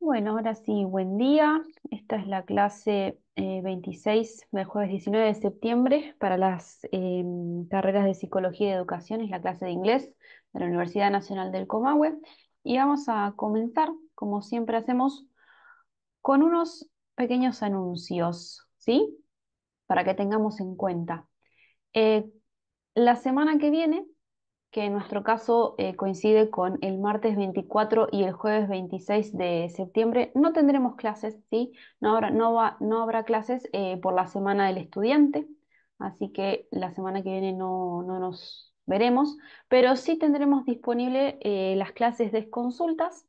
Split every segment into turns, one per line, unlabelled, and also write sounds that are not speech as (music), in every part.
Bueno, ahora sí, buen día. Esta es la clase 26 eh, del jueves 19 de septiembre para las em, carreras de Psicología y Educación, es la clase de inglés de la Universidad Nacional del Comahue. Y vamos a comenzar, como siempre hacemos, con unos pequeños anuncios, ¿sí? Para que tengamos en cuenta. Eh, la semana que viene que en nuestro caso eh, coincide con el martes 24 y el jueves 26 de septiembre, no tendremos clases, ¿sí? No habrá, va, no habrá clases eh, por la semana del estudiante, así que la semana que viene no, nos veremos, pero sí tendremos disponible eh, las clases de consultas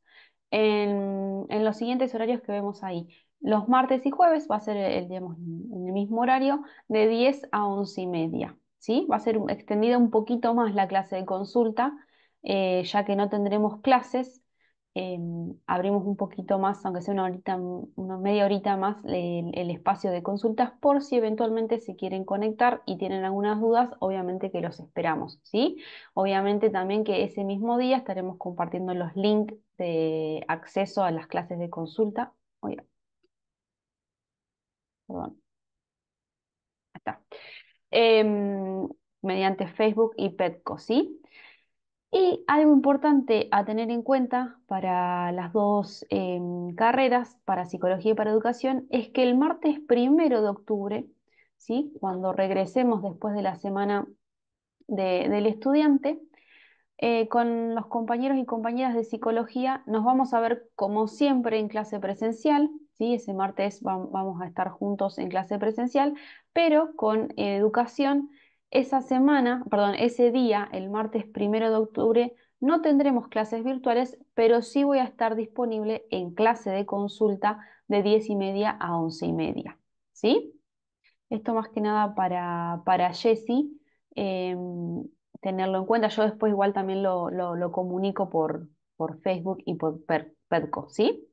en, los siguientes horarios que vemos ahí. Los martes y jueves va a ser el, el mismo horario de 10 a 11 y media. ¿sí? Va a ser extendida un poquito más la clase de consulta, eh, ya que no tendremos clases, eh, abrimos un poquito más, aunque sea una, media horita más, el, espacio de consultas por si eventualmente se quieren conectar y tienen algunas dudas, obviamente que los esperamos, ¿sí? Obviamente también que ese mismo día estaremos compartiendo los links de acceso a las clases de consulta. Em, mediante Facebook y Petco, ¿sí? Y algo importante a tener en cuenta para las dos em, carreras, para psicología y para educación, es que el martes primero de octubre, ¿sí? cuando regresemos después de la semana del estudiante, eh, con los compañeros y compañeras de psicología nos vamos a ver como siempre en clase presencial, ¿sí? Ese martes vamos a estar juntos en clase presencial, pero con educación esa semana, perdón, ese día, el martes primero de octubre, no tendremos clases virtuales, pero sí voy a estar disponible en clase de consulta de 10 y media a 11 y media. Esto más que nada para, para Jessy, em, tenerlo en cuenta. Yo después igual también lo, lo, comunico por, por, Facebook y por petco ¿sí?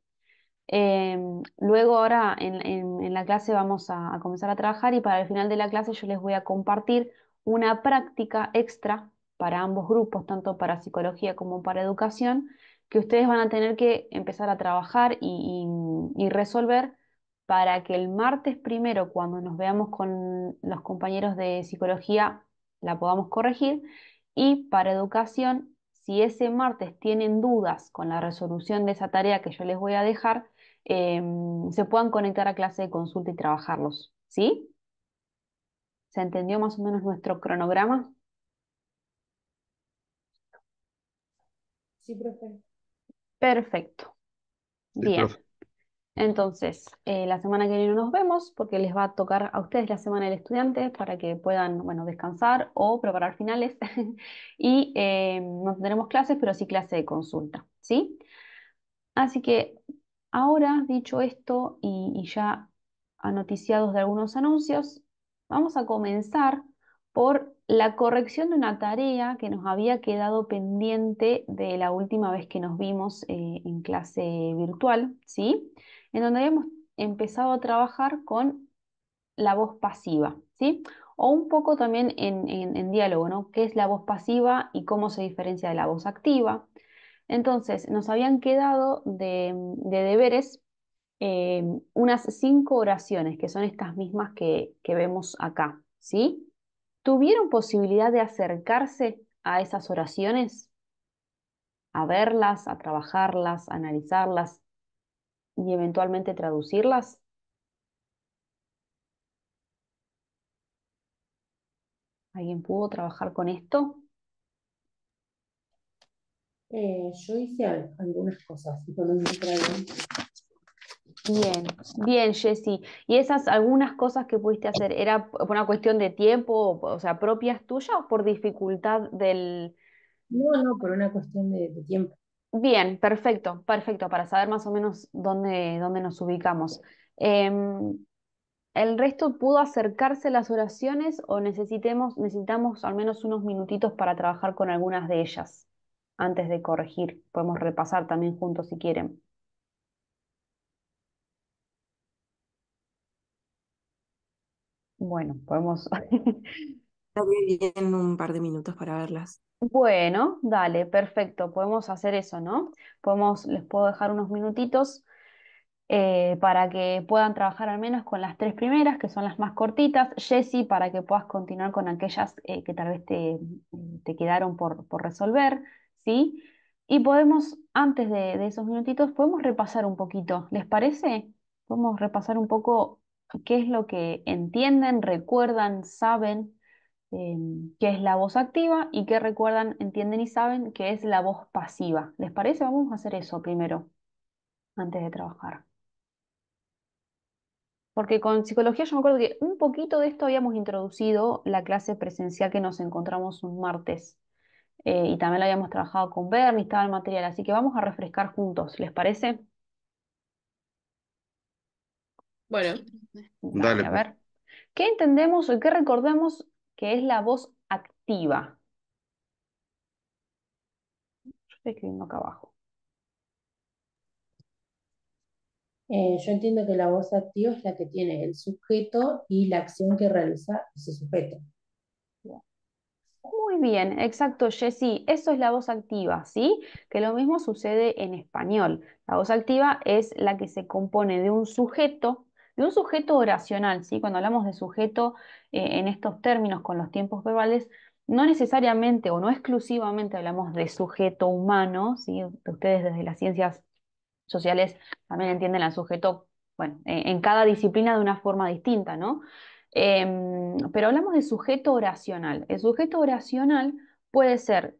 Em, luego ahora en, la clase vamos a, comenzar a trabajar y para el final de la clase yo les voy a compartir una práctica extra para ambos grupos, tanto para psicología como para educación, que ustedes van a tener que empezar a trabajar y resolver para que el martes primero, cuando nos veamos con los compañeros de psicología, la podamos corregir. Y para educación, si ese martes tienen dudas con la resolución de esa tarea que yo les voy a dejar, Em, se puedan conectar a clase de consulta y trabajarlos. ¿Sí? ¿Se entendió más o menos nuestro cronograma? Sí, profe. Perfecto. Bien. Entonces, eh, la semana que viene nos vemos porque les va a tocar a ustedes la semana del estudiante para que puedan, bueno, descansar o preparar finales. (laughs) y eh, no tendremos clases, pero sí clase de consulta, ¿sí? Así que Ahora, dicho esto y, ya anoticiados de algunos anuncios, vamos a comenzar por la corrección de una tarea que nos había quedado pendiente de la última vez que nos vimos eh, en clase virtual, ¿sí? En donde habíamos empezado a trabajar con la voz pasiva, ¿sí? O un poco también en, en diálogo, ¿no? ¿Qué es la voz pasiva y cómo se diferencia de la voz activa? Entonces, nos habían quedado de, deberes eh, unas cinco oraciones, que son estas mismas que, vemos acá, ¿sí? ¿Tuvieron posibilidad de acercarse a esas oraciones? A verlas, a trabajarlas, analizarlas y eventualmente traducirlas? ¿Alguien pudo trabajar con esto?
Eh, yo hice algunas cosas
Bien, bien, Jessy. ¿Y esas algunas cosas que pudiste hacer, era por una cuestión de tiempo, o sea, propias tuyas o por dificultad del...
No, no, por una cuestión de, tiempo.
Bien, perfecto, perfecto, para saber más o menos dónde, nos ubicamos. Em, ¿El resto pudo acercarse las oraciones o necesitemos, necesitamos al menos unos minutitos para trabajar con algunas de ellas? antes de corregir. Podemos repasar también juntos si quieren.
Bueno, podemos... también bien un par de minutos para verlas. (laughs)
Bueno, dale, perfecto. Podemos hacer eso, ¿no? les puedo dejar unos minutitos eh, para que puedan trabajar al menos con las tres primeras, que son las más cortitas. Jessy, para que puedas continuar con aquellas eh, que tal vez te, quedaron por resolver. ¿sí? Y podemos, antes de, esos minutitos, podemos repasar un poquito. ¿Les parece? Podemos repasar un poco qué es lo que entienden, recuerdan, saben que em, qué es la voz activa y qué recuerdan, entienden y saben qué es la voz pasiva. ¿Les parece? Vamos a hacer eso primero, antes de trabajar. Porque con psicología yo me acuerdo que un poquito de esto habíamos introducido la clase presencial que nos encontramos un martes. Eh, y también lo habíamos trabajado con Bernie, estaba el material, así que vamos a refrescar juntos, ¿les parece?
Bueno, A pues. ver,
¿qué entendemos o qué recordemos que es la voz
activa? Yo estoy escribiendo acá abajo. Eh, yo entiendo que la voz activa es la que tiene el sujeto y la acción que realiza ese sujeto.
Muy bien, exacto, Jessy. Eso es la voz activa, ¿sí? Que lo mismo sucede en español. La voz activa es la que se compone de un sujeto, de un sujeto oracional, ¿sí? Cuando hablamos de sujeto eh, en estos términos con los tiempos verbales, no necesariamente o no exclusivamente hablamos de sujeto humano, ¿sí? Ustedes desde las ciencias sociales también entienden al sujeto, bueno, eh, en cada disciplina de una forma distinta, ¿no? Em, pero hablamos de sujeto oracional. El sujeto oracional puede ser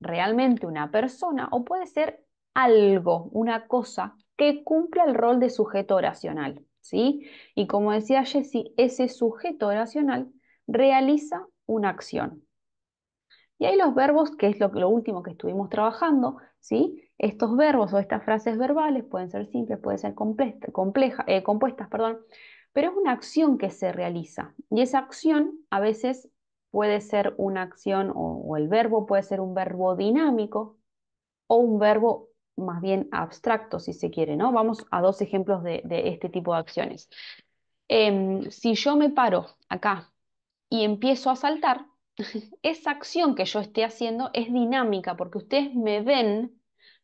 realmente una persona o puede ser algo, una cosa que cumpla el rol de sujeto oracional. ¿sí? Y como decía Jessie ese sujeto oracional realiza una acción. Y ahí los verbos, que es lo, último que estuvimos trabajando, ¿sí? estos verbos o estas frases verbales pueden ser simples, pueden ser eh, compuestas, perdón, pero es una acción que se realiza y esa acción a veces puede ser una acción o, el verbo puede ser un verbo dinámico o un verbo más bien abstracto, si se quiere, ¿no? Vamos a dos ejemplos de, este tipo de acciones. Em, si yo me paro acá y empiezo a saltar, (laughs) esa acción que yo esté haciendo es dinámica porque ustedes me ven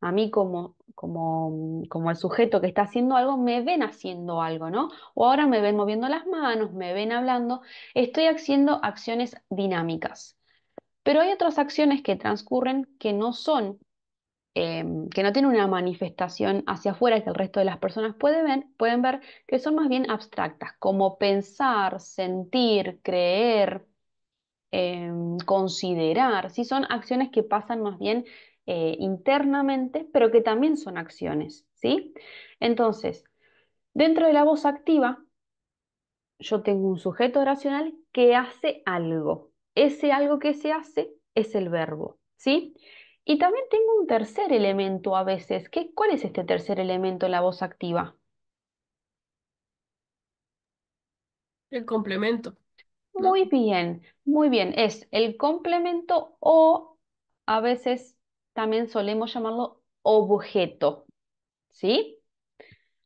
a mí como, como, mm, como el sujeto que está haciendo algo, me ven haciendo algo, ¿no? O ahora me ven moviendo las manos, me ven hablando, estoy haciendo acciones dinámicas. Pero hay otras acciones que transcurren que no son, em, que no tienen una manifestación hacia afuera que el resto de las personas pueden ver, pueden ver que son más bien abstractas, como pensar, sentir, creer, em, considerar, ¿sí? son acciones que pasan más bien eh, internamente, pero que también son acciones, ¿sí? Entonces, dentro de la voz activa, yo tengo un sujeto oracional que hace algo. Ese algo que se hace es el verbo, ¿sí? Y también tengo un tercer elemento a veces. ¿Qué, ¿Cuál es este tercer elemento en la voz activa?
El complemento.
Muy bien, muy bien. Es el complemento o a veces también solemos llamarlo objeto, ¿sí?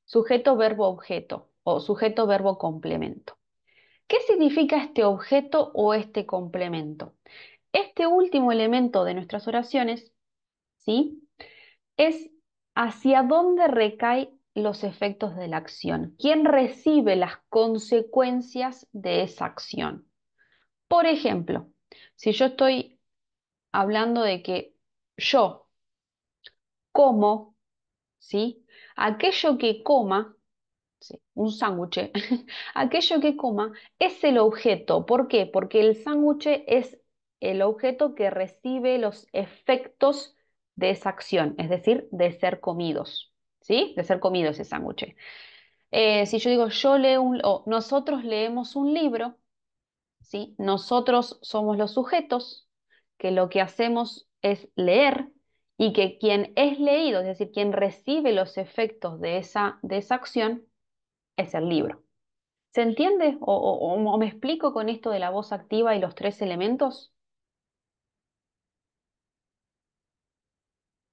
Sujeto, verbo, objeto o sujeto, verbo, complemento. ¿Qué significa este objeto o este complemento? Este último elemento de nuestras oraciones, ¿sí? Es hacia dónde recaen los efectos de la acción. ¿Quién recibe las consecuencias de esa acción? Por ejemplo, si yo estoy hablando de que yo como, ¿sí? Aquello que coma, ¿sí? un sándwich, (laughs) aquello que coma es el objeto. ¿Por qué? Porque el sándwich es el objeto que recibe los efectos de esa acción, es decir, de ser comidos, ¿sí? De ser comido ese sándwich. Eh, si yo digo, yo leo un, nosotros leemos un libro, ¿sí? Nosotros somos los sujetos, que lo que hacemos es leer y que quien es leído, es decir, quien recibe los efectos de esa, de esa acción, es el libro. ¿Se entiende o, me explico con esto de la voz activa y los tres elementos?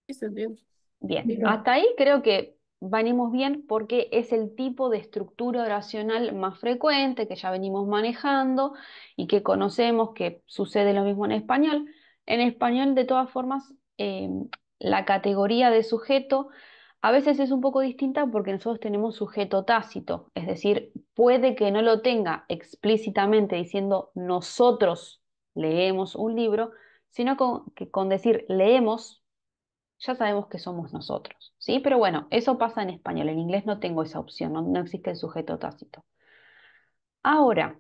Sí, se entiende. Bien, hasta ahí creo que venimos bien porque es el tipo de estructura oracional más frecuente que ya venimos manejando y que conocemos que sucede lo mismo en español. En español, de todas formas, eh, la categoría de sujeto a veces es un poco distinta porque nosotros tenemos sujeto tácito, es decir, puede que no lo tenga explícitamente diciendo nosotros leemos un libro, sino que con decir leemos ya sabemos que somos nosotros, ¿sí? Pero bueno, eso pasa en español, en inglés no tengo esa opción, no existe el sujeto tácito. Ahora,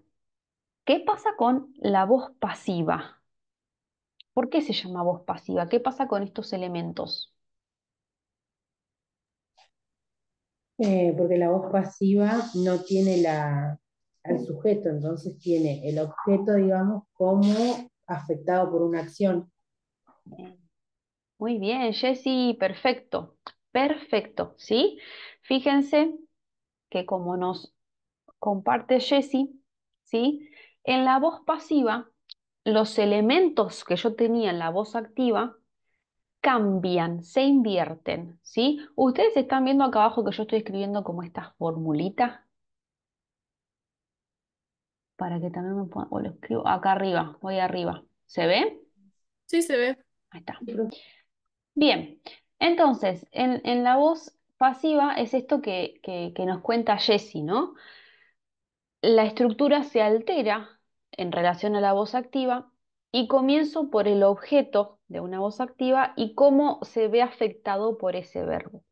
¿qué pasa con la voz pasiva? ¿Por qué se llama voz pasiva? ¿Qué pasa con estos elementos?
Eh, porque la voz pasiva no tiene la, al sujeto, entonces tiene el objeto, digamos, como afectado por una acción.
Muy bien, Jessy, perfecto, perfecto, ¿sí? Fíjense que como nos comparte Jessy, ¿sí? En la voz pasiva los elementos que yo tenía en la voz activa cambian, se invierten, ¿sí? Ustedes están viendo acá abajo que yo estoy escribiendo como estas formulitas. Para que también me puedan... escribo acá arriba, voy arriba. ¿Se ve? Sí, se ve. Ahí está. Bien, entonces, en, la voz pasiva es esto que, que nos cuenta Jessie, ¿no? La estructura se altera en relación a la voz activa y comienzo por el objeto de una voz activa y cómo se ve afectado por ese verbo.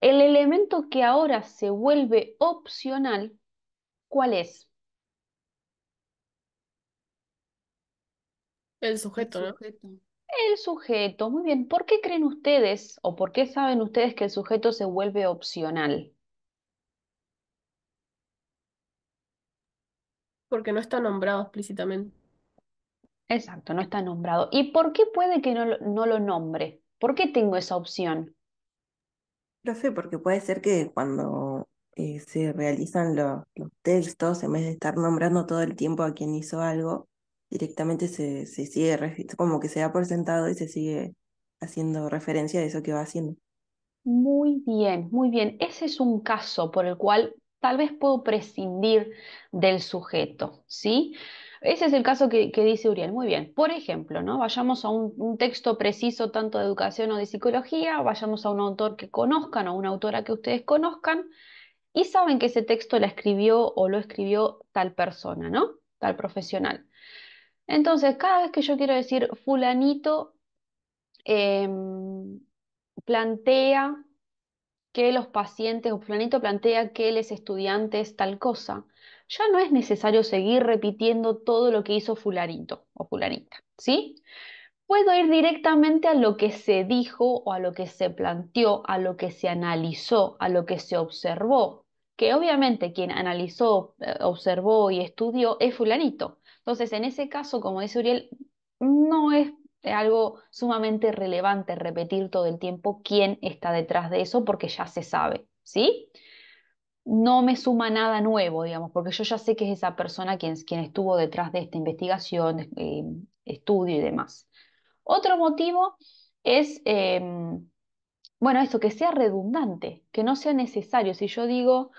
El elemento que ahora se vuelve opcional, ¿cuál es?
El sujeto, el sujeto,
El sujeto, muy bien. ¿Por qué creen ustedes o por qué saben ustedes que el sujeto se vuelve opcional?
porque no está nombrado explícitamente.
Exacto, no está nombrado. ¿Y por qué puede que no, no lo nombre? ¿Por qué tengo esa opción?
Profe, porque puede ser que cuando eh, se realizan los textos, en vez de estar nombrando todo el tiempo a quien hizo algo, directamente se, se sigue, como que se da por y se sigue haciendo referencia a eso que va haciendo.
Muy bien, muy bien. Ese es un caso por el cual tal vez puedo prescindir del sujeto, ¿sí? Ese es el caso que, dice Uriel. Muy bien. Por ejemplo, ¿no? Vayamos a un, texto preciso tanto de educación o de psicología, vayamos a un autor que conozcan o una autora que ustedes conozcan y saben que ese texto la escribió o lo escribió tal persona, ¿no? Tal profesional. Entonces, cada vez que yo quiero decir fulanito em, plantea que los pacientes o fulanito plantea que estudiante, estudiantes tal cosa, ya no es necesario seguir repitiendo todo lo que hizo fulanito o fulanita, ¿sí? Puedo ir directamente a lo que se dijo o a lo que se planteó, a lo que se analizó, a lo que se observó, que obviamente quien analizó, eh, observó y estudió es fulanito. Entonces, en ese caso, como dice Uriel, no es es algo sumamente relevante repetir todo el tiempo quién está detrás de eso porque ya se sabe, ¿sí? No me suma nada nuevo, digamos, porque yo ya sé que es esa persona quien, estuvo detrás de esta investigación, eh, estudio y demás. Otro motivo es, em, bueno, esto, que sea redundante, que no sea necesario. Si yo digo,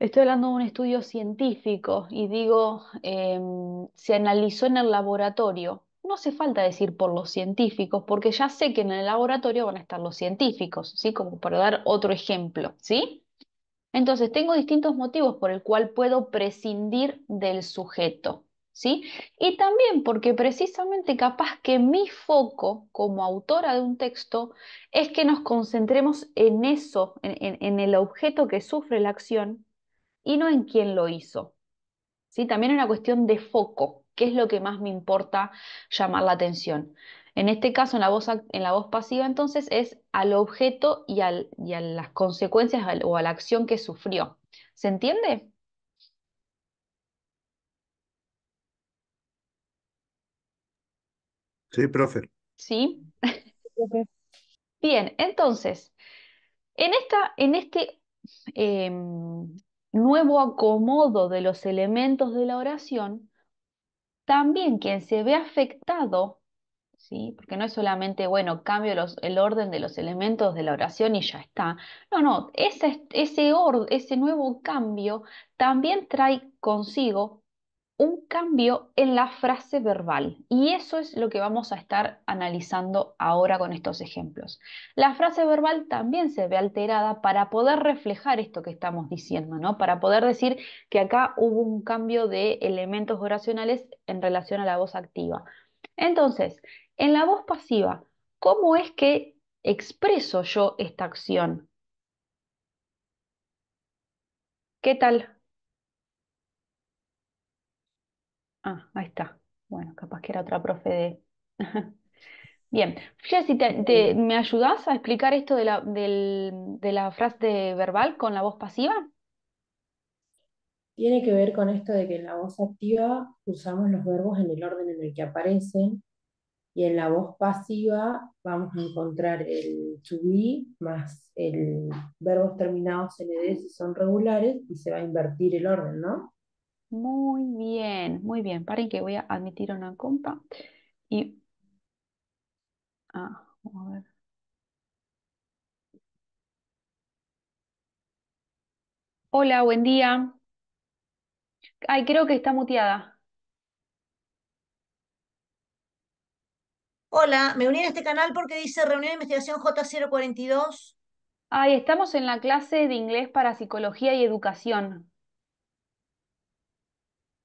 Estoy hablando de un estudio científico y digo, em, se analizó en el laboratorio no hace falta decir por los científicos, porque ya sé que en el laboratorio van a estar los científicos, ¿sí? Como para dar otro ejemplo, ¿sí? Entonces, tengo distintos motivos por el cual puedo prescindir del sujeto, ¿sí? Y también porque precisamente capaz que mi foco como autora de un texto es que nos concentremos en eso, en, el objeto que sufre la acción y no en quién lo hizo. ¿Sí? También es una cuestión de foco, qué es lo que más me importa llamar la atención. En este caso, en la voz, en la voz pasiva, entonces, es al objeto y, a las consecuencias o a la acción que sufrió. ¿Se entiende? Sí, profe. Sí. Bien, entonces, en, esta, en este em, nuevo acomodo de los elementos de la oración, también quien se ve afectado, ¿sí? porque no es solamente, bueno, cambio el orden de los elementos de la oración y ya está. No, no, ese, ese, ese nuevo cambio también trae consigo un cambio en la frase verbal. Y eso es lo que vamos a estar analizando ahora con estos ejemplos. La frase verbal también se ve alterada para poder reflejar esto que estamos diciendo, ¿no? Para poder decir que acá hubo un cambio de elementos oracionales en relación a la voz activa. Entonces, en la voz pasiva, ¿cómo es que expreso yo esta acción? ¿Qué tal? Ah, ahí está. Bueno, capaz que era otra profe de... (laughs) Bien, Jessy, me ayudás a explicar esto de la, de la frase verbal con la voz pasiva?
Tiene que ver con esto de que en la voz activa usamos los verbos en el orden en el que aparecen y en la voz pasiva vamos a encontrar el to be más el verbos terminados en ed si son regulares y se va a invertir el orden, ¿no?
Muy bien, muy bien. Paren que voy a admitir una compa. Y. Ah, Hola, buen día. Ay, creo que está muteada. Hola, me uní a este canal porque dice reunión de investigación J042. Ay, estamos en la clase de inglés para psicología y educación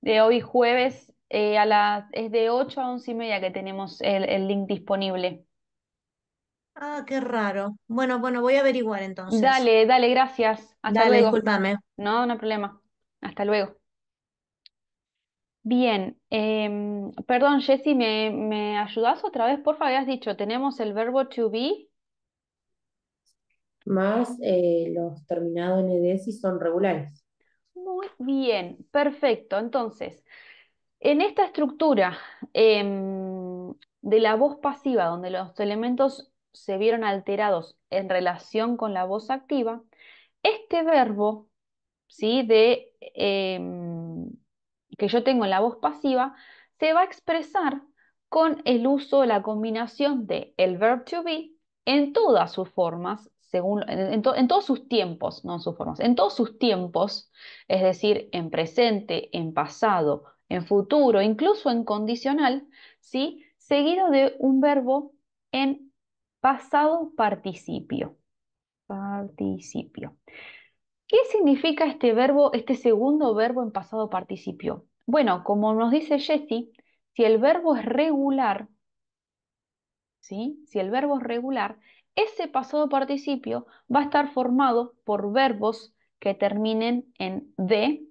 de hoy jueves eh, a las, es de 8 a 11 y media que tenemos el, link disponible.
Ah, qué raro. Bueno,
bueno, voy a averiguar entonces. Dale, dale, gracias. Hasta dale, luego. No, no hay problema. Hasta luego. Bien, em, perdón, Jessy, ¿me, ¿me ayudás otra vez? Por favor, habías dicho, tenemos el verbo to be.
Más eh, los terminados en eds son regulares.
Bien, perfecto. Entonces, en esta estructura em, de la voz pasiva, donde los elementos se vieron alterados en relación con la voz activa, este verbo ¿sí? de, em, que yo tengo en la voz pasiva se va a expresar con el uso, la combinación de el verb to be en todas sus formas, según, en, todos sus tiempos, no en sus formas, en todos sus tiempos, es decir, en presente, en pasado, en futuro, incluso en condicional, ¿sí? seguido de un verbo en pasado participio. Participio. ¿Qué significa este verbo, este segundo verbo en pasado participio? Bueno, como nos dice Jesse, si el verbo es regular, ¿sí? Si el verbo es regular, ese pasado participio va a estar formado por verbos que terminen en "-d",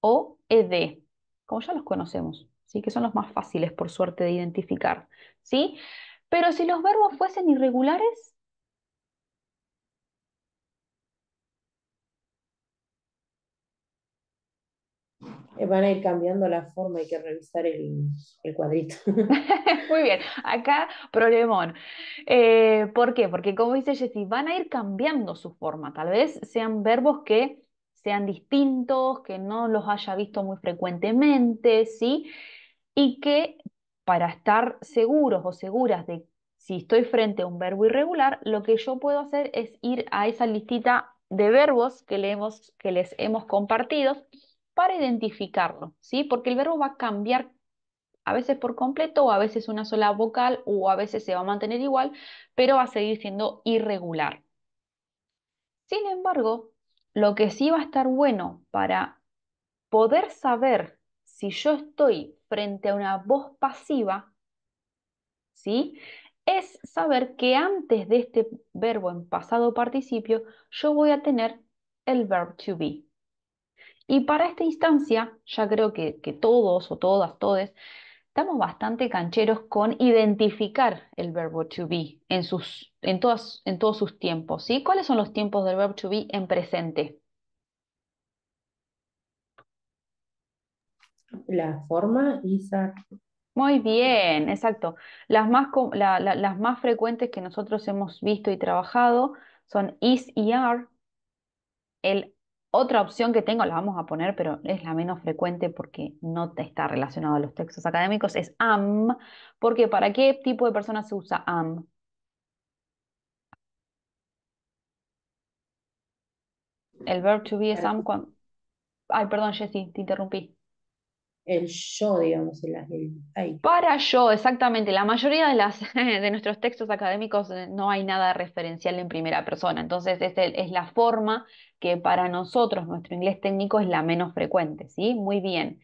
o ed, como ya los conocemos, que son los más fáciles, por suerte, de identificar. ¿sí? Pero si los verbos fuesen irregulares,
Eh, van a ir cambiando la forma, hay que revisar el, cuadrito. (laughs)
Muy bien, acá problemón. Eh, ¿Por qué? Porque como dice Jessy, van a ir cambiando su forma, tal vez sean verbos que sean distintos, que no los haya visto muy frecuentemente, ¿sí? Y que para estar seguros o seguras de si estoy frente a un verbo irregular, lo que yo puedo hacer es ir a esa listita de verbos que, que les hemos compartido para identificarlo, ¿sí? Porque el verbo va a cambiar a veces por completo, o a veces una sola vocal, o a veces se va a mantener igual, pero va a seguir siendo irregular. Sin embargo, lo que sí va a estar bueno para poder saber si yo estoy frente a una voz pasiva, ¿sí? Es saber que antes de este verbo en pasado participio, yo voy a tener el verb to be. Y para esta instancia, ya creo que, todos o todas, todes, estamos bastante cancheros con identificar el verbo to be en, sus, en, todas, en todos sus tiempos. ¿sí? ¿Cuáles son los tiempos del verbo to be en presente?
La forma exacta.
Muy bien, exacto. Las más, las más frecuentes que nosotros hemos visto y trabajado son is y are, el otra opción que tengo, la vamos a poner, pero es la menos frecuente porque no está relacionado a los textos académicos, es am, porque ¿para qué tipo de personas se usa am? El verb to be es am cuando... Ay, perdón, Jessy, te interrumpí
el yo, digamos, ahí
Para yo, exactamente. La mayoría de, las, (laughs) de nuestros textos académicos eh, no hay nada referencial en primera persona. Entonces, es, es la forma que para nosotros, nuestro inglés técnico, es la menos frecuente, ¿sí? Muy bien.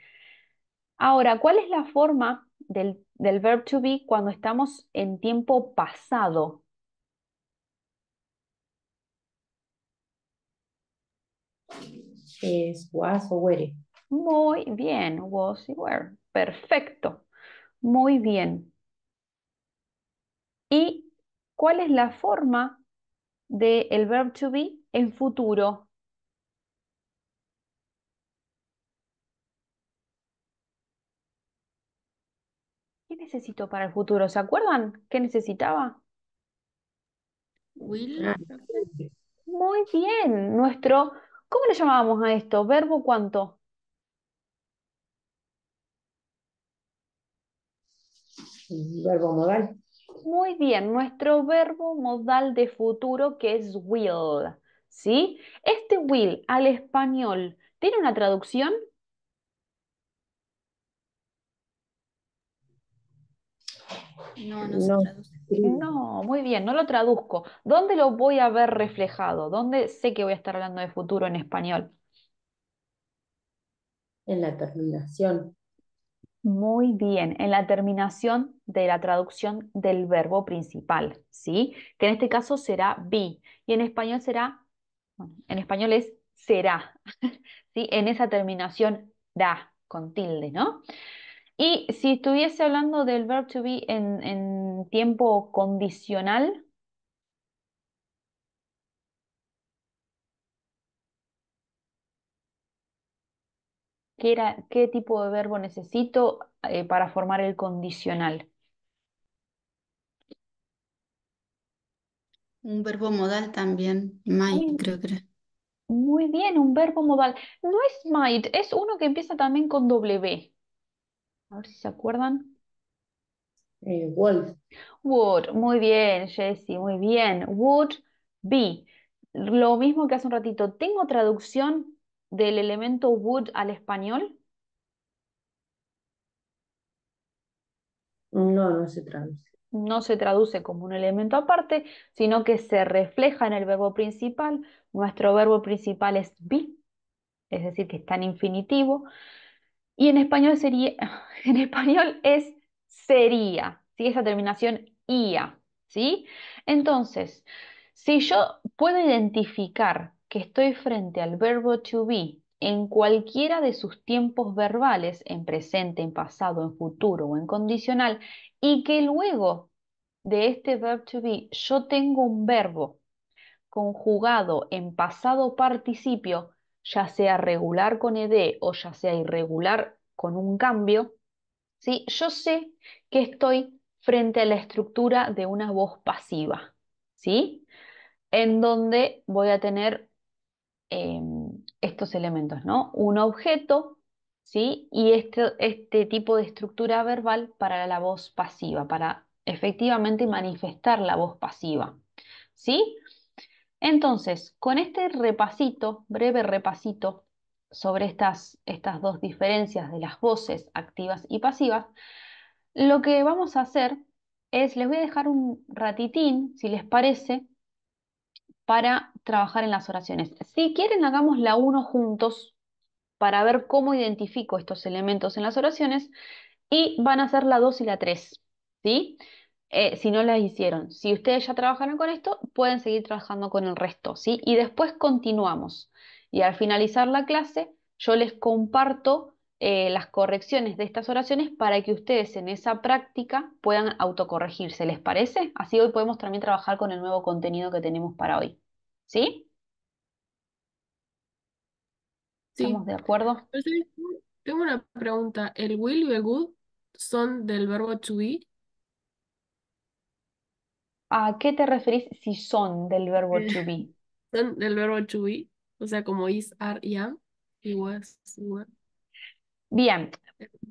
Ahora, ¿cuál es la forma del, del verb to be cuando estamos en tiempo pasado?
Es was o were.
Muy bien, was y were. Perfecto. Muy bien. ¿Y cuál es la forma del el verb to be en futuro? ¿Qué necesito para el futuro? ¿Se acuerdan qué necesitaba? Ah. Muy bien. Nuestro, ¿cómo le llamábamos a esto? ¿Verbo cuánto?
verbo modal.
Muy bien, nuestro verbo modal de futuro que es will, ¿sí? Este will al español, ¿tiene una traducción? No, no, no. Se traduce. No, muy bien, no lo traduzco. ¿Dónde lo voy a ver reflejado? ¿Dónde sé que voy a estar hablando de futuro en español?
En la terminación. Muy bien,
en la terminación de la traducción del verbo principal, ¿sí? Que en este caso será be y en español será, bueno, en español es será, (laughs) ¿sí? En esa terminación da, con tilde, ¿no? Y si estuviese hablando del verbo to be en tiempo condicional, qué, qué tipo de verbo necesito eh, para formar el condicional. Un verbo modal
también, might, creo que
Muy bien, un verbo modal. No es might, es uno que empieza también con W. A ver si se acuerdan.
Eh, would.
Would, muy bien, Jessie, muy bien. Would be. Lo mismo que hace un ratito. Tengo traducción del elemento would al español?
No, no se traduce.
No se traduce como un elemento aparte, sino que se refleja en el verbo principal. Nuestro verbo principal es be, es decir, que está en infinitivo. Y en español sería, (laughs) en español es sería, Esa terminación ia, ¿sí? Entonces, si yo puedo identificar que estoy frente al verbo to be en cualquiera de sus tiempos verbales, en presente, en pasado, en futuro o en condicional, y que luego de este verbo to be yo tengo un verbo conjugado en pasado participio, ya sea regular con ed o ya sea irregular con un cambio, ¿sí? yo sé que estoy frente a la estructura de una voz pasiva, ¿sí? en donde voy a tener Em, estos elementos, ¿no? Un objeto, ¿sí? Y este, este tipo de estructura verbal para la voz pasiva, para efectivamente manifestar la voz pasiva, ¿sí? Entonces, con este repasito, breve repasito sobre estas, estas dos diferencias de las voces activas y pasivas, lo que vamos a hacer es, les voy a dejar un ratitín, si les parece, para trabajar en las oraciones. Si quieren, hagamos la 1 juntos para ver cómo identifico estos elementos en las oraciones y van a ser la 2 y la 3, eh, si no las hicieron. Si ustedes ya trabajaron con esto, pueden seguir trabajando con el resto, ¿sí? Y después continuamos. Y al finalizar la clase, yo les comparto eh, las correcciones de estas oraciones para que ustedes en esa práctica puedan autocorregirse. ¿Les parece? Así hoy podemos también trabajar con el nuevo contenido que tenemos para hoy. ¿Sí? sí. estamos de acuerdo?
Tengo una pregunta. ¿El will y el good son del verbo to be? ¿A qué te referís si son del verbo eh, to be? Son del verbo to be, o sea, como is, are, y am, y was,
Bien,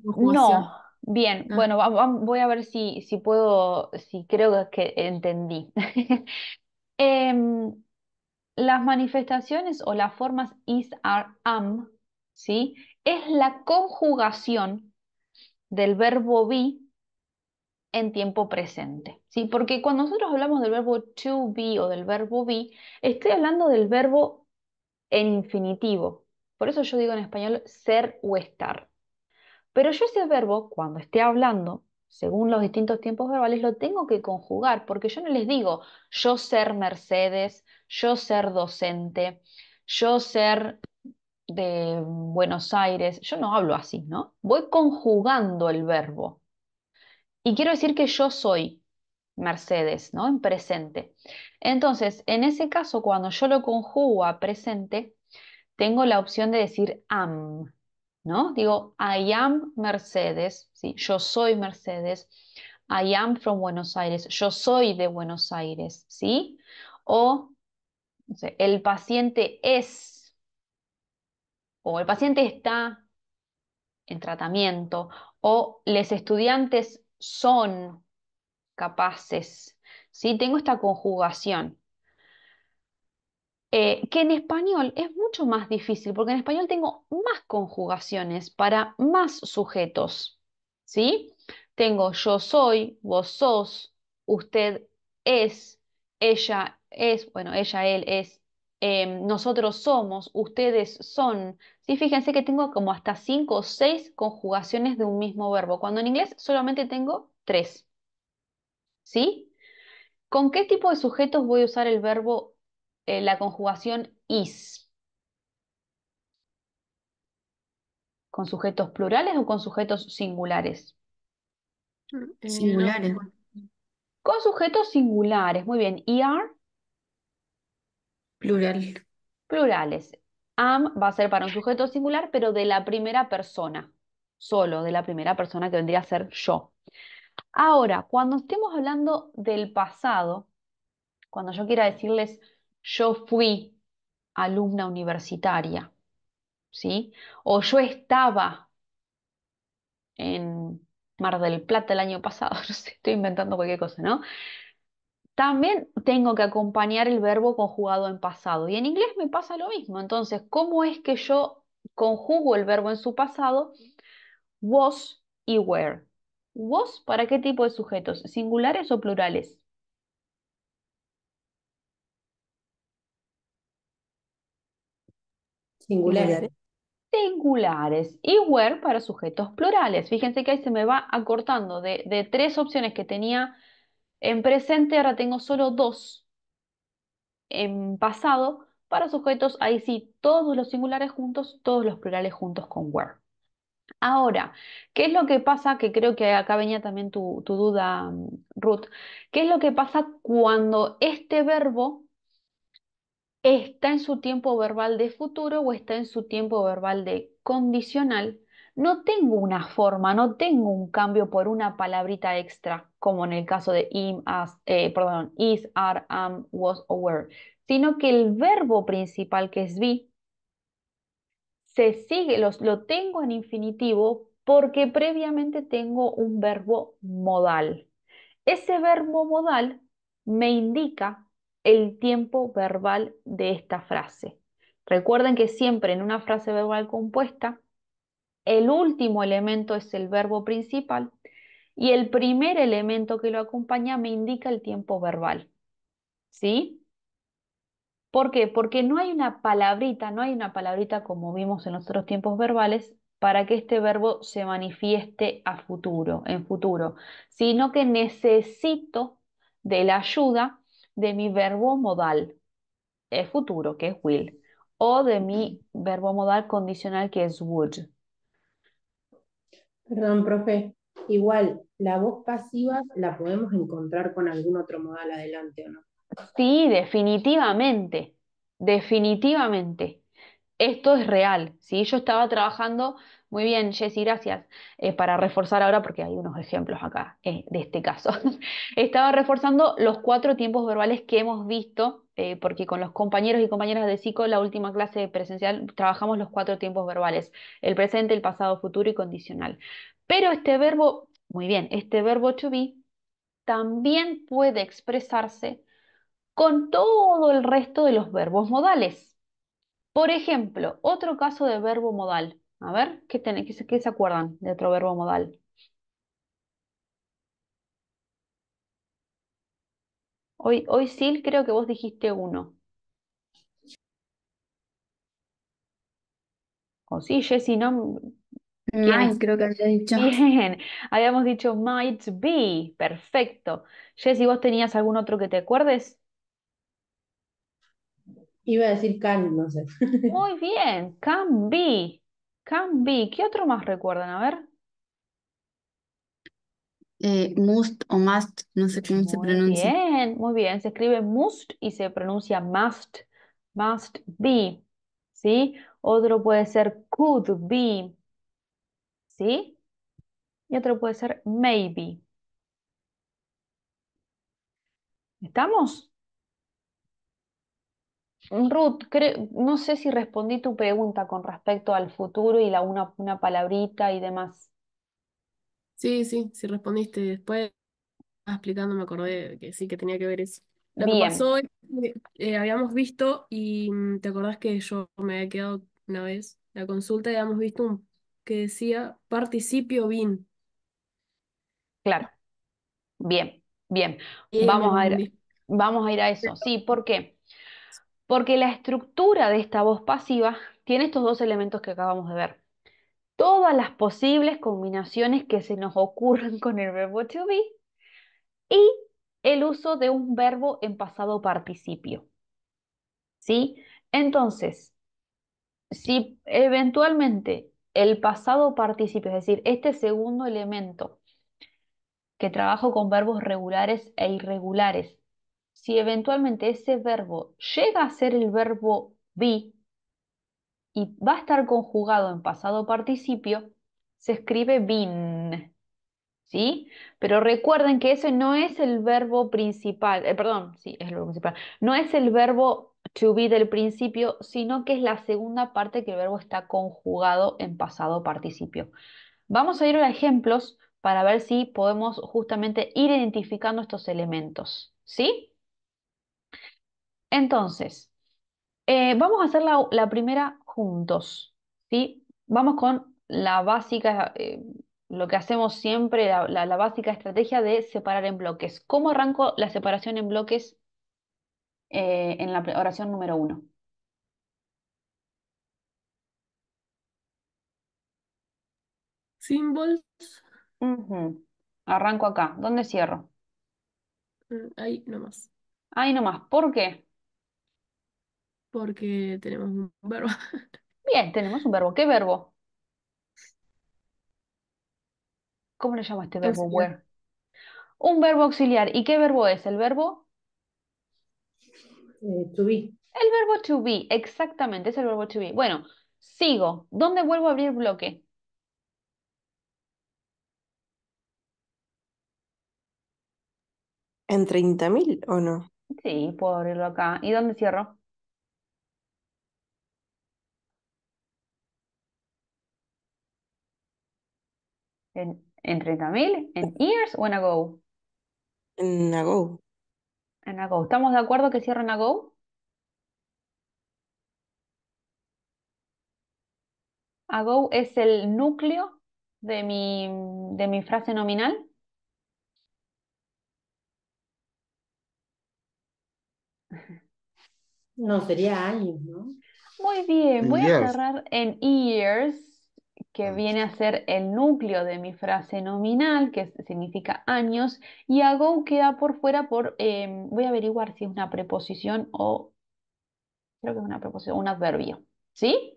no,
bien, ah. bueno, voy a ver si,
si puedo, si creo que entendí. (laughs) Em, las manifestaciones o las formas is, are, am, ¿sí? Es la conjugación del verbo be en tiempo presente, ¿sí? Porque cuando nosotros hablamos del verbo to be o del verbo be, estoy hablando del verbo en infinitivo. Por eso yo digo en español ser o estar. Pero yo ese verbo, cuando esté hablando, según los distintos tiempos verbales, lo tengo que conjugar, porque yo no les digo yo ser Mercedes, yo ser docente, yo ser de Buenos Aires, yo no hablo así, ¿no? Voy conjugando el verbo. Y quiero decir que yo soy Mercedes, ¿no? En presente. Entonces, en ese caso, cuando yo lo conjugo a presente, tengo la opción de decir am, ¿no? Digo, I am Mercedes, ¿sí? yo soy Mercedes, I am from Buenos Aires, yo soy de Buenos Aires, ¿sí? O el paciente es, o el paciente está en tratamiento, o los estudiantes son capaces, ¿sí? Tengo esta conjugación, eh, que en español es mucho más difícil, porque en español tengo más conjugaciones para más sujetos, ¿sí? Tengo yo soy, vos sos, usted es, ella es, bueno, ella, él es, em, nosotros somos, ustedes son, ¿sí? Fíjense que tengo como hasta cinco o seis conjugaciones de un mismo verbo, cuando en inglés solamente tengo tres, ¿sí? ¿Con qué tipo de sujetos voy a usar el verbo eh, la conjugación is. ¿Con sujetos plurales o con sujetos singulares?
Singulares.
Con sujetos singulares, muy bien. ¿Y er. are?
Plural.
Plurales. Am va a ser para un sujeto singular, pero de la primera persona, solo de la primera persona que vendría a ser yo. Ahora, cuando estemos hablando del pasado, cuando yo quiera decirles yo fui alumna universitaria, ¿sí? O yo estaba en Mar del Plata el año pasado, (laughs) no sé, estoy inventando cualquier cosa, ¿no? También tengo que acompañar el verbo conjugado en pasado. Y en inglés me pasa lo mismo. Entonces, ¿cómo es que yo conjugo el verbo en su pasado? Was y were. ¿Was para qué tipo de sujetos? ¿Singulares o plurales?
Singulares.
Singulares. Y where para sujetos plurales. Fíjense que ahí se me va acortando. De, tres opciones que tenía en presente, ahora tengo solo dos en pasado. Para sujetos, ahí sí, todos los singulares juntos, todos los plurales juntos con where. Ahora, ¿qué es lo que pasa? Que creo que acá venía también tu, tu duda, mm, Ruth. ¿Qué es lo que pasa cuando este verbo está en su tiempo verbal de futuro o está en su tiempo verbal de condicional, no tengo una forma, no tengo un cambio por una palabrita extra, como en el caso de im, eh, is, are, am, was or were, sino que el verbo principal que es be se sigue, lo tengo en infinitivo porque previamente tengo un verbo modal. Ese verbo modal me indica el tiempo verbal de esta frase. Recuerden que siempre en una frase verbal compuesta, el último elemento es el verbo principal y el primer elemento que lo acompaña me indica el tiempo verbal. ¿Sí? ¿Por qué? Porque no hay una palabrita, no hay una palabrita como vimos en los otros tiempos verbales para que este verbo se manifieste a futuro, en futuro, sino que necesito de la ayuda de mi verbo modal el futuro, que es will, o de mi verbo modal condicional, que es would.
Perdón, profe. Igual, la voz pasiva la podemos encontrar con algún otro modal adelante, ¿o no?
Sí, definitivamente. Definitivamente. Esto es real. Si Yo estaba trabajando muy bien, Jessy, gracias. Eh, para reforzar ahora, porque hay unos ejemplos acá eh, de este caso. (laughs) Estaba reforzando los cuatro tiempos verbales que hemos visto, eh, porque con los compañeros y compañeras de psico, la última clase presencial, trabajamos los cuatro tiempos verbales, el presente, el pasado, futuro y condicional. Pero este verbo, muy bien, este verbo to be también puede expresarse con todo el resto de los verbos modales. Por ejemplo, otro caso de verbo modal, a ver, ¿qué, se acuerdan de otro verbo modal? Hoy, hoy sí creo que vos dijiste uno. O sí, Jessy, no. Might, creo que había dicho. Bien, (laughs) habíamos dicho might be. Perfecto. Jessy, ¿vos tenías algún otro que te acuerdes? Iba a decir can, no sé. Muy bien, can be be. ¿Qué otro más recuerdan? A ver. Eh, must o must, no sé cómo
se muy Bien,
muy bien. Se escribe must y se pronuncia must. Must be. ¿Sí? Otro puede ser could be. ¿Sí? Y otro puede ser maybe. ¿Estamos? Ruth, no sé si respondí tu pregunta con respecto al futuro y la una, una palabrita y demás.
Sí, sí, sí respondiste. Después, ah, explicando, me acordé que sí, que tenía que ver eso. Lo que pasó es que eh, habíamos visto, y mm, te acordás que yo me había quedado una vez la consulta y habíamos visto un que decía participio bin. Claro.
Bien, bien. Vamos a ir, vamos a ir a eso. Sí, ¿por qué? porque la estructura de esta voz pasiva tiene estos dos elementos que acabamos de ver. Todas las posibles combinaciones que se nos ocurren con el verbo to be y el uso de un verbo en pasado participio. ¿Sí? Entonces, si eventualmente el pasado participio, es decir, este segundo elemento que trabajo con verbos regulares e irregulares, si eventualmente ese verbo llega a ser el verbo be y va a estar conjugado en pasado participio, se escribe been. ¿Sí? Pero recuerden que ese no es el verbo principal, eh, perdón, sí, es el verbo principal, no es el verbo to be del principio, sino que es la segunda parte que el verbo está conjugado en pasado participio. Vamos a ir a ejemplos para ver si podemos justamente ir identificando estos elementos, ¿sí? Entonces, eh, vamos a hacer la, primera juntos, ¿sí? Vamos con la básica, eh, lo que hacemos siempre, la, básica estrategia de separar en bloques. ¿Cómo arranco la separación en bloques eh, en la oración número uno. Symbols. Arranco acá. ¿Dónde cierro? Mm, ahí nomás. Ahí nomás. ¿Por qué? porque tenemos un (laughs) verbo. Bien, tenemos un verbo. ¿Qué verbo? ¿Cómo le llama este verbo? Un verbo auxiliar. ¿Y qué verbo es? ¿El verbo?
Eh, to be.
El verbo to be, exactamente, es el verbo to be. Bueno, sigo. ¿Dónde vuelvo a abrir bloque?
¿En 30.000 o no?
Sí, puedo abrirlo acá. ¿Y dónde cierro? ¿En, en 30.000? ¿En years o en ago?
En ago.
¿Estamos de acuerdo que cierran ago? Ago es el núcleo de mi, de mi frase nominal.
No, sería años, ¿no?
Muy bien, voy a cerrar en years que mm. viene a ser el núcleo de mi frase nominal, que significa años, y ago queda por fuera por, em, voy a averiguar si es una preposición o, creo que es una preposición, un adverbio, ¿sí?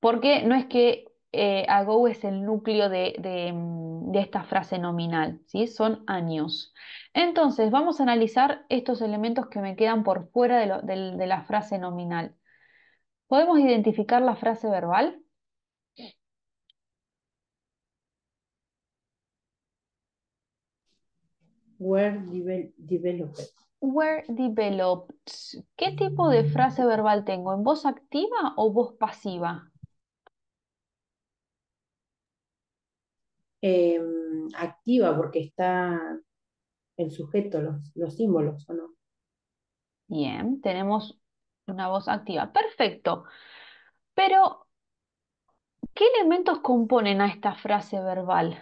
Porque no es que eh, ago es el núcleo em, de, esta frase nominal, ¿sí? Son años. Entonces, vamos a analizar estos elementos que me quedan por fuera de, de la frase nominal. ¿Podemos identificar la frase verbal?
Were developed.
Were developed. ¿Qué tipo de frase verbal tengo? ¿En voz activa o voz pasiva?
Em, activa porque está el sujeto, los, los símbolos, ¿o no?
Bien, tenemos una voz activa. Perfecto. Pero, ¿qué elementos componen a esta frase verbal?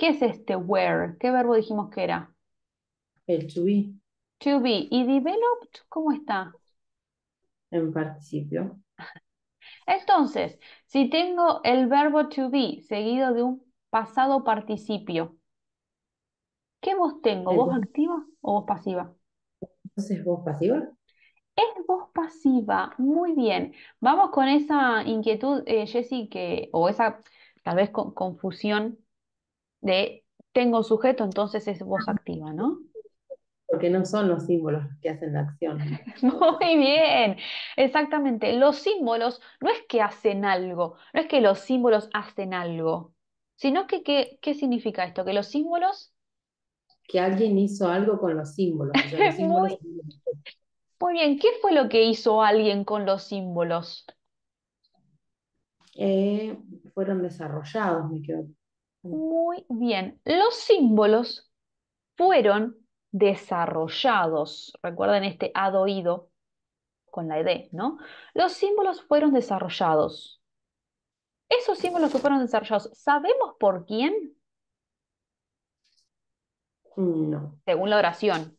¿Qué es este where? ¿Qué verbo dijimos que era?
El to be.
To be. ¿Y developed cómo está?
En participio.
Entonces, si tengo el verbo to be seguido de un pasado participio, ¿qué voz tengo? ¿Voz activa
o voz pasiva? Entonces, voz pasiva.
Es voz pasiva, muy bien. Vamos con esa inquietud, eh, Jessy, que, o esa tal vez confusión de tengo sujeto, entonces es voz activa, ¿no?
Porque no son los símbolos que hacen la acción.
(laughs)
Muy bien, exactamente. Los símbolos no es que hacen algo, no es que los símbolos hacen algo, sino que, ¿qué significa esto? Que los símbolos...
Que alguien hizo algo con los símbolos. (laughs) Muy...
bien, ¿qué fue lo que hizo alguien con los símbolos?
Eh, fueron desarrollados, me quedo Mm. Muy bien. Los
símbolos fueron desarrollados. Recuerden este adoído con la ed, ¿no? Los símbolos fueron desarrollados. Esos símbolos que fueron desarrollados, ¿sabemos por quién?
No.
Según la oración.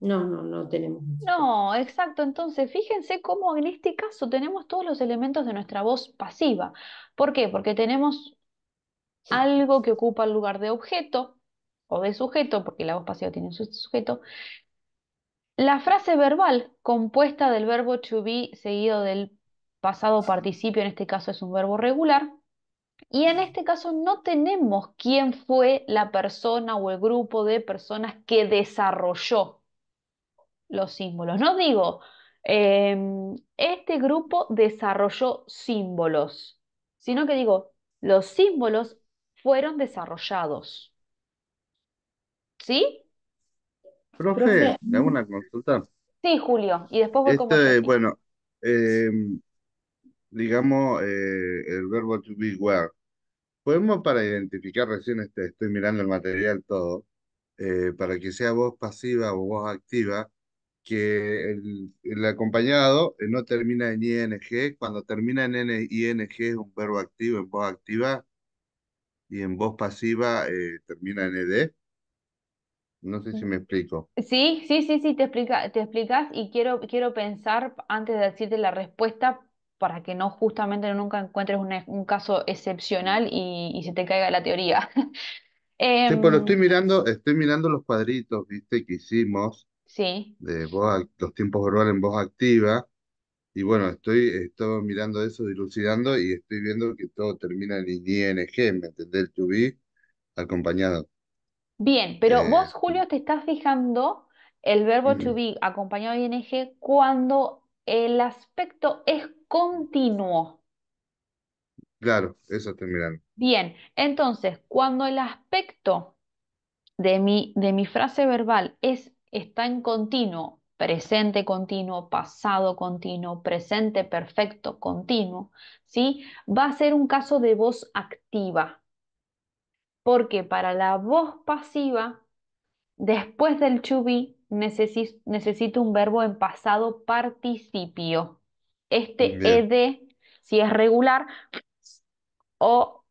No, no, no tenemos.
No, exacto. Entonces, fíjense cómo en este caso tenemos todos los elementos de nuestra voz pasiva. ¿Por qué? Porque tenemos algo que ocupa el lugar de objeto o de sujeto, porque la voz pasiva tiene su sujeto. La frase verbal, compuesta del verbo to be seguido del pasado participio, en este caso es un verbo regular, y en este caso no tenemos quién fue la persona o el grupo de personas que desarrolló los símbolos. No digo, em, este grupo desarrolló símbolos, sino que digo, los símbolos fueron desarrollados. ¿Sí?
Profe, una consulta?
Sí, Julio, y después voy este,
Bueno, em,
digamos eh, el verbo to be where. Podemos para identificar, recién este, estoy mirando el material todo, eh, para que sea voz pasiva o voz activa, que el, acompañado eh, no termina en ing, cuando termina en ing es un verbo activo en voz activa y en voz pasiva eh, termina en ed. No sé si mm. me explico.
Sí, sí, sí, sí, te, explica, te explicas y quiero, quiero pensar antes de decirte la respuesta para que no justamente nunca encuentres un e, caso excepcional y, se te caiga la teoría. eh, (laughs) sí, pero estoy em.
mirando, estoy mirando los cuadritos, viste, que hicimos Sí. De voz, los tiempos verbales en voz activa. Y bueno, estoy, estoy mirando eso, dilucidando, y estoy viendo que todo termina en ING, ¿me entendés? to be
acompañado.
Bien, pero eh, vos, Julio, te estás fijando el verbo to be acompañado de ing cuando el aspecto es continuo.
claro, eso estoy mirando.
Bien, entonces, cuando el aspecto de mi, de mi frase verbal es está en continuo, presente continuo, pasado continuo, presente perfecto continuo, ¿sí? Va a ser un caso de voz activa. Porque para la voz pasiva, después del chubi necesito, un verbo en pasado participio. Este ed, si es regular, o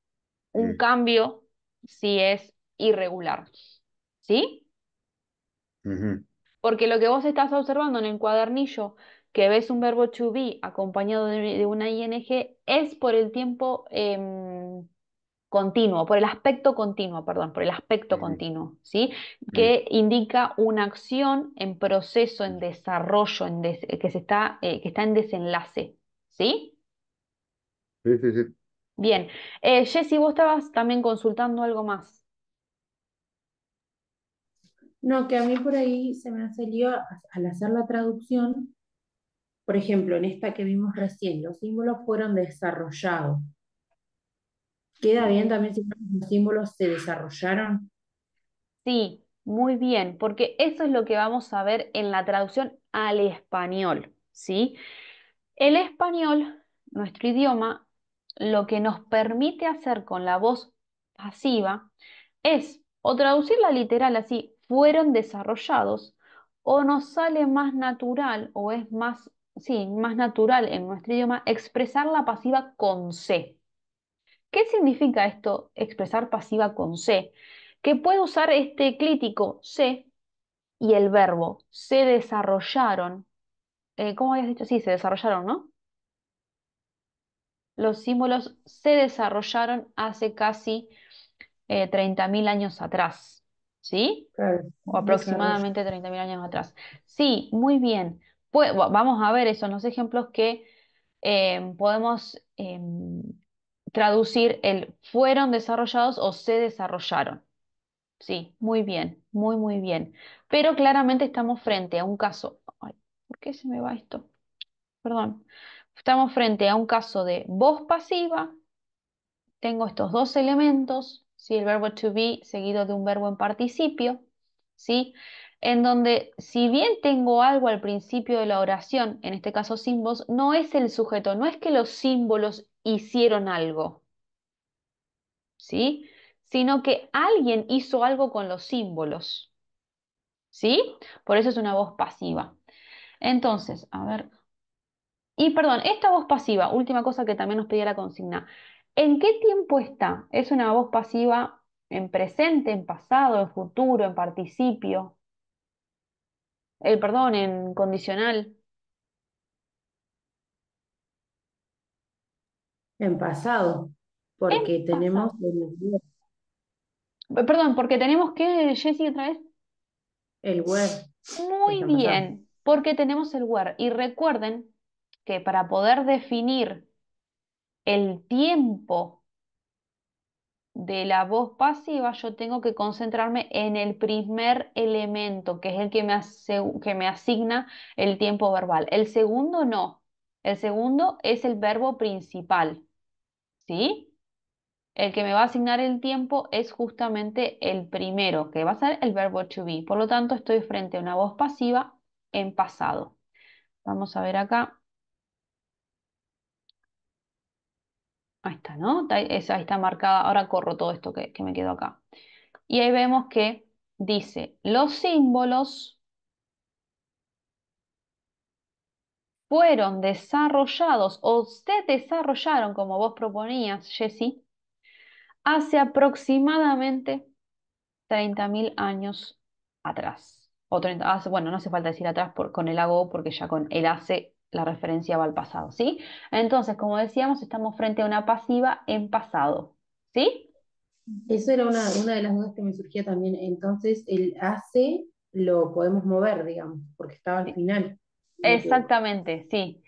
un cambio si es irregular. ¿Sí? Porque lo que vos estás observando en el cuadernillo, que ves un verbo to be acompañado de, una ing, es por el tiempo em, continuo, por el aspecto continuo, perdón, por el aspecto continuo, ¿sí? Mm. Que indica una acción en proceso, en mm. desarrollo, en que, se está, eh, que está en desenlace, ¿sí? Sí, sí, sí. Bien. Eh, Jessy, vos estabas también consultando algo
más. No, que a mí por ahí se me salido al hacer la traducción, por ejemplo, en esta que vimos recién, los símbolos fueron desarrollados. ¿Queda bien también si los símbolos se desarrollaron?
Sí, muy bien, porque eso es lo que vamos a ver en la traducción al español, ¿sí? El español, nuestro idioma, lo que nos permite hacer con la voz pasiva es o traducirla literal así, fueron desarrollados o nos sale más natural o es más, sí, más natural en nuestro idioma expresar la pasiva con C. ¿Qué significa esto, expresar pasiva con C? Que puede usar este clítico C y el verbo se desarrollaron. Eh, ¿Cómo habías dicho? Sí, se desarrollaron, ¿no? Los símbolos se desarrollaron hace casi 30.000 eh, años atrás. ¿sí?
O aproximadamente
30.000 años atrás. Sí, muy bien. Pues, vamos a ver esos los ejemplos que eh, podemos eh, traducir el fueron desarrollados o se desarrollaron. Sí, muy bien, muy, muy bien. Pero claramente estamos frente a un caso. Ay, ¿por qué se me va esto? Perdón. Estamos frente a un caso de voz pasiva. Tengo estos dos elementos, el verbo to be seguido de un verbo en participio, ¿sí? en donde si bien tengo algo al principio de la oración, en este caso símbolos, no es el sujeto, no es que los símbolos hicieron algo, ¿sí? sino que alguien hizo algo con los símbolos. ¿Sí? Por eso es una voz pasiva. Entonces, a ver. Y perdón, esta voz pasiva, última cosa que también nos pedía la consigna, ¿En qué tiempo está? ¿Es una voz pasiva en presente, en pasado, en futuro, en participio? El perdón, en condicional.
En pasado, porque tenemos.
Perdón, porque tenemos que, Jessy, otra vez. El web. Muy bien, porque tenemos el web. Y recuerden que para poder definir el tiempo de la voz pasiva, yo tengo que concentrarme en el primer elemento, que es el que me, que me asigna el tiempo verbal. El segundo no. El segundo es el verbo principal. ¿Sí? El que me va a asignar el tiempo es justamente el primero, que va a ser el verbo to be. Por lo tanto, estoy frente a una voz pasiva en pasado. Vamos a ver acá. Ahí está, ¿no? Ahí, está marcada. Ahora corro todo esto que, me quedó acá. Y ahí vemos que dice, los símbolos fueron desarrollados o se desarrollaron, como vos proponías, Jesse, hace aproximadamente 30.000 años atrás. O 30, bueno, no hace falta decir atrás por, con el AGO porque ya con el hace la referencia va al pasado, ¿sí? Entonces, como decíamos, estamos frente a una pasiva en pasado, ¿sí? Eso era una, de
las dudas que me surgía también. Entonces, el hace lo podemos mover, digamos, porque estaba al final.
Exactamente, sí.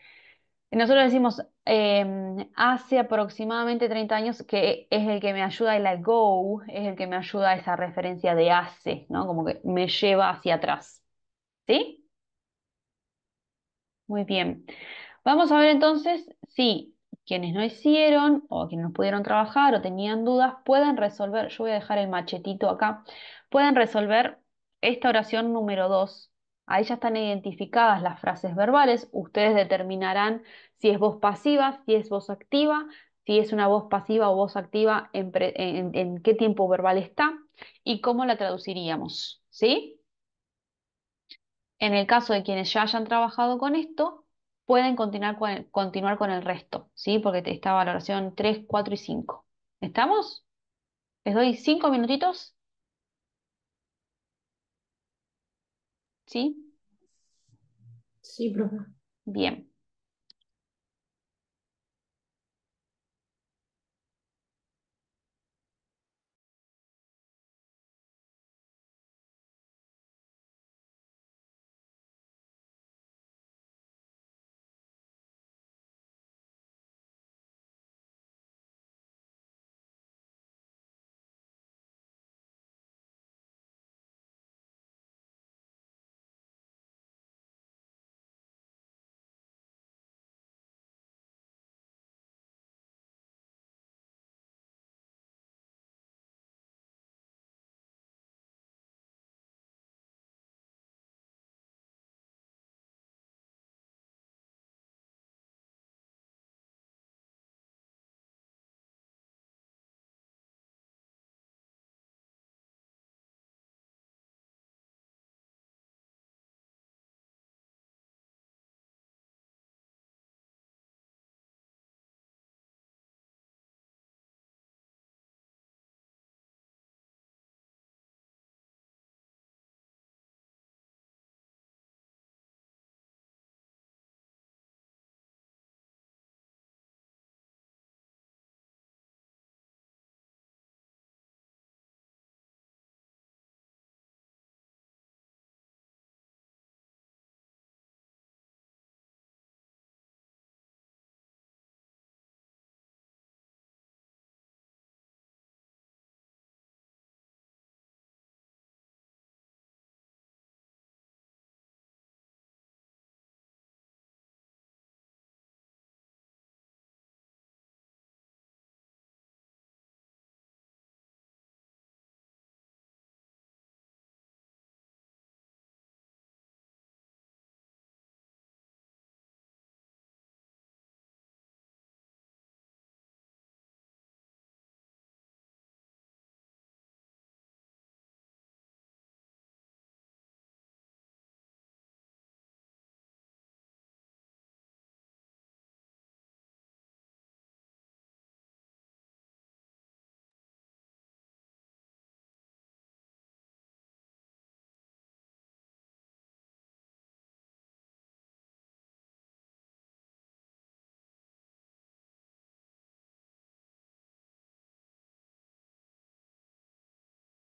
Nosotros decimos, em, hace aproximadamente 30 años que es el que me ayuda, el la go es el que me ayuda a esa referencia de hace, ¿no? Como que me lleva hacia atrás. ¿Sí? Muy bien. Vamos a ver entonces si quienes no hicieron o quienes no pudieron trabajar o tenían dudas pueden resolver, yo voy a dejar el machetito acá, pueden resolver esta oración número 2. Ahí ya están identificadas las frases verbales, ustedes determinarán si es voz pasiva, si es voz activa, si es una voz pasiva o voz activa, en, en qué tiempo verbal está y cómo la traduciríamos. ¿Sí? En el caso de quienes ya hayan trabajado con esto, pueden continuar con el, continuar con el resto, ¿sí? Porque está valoración 3, 4 y 5. ¿Estamos? Les doy 5 minutitos. ¿Sí?
Sí, profe. Bien.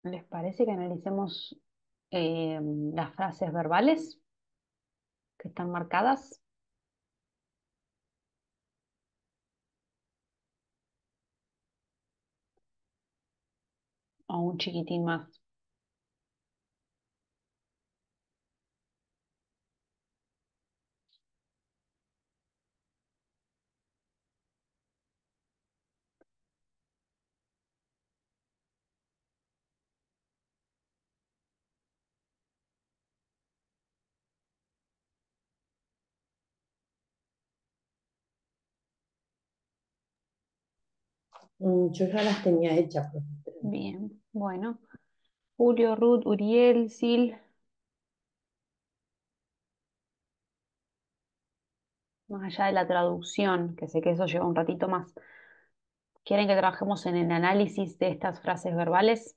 ¿Les parece que analicemos em, las frases verbales que están marcadas? O un chiquitín más. Mm, yo ya las tenía hechas. Bien,
bueno. Julio, Ruth, Uriel, Sil. Más allá de la traducción, que sé que eso lleva un ratito más. ¿Quieren que trabajemos en el análisis de estas frases verbales?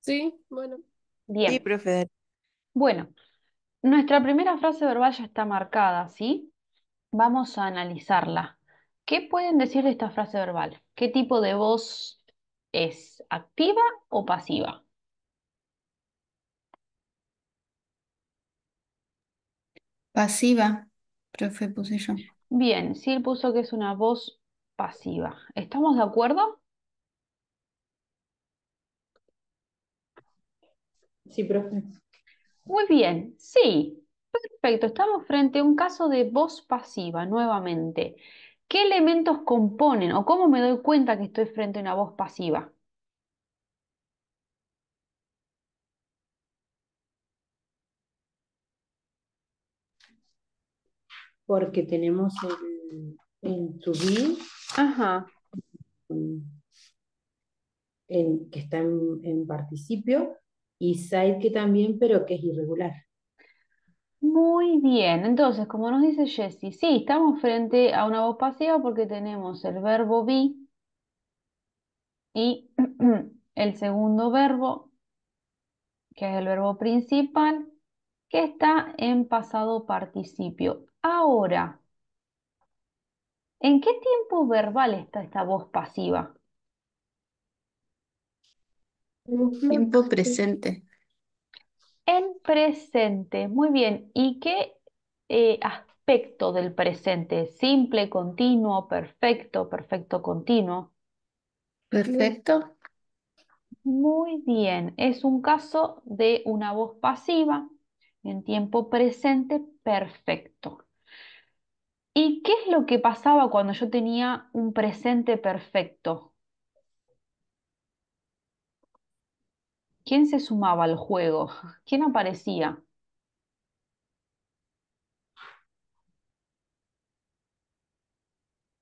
Sí, bueno. Bien. Sí, profe. Bueno, nuestra primera frase verbal ya está marcada, ¿sí? Vamos a analizarla. ¿Qué pueden decir de esta frase verbal? ¿Qué tipo de voz es? ¿Activa o pasiva? Pasiva, profe, puse yo. Bien, sí, puso que es una voz
pasiva.
¿Estamos de acuerdo? Sí, profe. Muy bien, sí, perfecto. Estamos frente a un caso de voz pasiva nuevamente. ¿Qué elementos componen o cómo me doy cuenta que estoy frente a una voz pasiva?
Porque tenemos el, to be, que está en, en participio, y side que también, pero que es irregular.
Muy bien, entonces, como nos dice Jessy, sí, estamos frente a una voz pasiva porque tenemos el verbo be y (clears throat) el segundo verbo, que es el verbo principal, que está en pasado participio. Ahora, ¿en qué tiempo verbal está esta voz pasiva?
Tiempo presente.
En presente, muy bien. ¿Y qué eh, aspecto del presente? ¿Simple, continuo, perfecto, perfecto, continuo?
Perfecto.
Muy bien. Es un caso de una voz pasiva en tiempo presente perfecto. ¿Y qué es lo que pasaba cuando yo tenía un presente perfecto? ¿Quién se sumaba al juego? ¿Quién aparecía?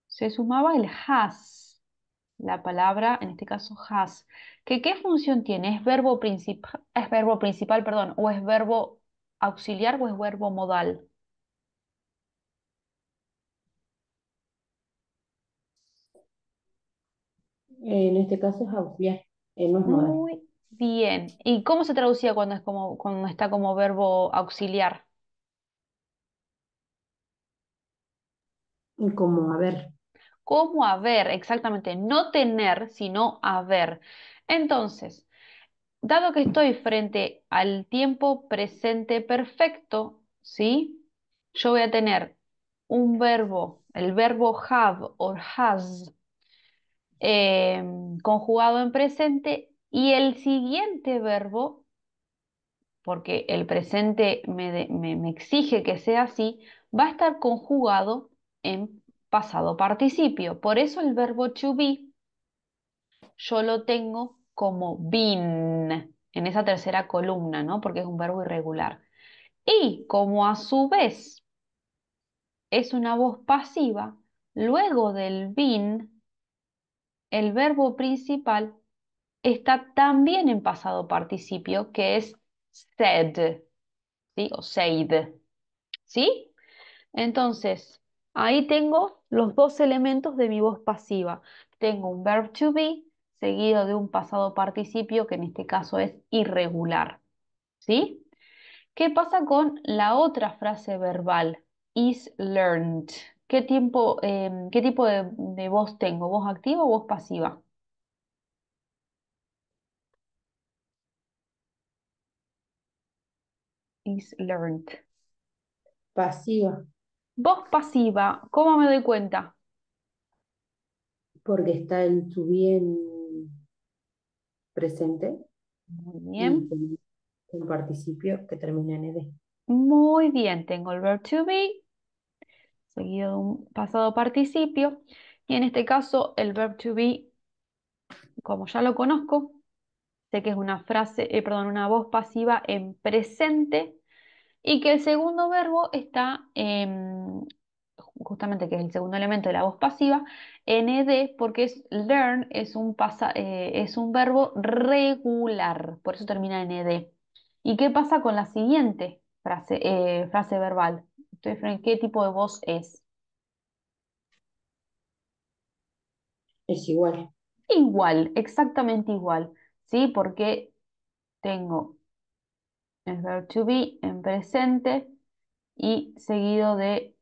Se sumaba el has, la palabra, en este caso has. ¿Qué función tiene? ¿Es verbo, principal, ¿Es verbo principal, perdón, o es verbo auxiliar o es verbo modal?
En este caso es auxiliar, eh, modal.
Bien. ¿Y cómo se traducía cuando es como, cuando está como verbo auxiliar?
Como, haber.
Como haber, exactamente. No tener, sino haber. Entonces, dado que estoy frente al tiempo presente perfecto, ¿sí? Yo voy a tener un verbo, el verbo have o has, eh, conjugado en presente y el siguiente verbo, porque el presente me, exige que sea así, va a estar conjugado en pasado participio. Por eso el verbo to be yo lo tengo como bin, en esa tercera columna, ¿no? Porque es un verbo irregular. Y como a su vez es una voz pasiva, luego del bin, el verbo principal está también en pasado participio, que es said, ¿sí? O said, ¿sí? Entonces, ahí tengo los dos elementos de mi voz pasiva. Tengo un verb to be seguido de un pasado participio, que en este caso es irregular, ¿sí? ¿Qué pasa con la otra frase verbal? Is learned. ¿Qué, tiempo, em, qué tipo de, de voz tengo? ¿Voz activa o voz pasiva?
is learned. Pasiva. Voz pasiva, ¿cómo
me doy cuenta?
Porque está en tu bien presente. Muy bien. Un participio que termina en ed.
Muy bien, tengo el verb to be, seguido de un pasado participio. Y en este caso, el verb to be, como ya lo conozco, que es una frase, eh, perdón, una voz pasiva en presente y que el segundo verbo está justamente que es el segundo elemento de la voz pasiva, ND, porque es learn, es un, eh, es un verbo regular, por eso termina en ND. ¿Y qué pasa con la siguiente frase, eh, frase verbal? ¿qué tipo de voz es?
Es igual.
Igual, exactamente igual. Porque tengo el verbo to be en presente y seguido de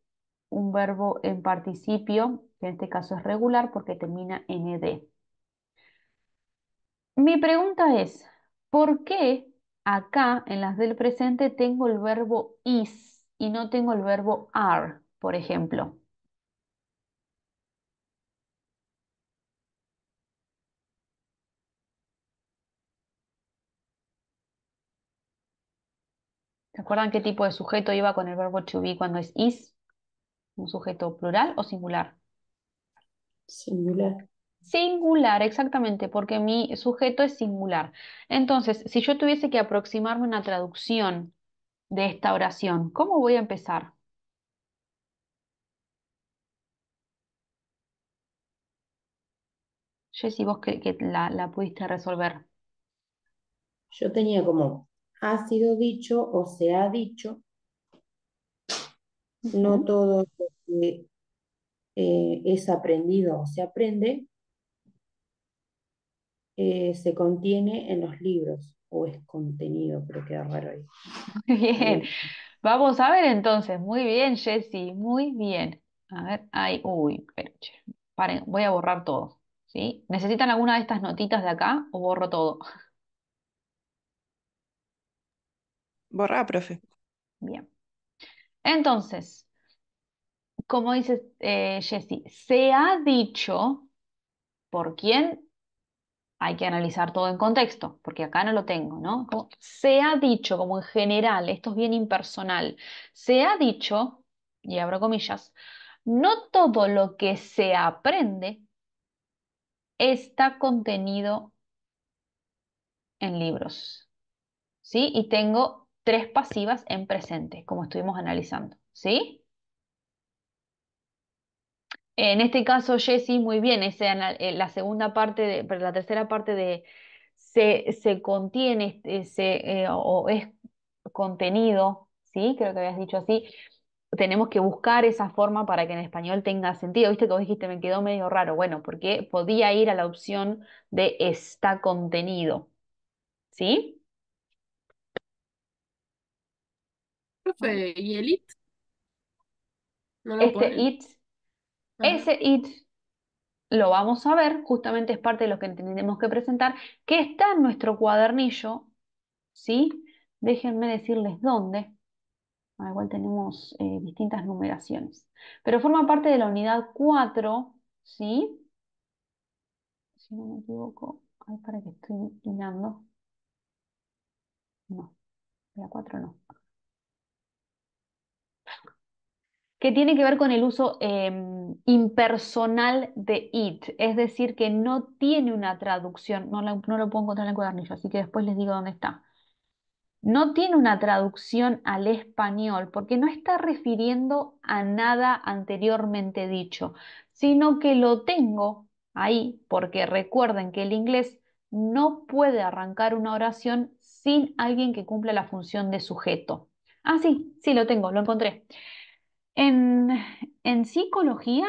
un verbo en participio, que en este caso es regular porque termina en ed. Mi pregunta es, ¿por qué acá en las del presente tengo el verbo is y no tengo el verbo are, por ejemplo? ¿Recuerdan qué tipo de sujeto iba con el verbo to be cuando es is? ¿Un sujeto plural o singular?
Singular.
Singular, exactamente, porque mi sujeto es singular. Entonces, si yo tuviese que aproximarme a una traducción de esta oración, ¿cómo voy a empezar? Jessy, vos que, la
pudiste resolver. Yo tenía como ha sido dicho o se ha dicho. No todo lo que eh, es aprendido o se aprende eh, se contiene en los libros o es contenido, pero queda raro ahí. (laughs)
bien. Eh, Vamos a ver entonces. Muy bien, Jessy. Muy bien. A ver, ay, Uy, paren, voy a borrar todo. ¿sí? ¿Necesitan alguna de estas notitas de acá o borro todo? (laughs) borra profe. Bien. Entonces, como dice eh, Jessy, se ha dicho por quién hay que analizar todo en contexto, porque acá no lo tengo, ¿no? se ha dicho, como en general, esto es bien impersonal, se ha dicho, y abro comillas, no todo lo que se aprende está contenido en libros. ¿Sí? Y tengo tres pasivas en presente, como estuvimos analizando, ¿sí? En este caso, Jessy, muy bien, eh, la segunda parte, de, la tercera parte de se, contiene eh, eh, o es contenido, ¿sí? Creo que habías dicho así. Tenemos que buscar esa forma para que en español tenga sentido. Viste que vos dijiste, me quedó medio raro. Bueno, porque podía ir a la opción de está contenido, ¿sí?
¿Y el it? Este it,
ese it, lo vamos a ver, justamente es parte de lo que tenemos que presentar, que está en nuestro cuadernillo, ¿sí? Déjenme decirles dónde. Ah, igual tenemos eh, distintas numeraciones. Pero forma parte de la unidad 4, ¿sí?
Si no me equivoco,
ay, para que estoy mirando. No, la 4 no. que tiene que ver con el uso em, impersonal de it, es decir, que no tiene una traducción, no, no lo puedo encontrar en el cuadernillo, así que después les digo dónde está. No tiene una traducción al español porque no está refiriendo a nada anteriormente dicho, sino que lo tengo ahí porque recuerden que el inglés no puede arrancar una oración sin alguien que cumpla la función de sujeto. Ah, sí, sí, lo tengo, lo encontré. En, psicología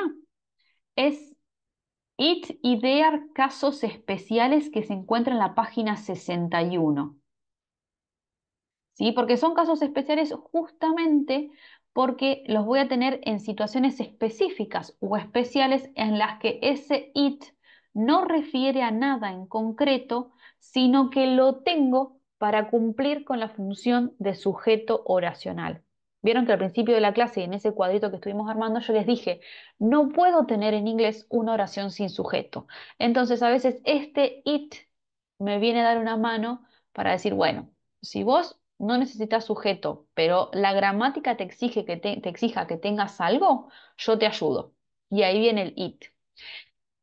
es IT idear casos especiales que se encuentran en la página 61. ¿Sí? Porque son casos especiales justamente porque los voy a tener en situaciones específicas o especiales en las que ese IT no refiere a nada en concreto, sino que lo tengo para cumplir con la función de sujeto oracional. Vieron que al principio de la clase, en ese cuadrito que estuvimos armando, yo les dije, no puedo tener en inglés una oración sin sujeto. Entonces, a veces este it me viene a dar una mano para decir, bueno, si vos no necesitas sujeto, pero la gramática te exige que te, exija que tengas algo, yo te ayudo. Y ahí viene el it.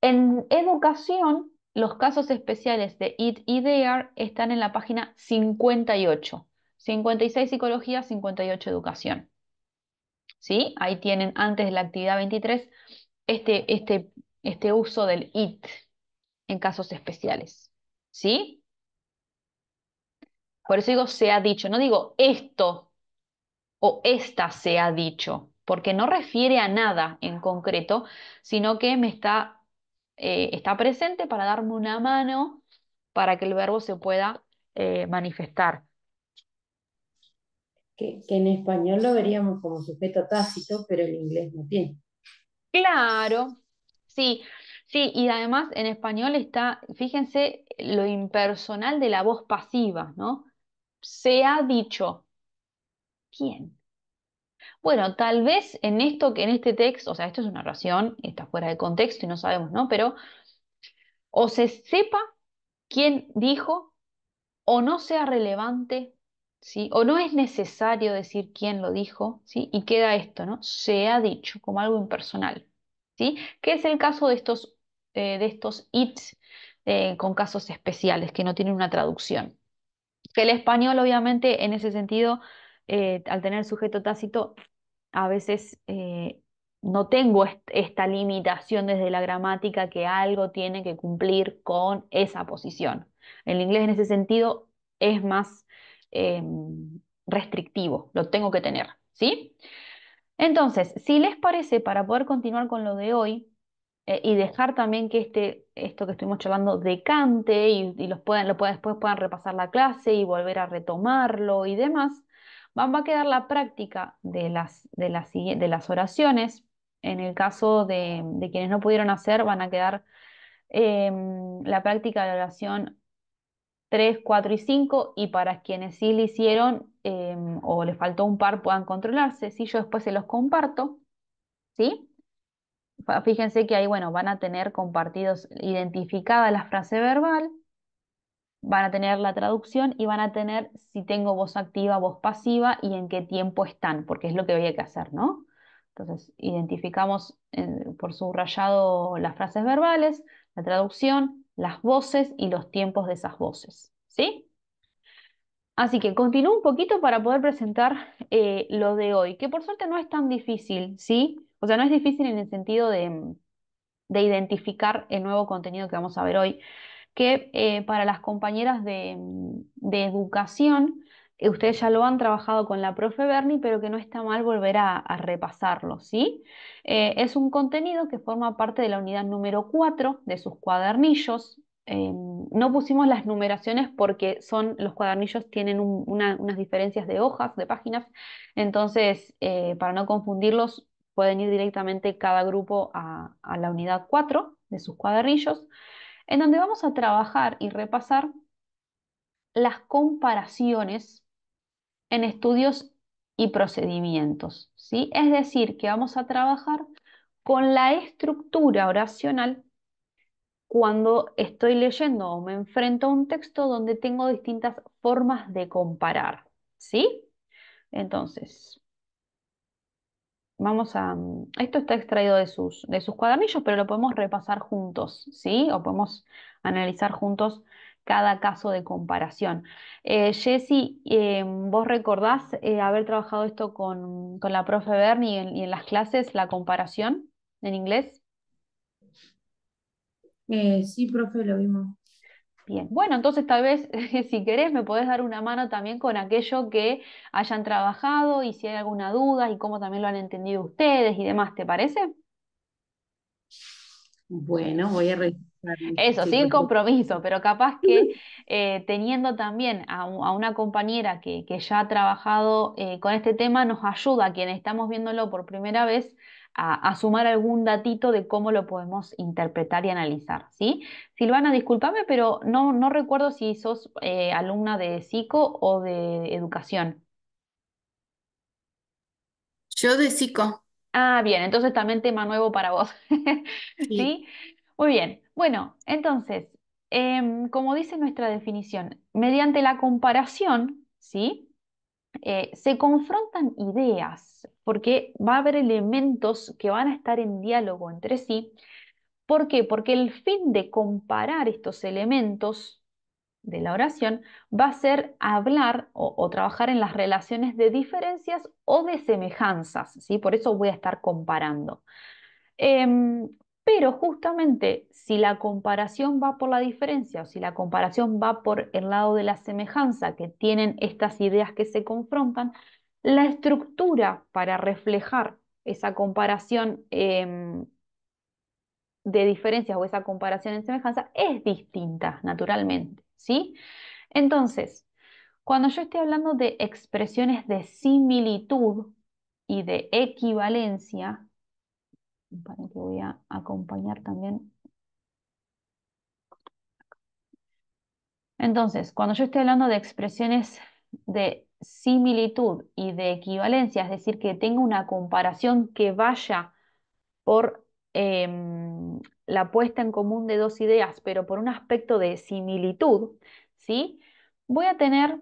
En educación, los casos especiales de it y are están en la página 58 56 psicología, 58 educación. ¿Sí? Ahí tienen antes de la actividad 23 este, este, este uso del IT en casos especiales. ¿Sí? Por eso digo se ha dicho, no digo esto o esta se ha dicho, porque no refiere a nada en concreto, sino que me está, eh, está presente para darme una mano para que el verbo se pueda eh, manifestar
que, en español lo veríamos como sujeto tácito, pero el inglés no tiene.
Claro, sí, sí, y además en español está, fíjense lo impersonal de la voz pasiva, ¿no? Se ha dicho. ¿Quién? Bueno, tal vez en esto que en este texto, o sea, esto es una oración, está fuera de contexto y no sabemos, ¿no? Pero o se sepa quién dijo o no sea relevante o no es necesario decir quién lo dijo, ¿sí? Y queda esto, ¿no? Se ha dicho como algo impersonal, ¿sí? Que es el caso de estos, eh, de estos it's eh, con casos especiales que no tienen una traducción. El español, obviamente, en ese sentido, eh, al tener sujeto tácito, a veces no tengo esta limitación desde la gramática que algo tiene que cumplir con esa posición. El inglés en ese sentido es más Em, restrictivo, lo tengo que tener, ¿sí? Entonces, si les parece, para poder continuar con lo de hoy eh, y dejar también que este, esto que estuvimos charlando decante y, y los puedan, lo después puedan repasar la clase y volver a retomarlo y demás, va, a quedar la práctica de las, de las, oraciones. En el caso de, quienes no pudieron hacer, van a quedar em, la práctica de oración 3, 4 y 5, y para quienes sí le hicieron em, o les faltó un par puedan controlarse. Si yo después se los comparto, ¿sí? Fíjense que ahí, bueno, van a tener compartidos, identificada la frase verbal, van a tener la traducción y van a tener si tengo voz activa, voz pasiva y en qué tiempo están, porque es lo que había que hacer, ¿no? Entonces, identificamos eh, por subrayado las frases verbales, la traducción, las voces y los tiempos de esas voces. ¿Sí? Así que continúo un poquito para poder presentar eh, lo de hoy, que por suerte no es tan difícil, ¿sí? O sea, no es difícil en el sentido de, mm, identificar el nuevo contenido que vamos a ver hoy, que eh, para las compañeras de mm, educación eh, ustedes ya lo han trabajado con la profe Berni, pero que no está mal volver a, repasarlo, ¿sí? Eh, es un contenido que forma parte de la unidad número 4 de sus cuadernillos. Eh, no pusimos las numeraciones porque son, los cuadernillos tienen unas diferencias de hojas, de páginas, entonces para no confundirlos pueden ir directamente cada grupo a, a la unidad 4 de sus cuadernillos, en donde vamos a trabajar y repasar las comparaciones en estudios y procedimientos. ¿sí? Es decir, que vamos a trabajar con la estructura oracional cuando estoy leyendo o me enfrento a un texto donde tengo distintas formas de comparar. ¿Sí? Entonces, vamos a... Mm, esto está extraído de sus, de sus cuadernillos, pero lo podemos repasar juntos, ¿sí? O podemos analizar juntos cada caso de comparación. Eh, Jessy, eh, vos recordás eh, haber trabajado esto con, la profe Bernie y en, las clases, la comparación en inglés.
Eh, sí, profe, lo vimos. Bien,
bueno, entonces tal vez (laughs) si querés me podés dar una mano también con aquello que hayan trabajado y si hay alguna duda y cómo también lo han entendido ustedes y demás, ¿te parece?
Bueno, voy a eso, sin
compromiso, pero capaz (laughs) que eh, teniendo también a, una compañera que, ya ha trabajado eh, con este tema, nos ayuda a quienes estamos viéndolo por primera vez a, sumar algún datito de cómo lo podemos interpretar y analizar. ¿sí? Silvana, discúlpame, pero no, no recuerdo si sos eh, alumna de psico o de educación.
Yo de psico.
Ah, bien, entonces también tema nuevo para vos. (laughs) ¿Sí? Muy bien, bueno, entonces, em, como dice nuestra definición, mediante la comparación, ¿sí? Eh, se confrontan ideas, porque va a haber elementos que van a estar en diálogo entre sí. ¿Por qué? Porque el fin de comparar estos elementos de la oración va a ser hablar o, trabajar en las relaciones de diferencias o de semejanzas, ¿sí? Por eso voy a estar comparando. Em, pero justamente si la comparación va por la diferencia o si la comparación va por el lado de la semejanza que tienen estas ideas que se confrontan, la estructura para reflejar esa comparación em, de diferencias o esa comparación en semejanza es distinta naturalmente, ¿sí? Entonces, cuando yo estoy hablando de expresiones de similitud y de equivalencia, para que voy a acompañar también. Entonces, cuando yo estoy hablando de expresiones de similitud y de equivalencia, es decir, que tenga una comparación que vaya por em, la puesta en común de dos ideas, pero por un aspecto de similitud, ¿sí? voy a tener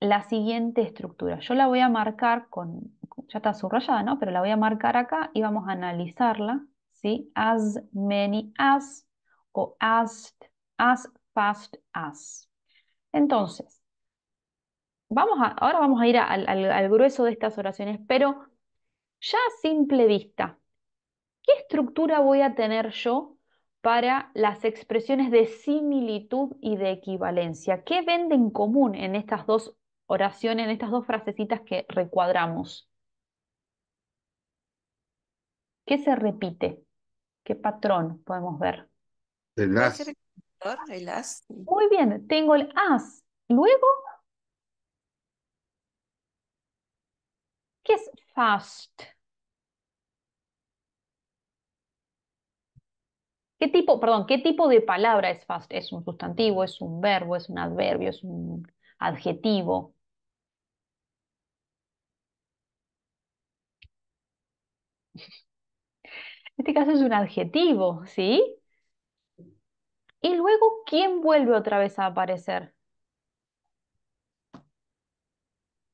la siguiente estructura. Yo la voy a marcar con, ya está subrayada, ¿no? Pero la voy a marcar acá y vamos a analizarla, ¿sí? As many as o as, as fast as. Entonces, vamos ahora vamos a ir al, grueso de estas oraciones, pero ya a simple vista, ¿qué estructura voy a tener yo para las expresiones de similitud y de equivalencia? ¿Qué venden en común en estas dos oraciones, en estas dos frasecitas que recuadramos? ¿Qué se repite? ¿Qué patrón podemos ver? El as. Muy bien, tengo el as. Luego, ¿qué es fast? ¿Qué tipo, perdón, qué tipo de palabra es fast? ¿Es un sustantivo, es un verbo, es un adverbio, es un adjetivo? este caso es un adjetivo, ¿sí? Y luego, ¿quién vuelve otra vez a aparecer?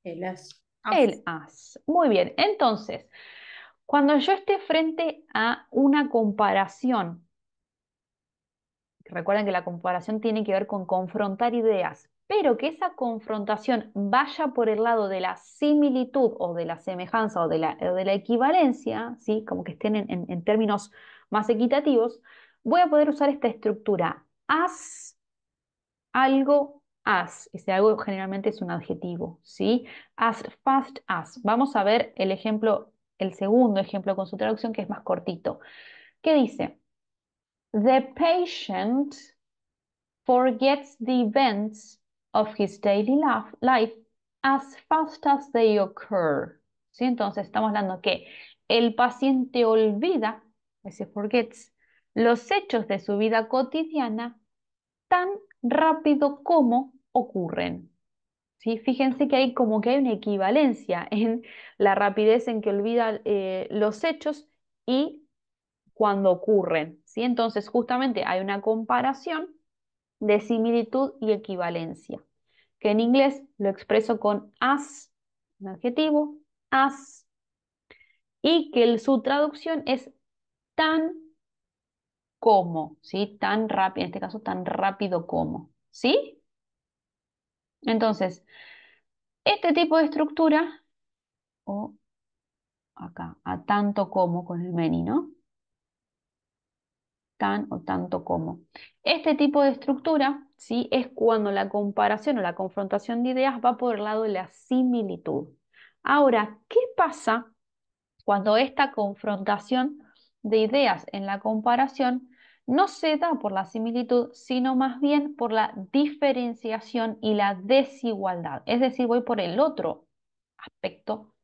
El as. El as. Muy bien, entonces, cuando yo esté frente a una comparación, recuerden que la comparación tiene que ver con confrontar ideas, pero que esa confrontación vaya por el lado de la similitud o de la semejanza o de la, equivalencia, ¿sí? como que estén en, términos más equitativos, voy a poder usar esta estructura. As algo, as. Ese algo generalmente es un adjetivo. ¿sí? As fast as. Vamos a ver el ejemplo, el segundo ejemplo con su traducción que es más cortito. ¿Qué dice? The patient forgets the events of his daily life as fast as they occur. ¿Sí? Entonces estamos hablando que el paciente olvida, ese forgets, los hechos de su vida cotidiana tan rápido como ocurren. ¿Sí? Fíjense que hay como que hay una equivalencia (laughs) en la rapidez en que olvida eh, los hechos y cuando ocurren. ¿sí? Entonces justamente hay una comparación de similitud y equivalencia, que en inglés lo expreso con as, un adjetivo, as, y que su traducción es tan como, ¿sí? Tan rápido, en este caso tan rápido como, ¿sí? Entonces, este tipo de estructura, o acá, a tanto como con el meni, ¿no? tan o tanto como. Este tipo de estructura ¿sí? es cuando la comparación o la confrontación de ideas va por el lado de la similitud. Ahora, ¿qué pasa cuando esta confrontación de ideas en la comparación no se da por la similitud, sino más bien por la diferenciación y la desigualdad? Es decir, voy por el otro aspecto,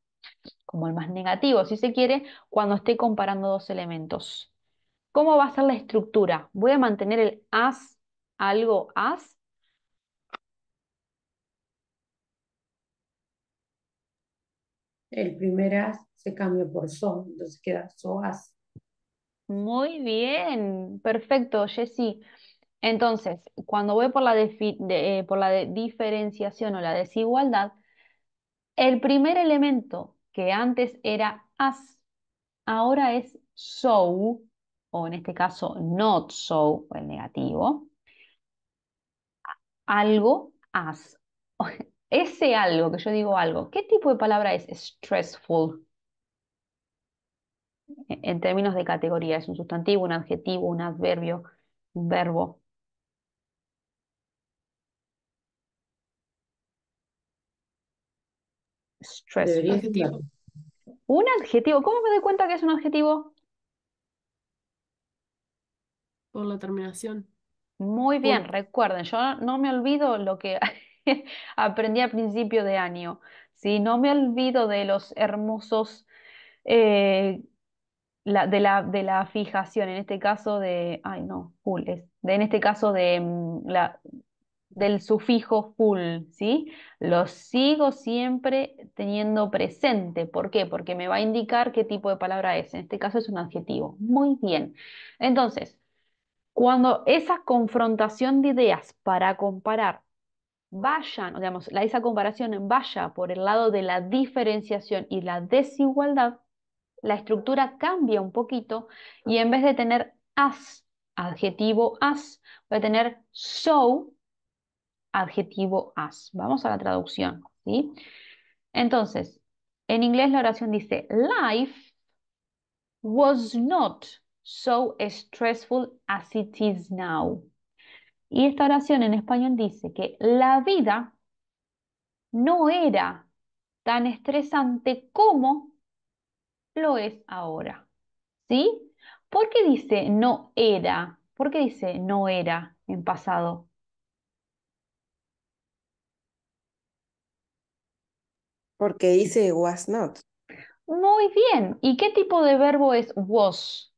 como el más negativo, si se quiere, cuando esté comparando dos elementos. ¿Cómo va a ser la estructura? ¿Voy a mantener el as, algo as?
El primer as se cambia por so, entonces queda so as.
Muy bien, perfecto, Jessy. Entonces, cuando voy por la, eh, por la diferenciación o la desigualdad, el primer elemento que antes era as, ahora es so, o en este caso not so, el negativo, algo as. (laughs) Ese algo, que yo digo algo, ¿qué tipo de palabra es stressful? E-, en términos de categoría, ¿es un sustantivo, un adjetivo, un adverbio, un verbo? Un adjetivo. ¿Cómo me doy cuenta que es un adjetivo? por la
terminación.
Muy bien, recuerden, yo no me olvido lo que (laughs) aprendí a principio de año, ¿sí? No me olvido de los hermosos, eh, de la, de la fijación, en este caso de, ay no, full, en este caso de, mm, la, del sufijo full, ¿sí? Lo sigo siempre teniendo presente. ¿Por qué? Porque me va a indicar qué tipo de palabra es. En este caso es un adjetivo. Muy bien. Entonces, cuando esa confrontación de ideas para comparar vayan, digamos, la, esa comparación vaya por el lado de la diferenciación y la desigualdad, la estructura cambia un poquito y en vez de tener as, adjetivo as, voy a tener so, adjetivo as. Vamos a la traducción, ¿sí? Entonces, en inglés la oración dice, life was not so stressful as it is now. Y esta oración en español dice que la vida no era tan estresante como lo es ahora. ¿Sí? ¿Por qué dice no era? ¿Por qué dice no era en pasado? Porque dice was not. Muy bien. ¿Y qué tipo de verbo es was?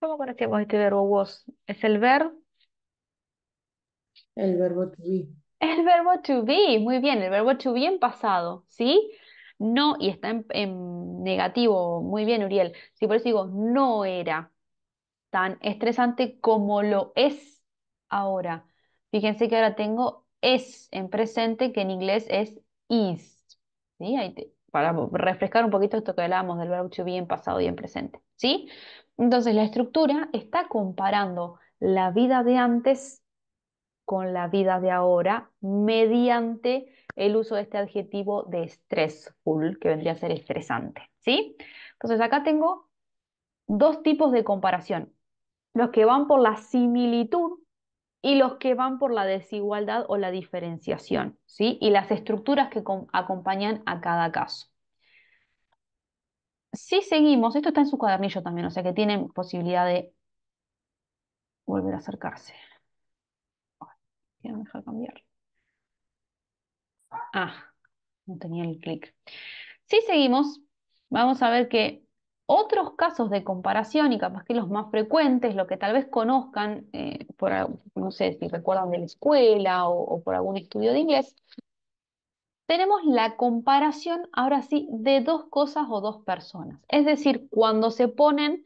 ¿Cómo conocemos este, este verbo was? ¿Es el verbo? El verbo to be.
El verbo to be, muy bien, el verbo to be en pasado, ¿sí? No, y está en, negativo, muy bien, Uriel. si por eso digo, no era tan estresante como lo es ahora. Fíjense que ahora tengo es en presente, que en inglés es is. ¿Sí? Ahí para refrescar un poquito esto que hablábamos del verbo bien pasado y en presente, ¿sí? Entonces la estructura está comparando la vida de antes con la vida de ahora mediante el uso de este adjetivo de stressful, que vendría a ser estresante, ¿sí? Entonces acá tengo dos tipos de comparación, los que van por la similitud y los que van por la desigualdad o la diferenciación, ¿sí? Y las estructuras que acompañan a cada caso. Si seguimos, esto está en su cuadernillo también, o sea que tienen posibilidad de volver a acercarse. Quiero dejar cambiar. Ah, no tenía el clic. Si seguimos, vamos a ver que otros casos de comparación, y capaz que los más frecuentes, los que tal vez conozcan, eh, por, no sé si recuerdan de la escuela o, o por algún estudio de inglés, tenemos la comparación, ahora sí, de dos cosas o dos personas. Es decir, cuando se ponen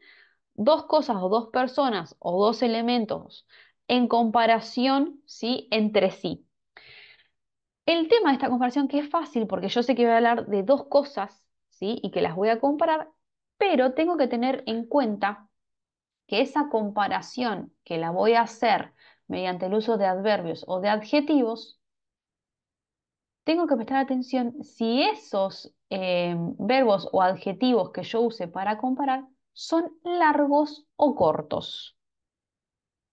dos cosas o dos personas o dos elementos en comparación ¿sí? entre sí. El tema de esta comparación, que es fácil porque yo sé que voy a hablar de dos cosas ¿sí? y que las voy a comparar, pero tengo que tener en cuenta que esa comparación que la voy a hacer mediante el uso de adverbios o de adjetivos, tengo que prestar atención si esos eh, verbos o adjetivos que yo use para comparar son largos o cortos.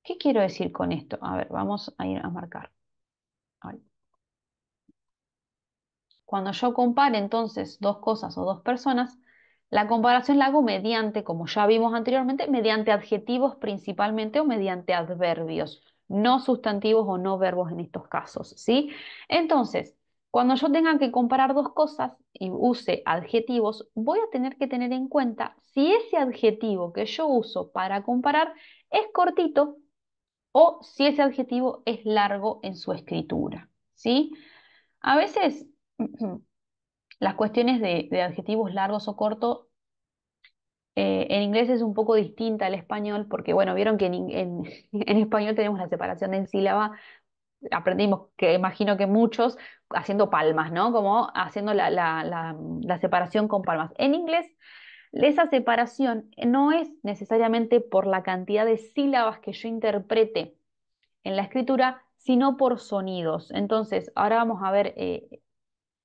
¿Qué quiero decir con esto? A ver, vamos a ir a marcar. Cuando yo compare entonces dos cosas o dos personas, la comparación la hago mediante, como ya vimos anteriormente, mediante adjetivos principalmente o mediante adverbios, no sustantivos o no verbos en estos casos, ¿sí? Entonces, cuando yo tenga que comparar dos cosas y use adjetivos, voy a tener que tener en cuenta si ese adjetivo que yo uso para comparar es cortito o si ese adjetivo es largo en su escritura, ¿sí? A veces (clears throat) Las cuestiones de, adjetivos largos o cortos eh, en inglés es un poco distinta al español porque, bueno, vieron que (laughs) en, español tenemos la separación en sílaba, aprendimos, que imagino que muchos, haciendo palmas, ¿no? Como haciendo la, separación con palmas. En inglés, esa separación no es necesariamente por la cantidad de sílabas que yo interprete en la escritura, sino por sonidos. Entonces, ahora vamos a ver eh,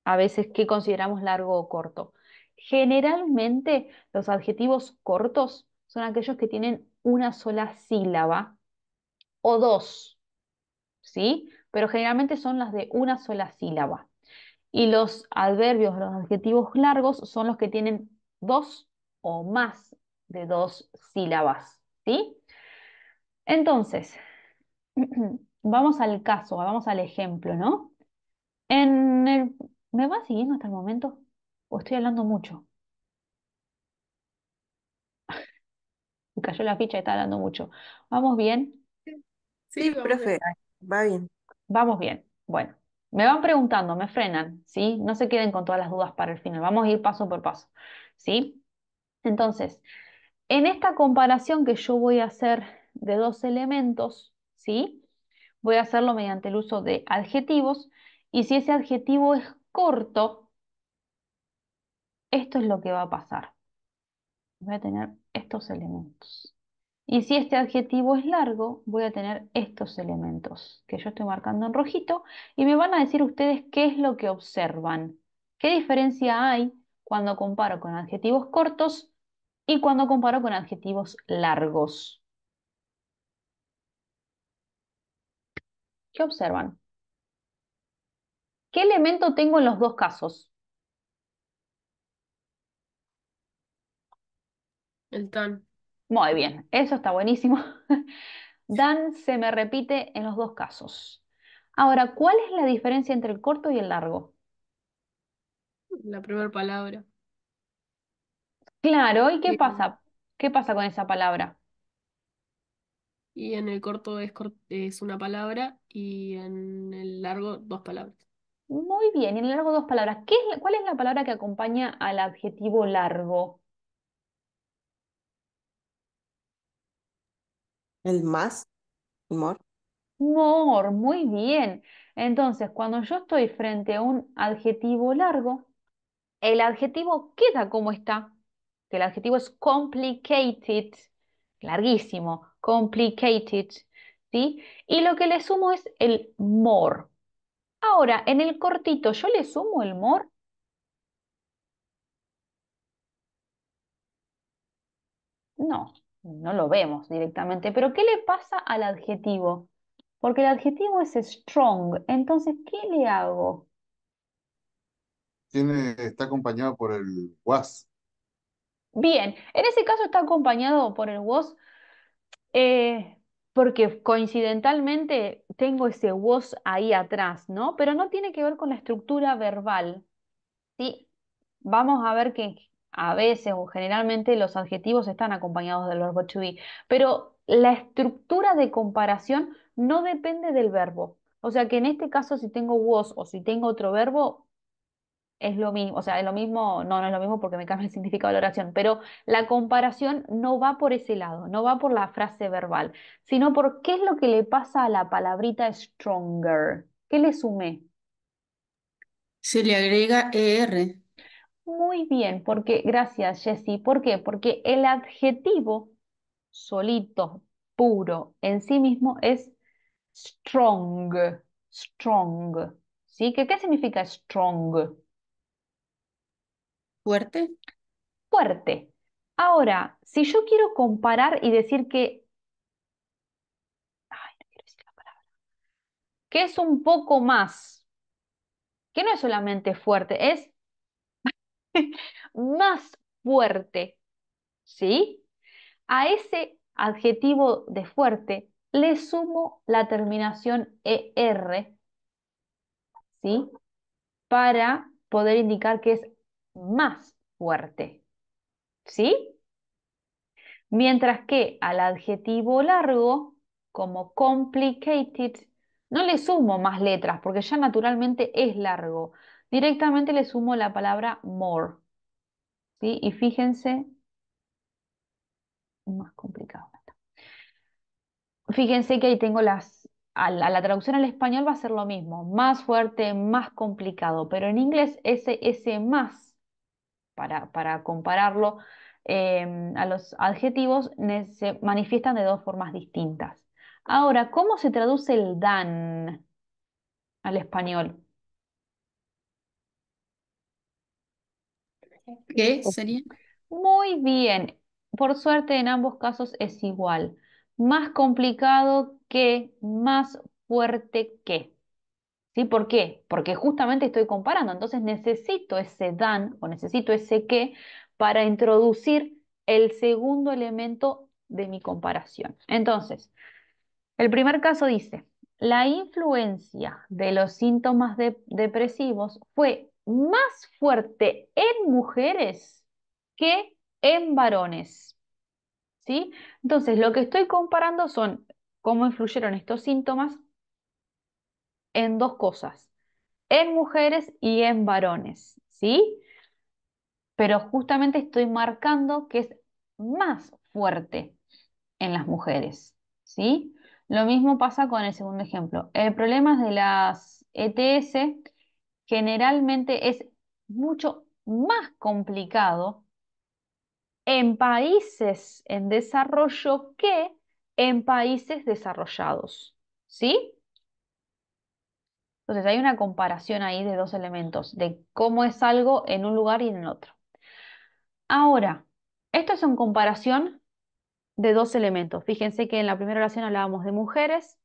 a veces qué consideramos largo o corto. Generalmente los adjetivos cortos son aquellos que tienen una sola sílaba o dos, ¿sí? Pero generalmente son las de una sola sílaba. Y los adverbios, los adjetivos largos son los que tienen dos o más de dos sílabas, ¿sí? Entonces,
(clears throat)
vamos al caso, vamos al ejemplo, ¿no? En el ¿Me va siguiendo hasta el momento? ¿O estoy hablando mucho?
(laughs) cayó la
ficha y está hablando mucho. ¿Vamos bien? Sí, profe, va bien. Vamos bien. Bueno, me van preguntando, me frenan, ¿sí? No se queden con todas las dudas para el final. Vamos a ir paso por paso, ¿sí? Entonces, en esta comparación que yo voy a hacer de dos elementos, ¿sí? Voy a hacerlo mediante el uso de adjetivos. Y si ese adjetivo es corto, esto es lo que va a pasar. Voy a tener estos elementos. Y si este adjetivo es largo, voy a tener estos elementos que yo estoy marcando en rojito y me van a decir ustedes qué es lo que observan. ¿Qué diferencia hay cuando comparo con adjetivos cortos y cuando comparo con adjetivos largos? ¿Qué observan? ¿Qué elemento tengo en los dos casos?
El tan. Muy bien,
eso está buenísimo. (laughs) Dan se me repite en los dos casos. Ahora, ¿cuál es la diferencia entre el corto y el largo?
La primera palabra.
Claro, ¿y qué pasa? ¿Qué pasa con esa palabra?
Y en el corto es una palabra y en el largo dos palabras.
Muy bien, y en largo dos palabras. cuál es la palabra que acompaña al adjetivo largo?
El más, more.
More, muy bien. Entonces, cuando yo estoy frente a un adjetivo largo, el adjetivo queda como está. El adjetivo es complicated, larguísimo, complicated, ¿sí? Y lo que le sumo es el more. Ahora, en el cortito, ¿yo le sumo el more?
No, no lo
vemos directamente. Pero ¿qué le pasa al adjetivo? Porque el adjetivo es strong. Entonces, ¿qué le hago?
Tiene, está acompañado por el was.
Bien, en ese caso está acompañado por el was. Eh, porque coincidentalmente tengo ese was ahí atrás, ¿no? Pero no tiene que ver con la estructura verbal. ¿sí? Vamos a ver que a veces o generalmente los adjetivos están acompañados del verbo to be, pero la estructura de comparación no depende del verbo. O sea que en este caso si tengo was o si tengo otro verbo, es lo mismo, o sea, es lo mismo, no, no es lo mismo porque me cambia el significado de la oración, pero la comparación no va por ese lado, no va por la frase verbal, sino por qué es lo que le pasa a la palabrita stronger. ¿Qué le sumé?
Se le agrega ER.
Muy bien, porque, gracias Jessy, ¿por qué? Porque el adjetivo solito, puro, en sí mismo es strong, strong. ¿Sí? ¿Qué, qué significa strong? Fuerte. Fuerte. Ahora, si yo quiero comparar y decir que... Que es un poco más. Que no es solamente fuerte, es (laughs) más fuerte. ¿Sí? A ese adjetivo de fuerte le sumo la terminación ER, ¿sí? Para poder indicar que es más fuerte. ¿Sí? Mientras que al adjetivo largo, como complicated, no le sumo más letras porque ya naturalmente es largo. Directamente le sumo la palabra more. ¿Sí? Y fíjense, más complicado. Fíjense que ahí tengo las, a la, traducción al español va a ser lo mismo, más fuerte, más complicado, pero en inglés ese, ese más para, compararlo eh, a los adjetivos, se manifiestan de dos formas distintas. Ahora, ¿cómo se traduce el dan al español? ¿Qué sería? Muy bien. Por suerte, en ambos casos es igual. Más complicado que, más fuerte que. ¿Por qué? Porque justamente estoy comparando, entonces necesito ese dan o necesito ese que para introducir el segundo elemento de mi comparación. Entonces, el primer caso dice, la influencia de los síntomas depresivos fue más fuerte en mujeres que en varones. ¿Sí? Entonces, lo que estoy comparando son cómo influyeron estos síntomas en dos cosas, en mujeres y en varones, ¿sí? Pero justamente estoy marcando que es más fuerte en las mujeres, ¿sí? Lo mismo pasa con el segundo ejemplo. El problema de las ETS generalmente es mucho más complicado en países en desarrollo que en países desarrollados, ¿sí? Entonces hay una comparación ahí de dos elementos, de cómo es algo en un lugar y en el otro. Ahora, esto es una comparación de dos elementos. Fíjense que en la primera oración hablábamos de mujeres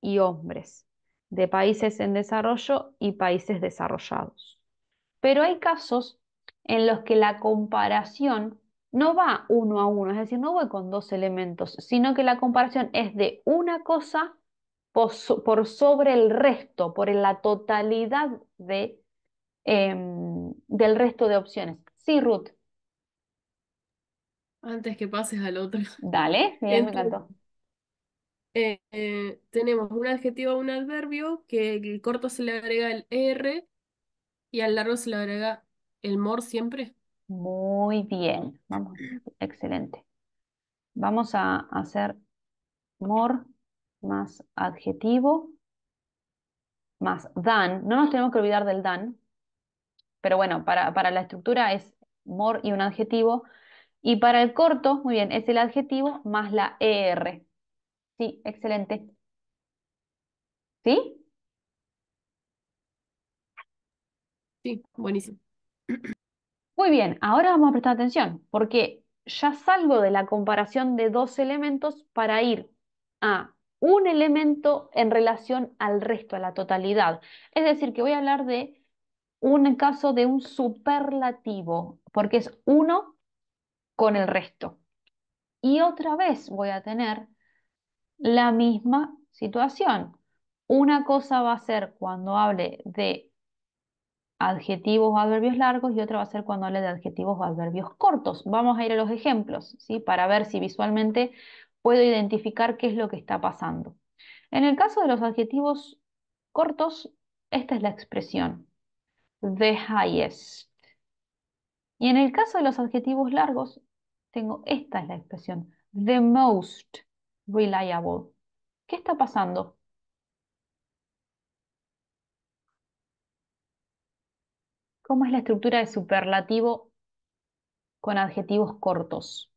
y hombres, de países en desarrollo y países desarrollados. Pero hay casos en los que la comparación no va uno a uno, es decir, no voy con dos elementos, sino que la comparación es de una cosa por, sobre el resto, por la totalidad de, em, del resto de opciones.
Sí, Ruth. Antes que pases al otro. Dale, (laughs) me encantó. Eh, eh, tenemos un adjetivo, un adverbio, que el corto se le agrega el R er y al largo se le agrega el mor siempre.
Muy bien, vamos, excelente. Vamos a hacer mor más adjetivo, más dan. No nos tenemos que olvidar del dan, pero bueno, para, para la estructura es more y un adjetivo. Y para el corto, muy bien, es el adjetivo más la ER. Sí, excelente. ¿Sí? Sí, buenísimo. Muy bien, ahora vamos a prestar atención, porque ya salgo de la comparación de dos elementos para ir a un elemento en relación al resto, a la totalidad. Es decir, que voy a hablar de un caso de un superlativo, porque es uno con el resto. Y otra vez voy a tener la misma situación. Una cosa va a ser cuando hable de adjetivos o adverbios largos y otra va a ser cuando hable de adjetivos o adverbios cortos. Vamos a ir a los ejemplos, ¿sí? Para ver si visualmente puedo identificar qué es lo que está pasando. En el caso de los adjetivos cortos, esta es la expresión, the highest. Y en el caso de los adjetivos largos, tengo esta es la expresión, the most reliable. ¿Qué está pasando? ¿Cómo es la estructura de superlativo con adjetivos cortos?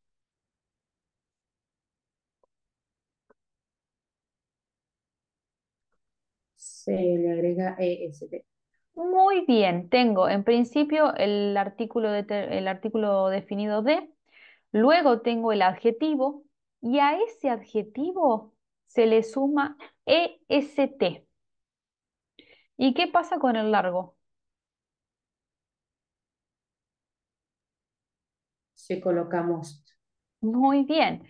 se le agrega EST.
Muy bien, tengo en principio el artículo, el artículo definido de, luego tengo el adjetivo y a ese adjetivo se le suma EST. ¿Y qué pasa con el largo?
Se colocamos.
Muy bien.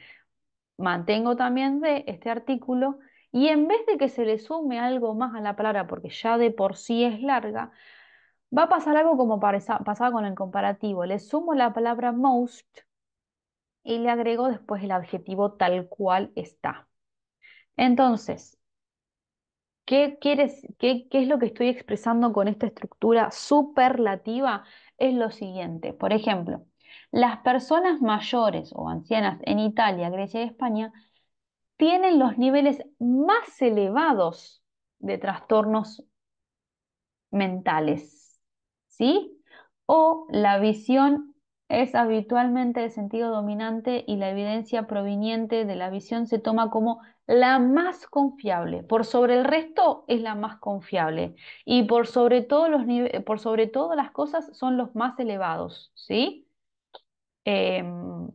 Mantengo también de este artículo y en vez de que se le sume algo más a la palabra, porque ya de por sí es larga, va a pasar algo como pasaba con el comparativo. Le sumo la palabra most y le agrego después el adjetivo tal cual está. Entonces, ¿qué, quieres, qué es lo que estoy expresando con esta estructura superlativa? Es lo siguiente. Por ejemplo, las personas mayores o ancianas en Italia, Grecia y España tienen los niveles más elevados de trastornos mentales, ¿sí? O la visión es habitualmente de sentido dominante y la evidencia proveniente de la visión se toma como la más confiable. Por sobre el resto es la más confiable y por sobre, todo los por sobre todas las cosas son los más elevados, ¿sí? Em,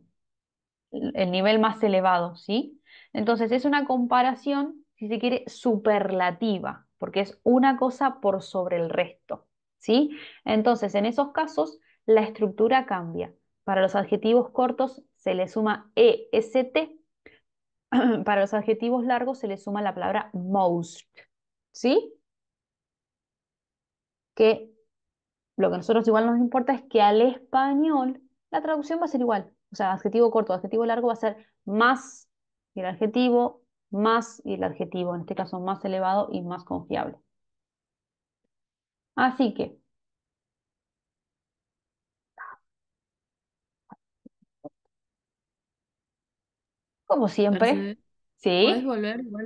el nivel más elevado, ¿sí? Entonces es una comparación, si se quiere, superlativa, porque es una cosa por sobre el resto. ¿sí? Entonces, en esos casos, la estructura cambia. Para los adjetivos cortos se le suma EST, (clears throat) para los adjetivos largos se le suma la palabra most, ¿sí? Que lo que a nosotros igual nos importa es que al español la traducción va a ser igual. O sea, adjetivo corto, adjetivo largo va a ser más el adjetivo, más y el adjetivo, en este caso más elevado y más confiable. Así que, como siempre, ¿sí?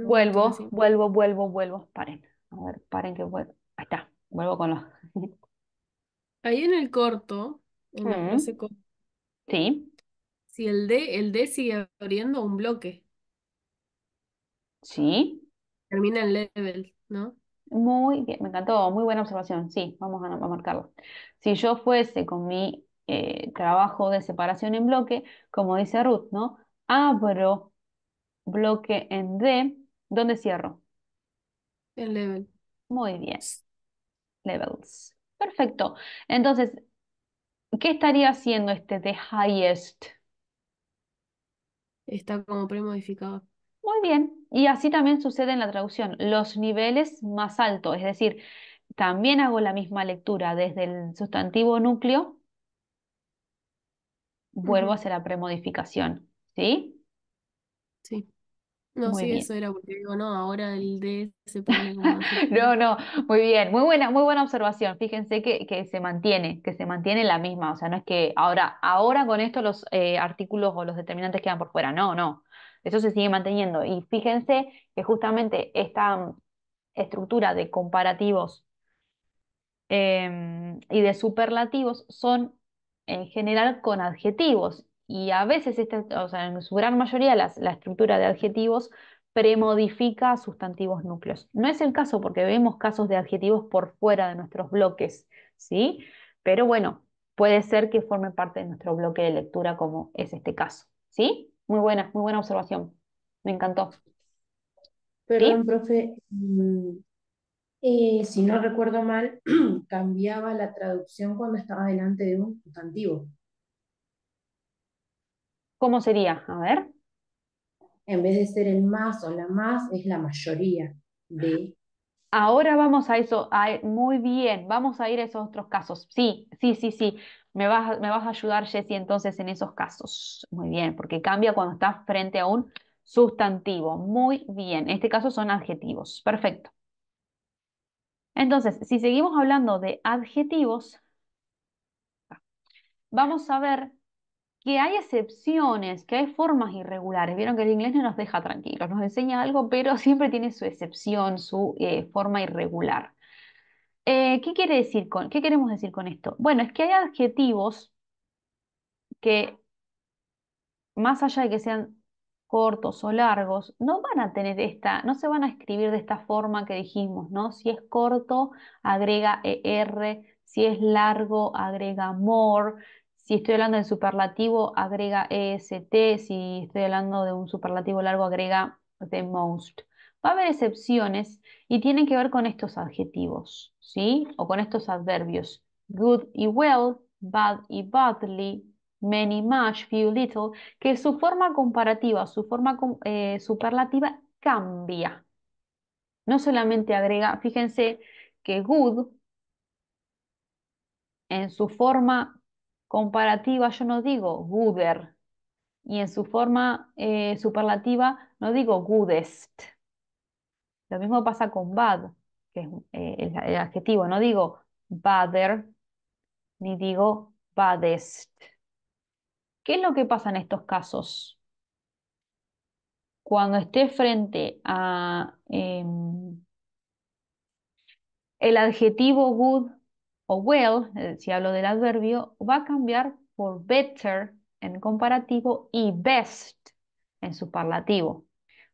Vuelvo, vuelvo, vuelvo, vuelvo, paren, a ver, paren que vuelvo, ahí está, vuelvo con los... (laughs)
Ahí en el corto, mm. Sí. Si el D, el D sigue abriendo un bloque.
Sí.
Termina el level, ¿no? Muy
bien, me encantó, muy buena observación. Sí, vamos a, marcarlo. Si yo fuese con mi eh, trabajo de separación en bloque, como dice Ruth, ¿no? Abro bloque en D, ¿dónde cierro? El level. Muy bien. Levels. Perfecto. Entonces, ¿qué estaría haciendo este de highest? Está como premodificado. Muy bien, y así también sucede en la traducción, los niveles más altos, es decir, también hago la misma lectura desde el sustantivo núcleo, vuelvo a hacer la premodificación, ¿sí?
Sí. No, sí, eso era porque digo, no, ahora el D se (laughs) pone como...
no, no, muy bien, muy buena, muy buena observación. Fíjense que, que, se mantiene, que se mantiene la misma. O sea, no es que ahora, ahora con esto los eh, artículos o los determinantes quedan por fuera. No, no. Eso se sigue manteniendo. Y fíjense que justamente esta mm, estructura de comparativos em, y de superlativos son en general con adjetivos. Y a veces, este, o sea, en su gran mayoría, la estructura de adjetivos premodifica sustantivos núcleos. No es el caso porque vemos casos de adjetivos por fuera de nuestros bloques, ¿sí? Pero bueno, puede ser que forme parte de nuestro bloque de lectura como es este caso, ¿sí? Muy buena, muy buena observación. Me encantó.
Perdón, profe.
Mm,
eh, si no recuerdo mal, (clears throat) cambiaba la traducción cuando estaba delante de un sustantivo. ¿Cómo sería? A ver. En vez de ser el más o la más, es la mayoría de. Ahora vamos
a eso. muy bien, vamos a ir a esos otros casos. Sí, sí, sí, sí. Me vas, a ayudar, Jessy, entonces en esos casos. Muy bien, porque cambia cuando estás frente a un sustantivo. Muy bien, en este caso son adjetivos. Perfecto. Entonces, si seguimos hablando de adjetivos, vamos a ver que hay excepciones, que hay formas irregulares. Vieron que el inglés no nos deja tranquilos, nos enseña algo, pero siempre tiene su excepción, su eh, forma irregular. Eh, ¿qué quiere decir con, qué queremos decir con esto? Bueno, es que hay adjetivos que, más allá de que sean cortos o largos, no van a tener esta, no se van a escribir de esta forma que dijimos, ¿no? Si es corto, agrega er, si es largo, agrega more, si estoy hablando de superlativo, agrega est, si estoy hablando de un superlativo largo, agrega the most. Va a haber excepciones y tienen que ver con estos adjetivos, ¿sí? O con estos adverbios. Good y well, bad y badly, many, much, few, little, que su forma comparativa, su forma eh, superlativa cambia. No solamente agrega, fíjense que good en su forma comparativa yo no digo gooder y en su forma eh, superlativa no digo goodest. Lo mismo pasa con bad, que es eh, el, adjetivo. No digo bader, ni digo badest. ¿Qué es lo que pasa en estos casos? Cuando esté frente a em, el adjetivo good o well, si hablo del adverbio, va a cambiar por better en comparativo y best en superlativo.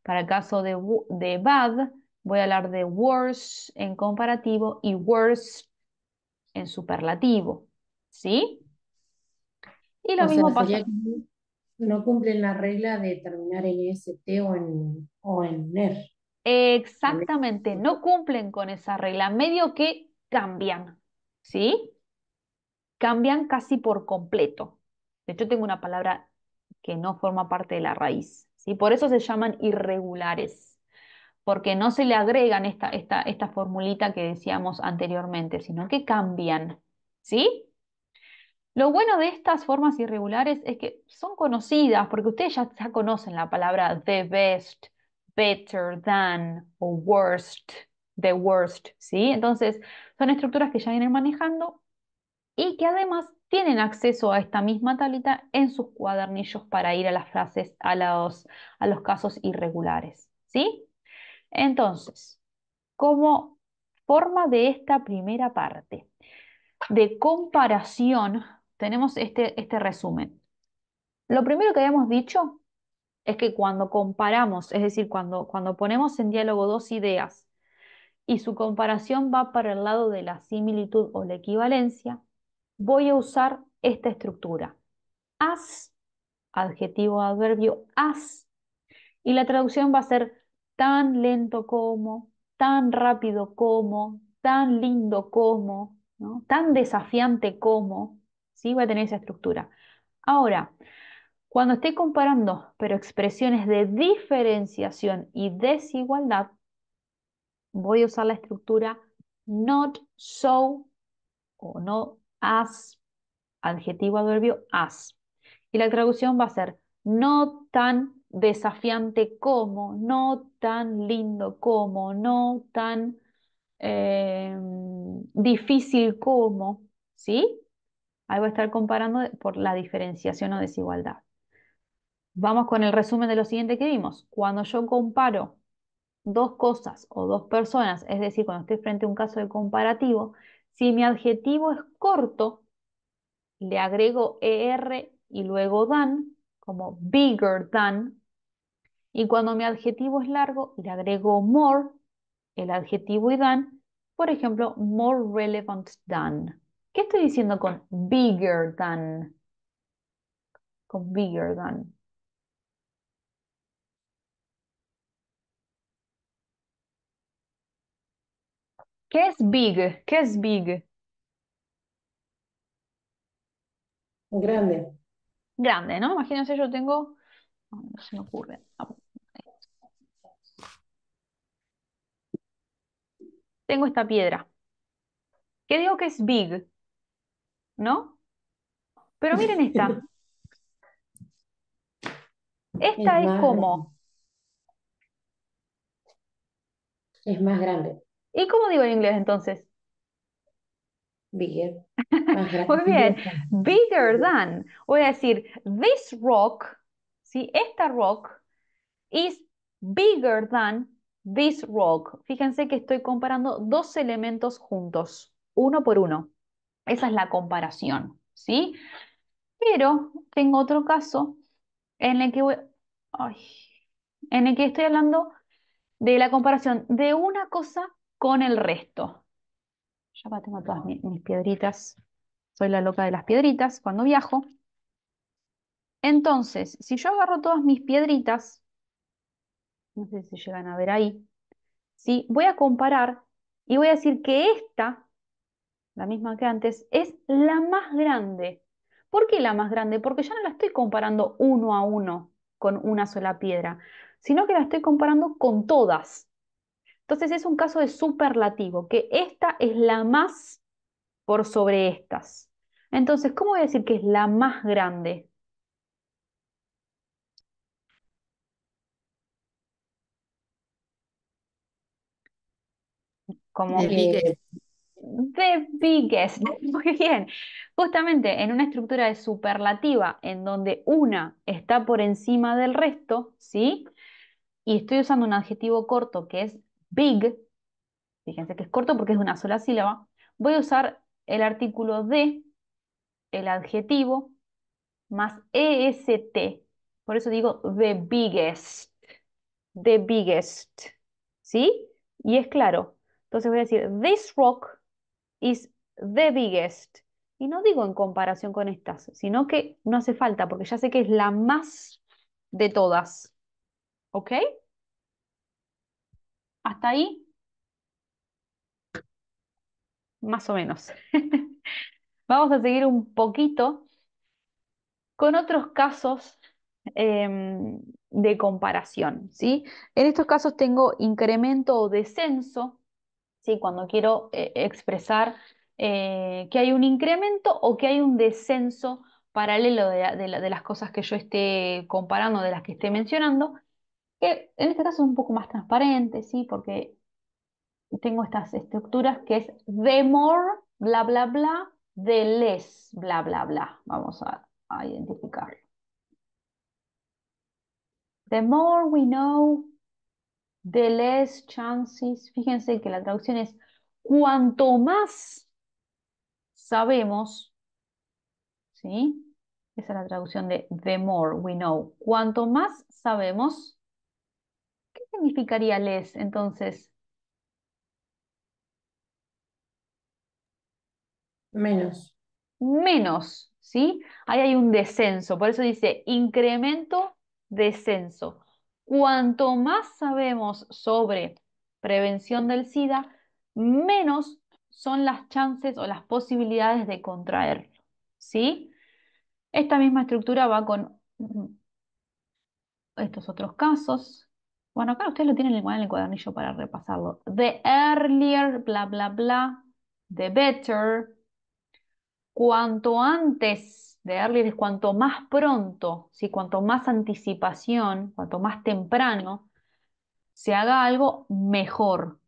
Para el caso de bad, Voy a hablar de worse en comparativo y worse en superlativo. ¿Sí?
Y lo mismo pasa. No cumplen la regla de terminar en ST o en, o en NER.
Exactamente, no cumplen con esa regla, medio que cambian, ¿sí? Cambian casi por completo. De hecho, tengo una palabra que no forma parte de la raíz, ¿sí? Por eso se llaman irregulares porque no se le agregan esta, formulita que decíamos anteriormente, sino que cambian. ¿Sí? Lo bueno de estas formas irregulares es que son conocidas, porque ustedes ya, conocen la palabra the best, better than o worst, the worst, ¿sí? Entonces, son estructuras que ya vienen manejando y que además tienen acceso a esta misma tablita en sus cuadernillos para ir a las frases, a los, a los casos irregulares, ¿sí? Entonces, como forma de esta primera parte de comparación, tenemos este, este resumen. Lo primero que habíamos dicho es que cuando comparamos, es decir, cuando, cuando ponemos en diálogo dos ideas y su comparación va para el lado de la similitud o la equivalencia, voy a usar esta estructura. As, adjetivo, adverbio, as. Y la traducción va a ser tan lento como, tan rápido como, tan lindo como, tan desafiante como, ¿sí? va a tener esa estructura. Ahora, cuando esté comparando, pero expresiones de diferenciación y desigualdad, voy a usar la estructura not so o no as, adjetivo, adverbio, as. Y la traducción va a ser no tan desafiante como, no tan lindo como, no tan eh, difícil como, ¿sí? Ahí va a estar comparando por la diferenciación o desigualdad. Vamos con el resumen de lo siguiente que vimos. Cuando yo comparo dos cosas o dos personas, es decir, cuando estoy frente a un caso de comparativo, si mi adjetivo es corto, le agrego er y luego dan, como bigger than y cuando mi adjetivo es largo, y le agrego more, el adjetivo y dan Por ejemplo, more relevant than. ¿Qué estoy diciendo con bigger than? Con bigger than. ¿Qué es big? ¿Qué es big? Grande. Grande, ¿no? Imagínense, yo tengo no se me ocurre. Ah, Tengo esta piedra. ¿Qué digo que es big, ¿no? Pero
miren esta. (laughs) Esta es, como. Es más grande.
¿Y cómo digo en inglés entonces? Bigger. (laughs) Muy bien. Bigger than. Voy a decir, this rock esta rock is bigger than this rock. Fíjense que estoy comparando dos elementos juntos, uno por uno. Esa es la comparación, ¿sí? Pero tengo otro caso en el que estoy hablando de la comparación de una cosa con el resto. Ya tengo todas mis piedritas. Soy la loca de las piedritas cuando viajo. Entonces, si yo agarro todas mis piedritas, no sé si llegan a ver ahí, ¿sí? voy a comparar y voy a decir que esta, la misma que antes, es la más grande. ¿Por qué la más grande? Porque ya no la estoy comparando uno a uno con una sola piedra, sino que la estoy comparando con todas. Entonces es un caso de superlativo, que esta es la más por sobre estas. Entonces, ¿cómo voy a decir que es la más grande? Como The biggest. (laughs) Muy bien. Justamente en una estructura de superlativa en donde una está por encima del resto, ¿sí? Y estoy usando un adjetivo corto que es big. Fíjense que es corto porque es de una sola sílaba. Voy a usar el artículo de, el adjetivo, más EST. Por eso digo the biggest. The biggest. ¿Sí? Y es claro, entonces voy a decir, this rock is the biggest. Y no digo en comparación con estas, sino que no hace falta, porque ya sé que es la más de todas. ¿Ok? ¿Hasta ahí? Más o menos. (laughs) Vamos a seguir un poquito con otros casos em, de comparación, ¿sí? En estos casos tengo incremento o descenso cuando quiero eh, expresar eh, que hay un incremento o que hay un descenso paralelo de, las cosas que yo esté comparando, de las que esté mencionando, que en este caso es un poco más transparente, ¿sí? porque tengo estas estructuras que es the more, bla, bla, bla, the less, bla, bla, bla. Vamos a, a identificarlo. The more we know, the less chances, fíjense que la traducción es cuanto más sabemos, ¿sí? Esa es la traducción de the more we know. Cuanto más sabemos, ¿qué significaría less entonces?
Menos.
Menos, ¿sí? Ahí hay un descenso, por eso dice incremento, descenso. Cuanto más sabemos sobre prevención del SIDA, menos son las chances o las posibilidades de contraerlo. ¿Sí? Esta misma estructura va con estos otros casos. Bueno, acá ustedes lo tienen en el cuadernillo para repasarlo. The earlier, bla, bla, bla, the better. Cuanto antes de cuanto más pronto, si cuanto más anticipación, cuanto más temprano se haga algo mejor.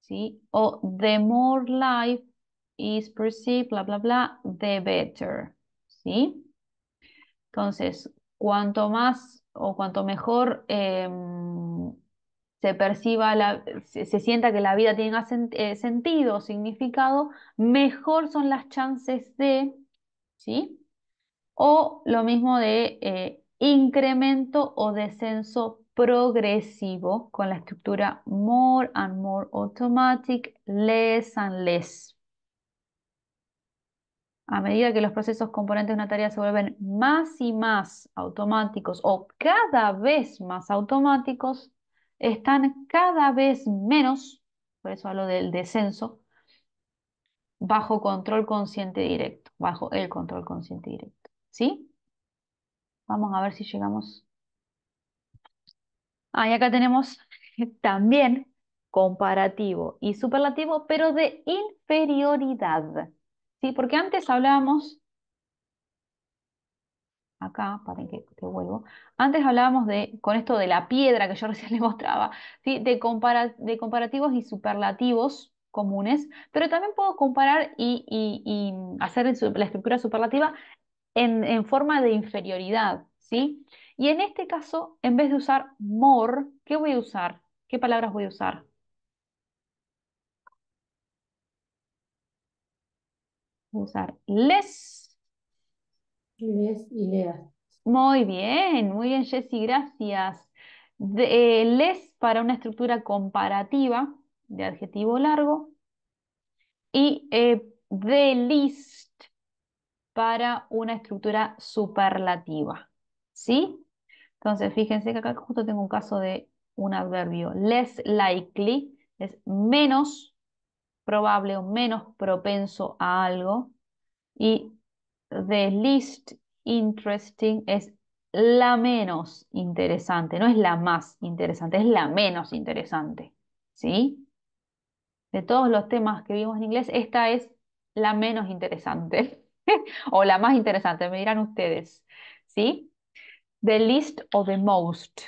¿sí? O the more life is perceived, bla, bla, bla, the better. ¿sí? Entonces, cuanto más o cuanto mejor em, se perciba, la, se, sienta que la vida tiene eh, sentido, significado, mejor son las chances de, ¿sí? o lo mismo de eh, incremento o descenso progresivo con la estructura more and more automatic, less and less. A medida que los procesos componentes de una tarea se vuelven más y más automáticos o cada vez más automáticos, están cada vez menos, por eso hablo del descenso, bajo control consciente directo, bajo el control consciente directo. ¿Sí? Vamos a ver si llegamos. Ah, y acá tenemos (laughs) también comparativo y superlativo, pero de inferioridad. ¿Sí? Porque antes hablábamos, acá, para que, te vuelvo, antes hablábamos de, con esto de la piedra que yo (laughs) recién le mostraba, ¿sí? de, de comparativos y superlativos comunes, pero también puedo comparar y, y hacer la estructura superlativa en, forma de inferioridad, ¿sí? Y en este caso, en vez de usar more, ¿qué voy a usar? ¿Qué palabras voy a usar? Voy a usar less. Less y less. Muy bien, muy bien, Jessy, gracias. De, eh, les para una estructura comparativa de adjetivo largo y eh, delis para una estructura superlativa. ¿Sí? Entonces, fíjense que acá justo tengo un caso de un adverbio. Less likely es menos probable o menos propenso a algo. Y the least interesting es la menos interesante, no es la más interesante, es la menos interesante. ¿Sí? De todos los temas que vimos en inglés, esta es la menos interesante. (laughs) o la más interesante, me dirán ustedes, ¿sí? The least o the most,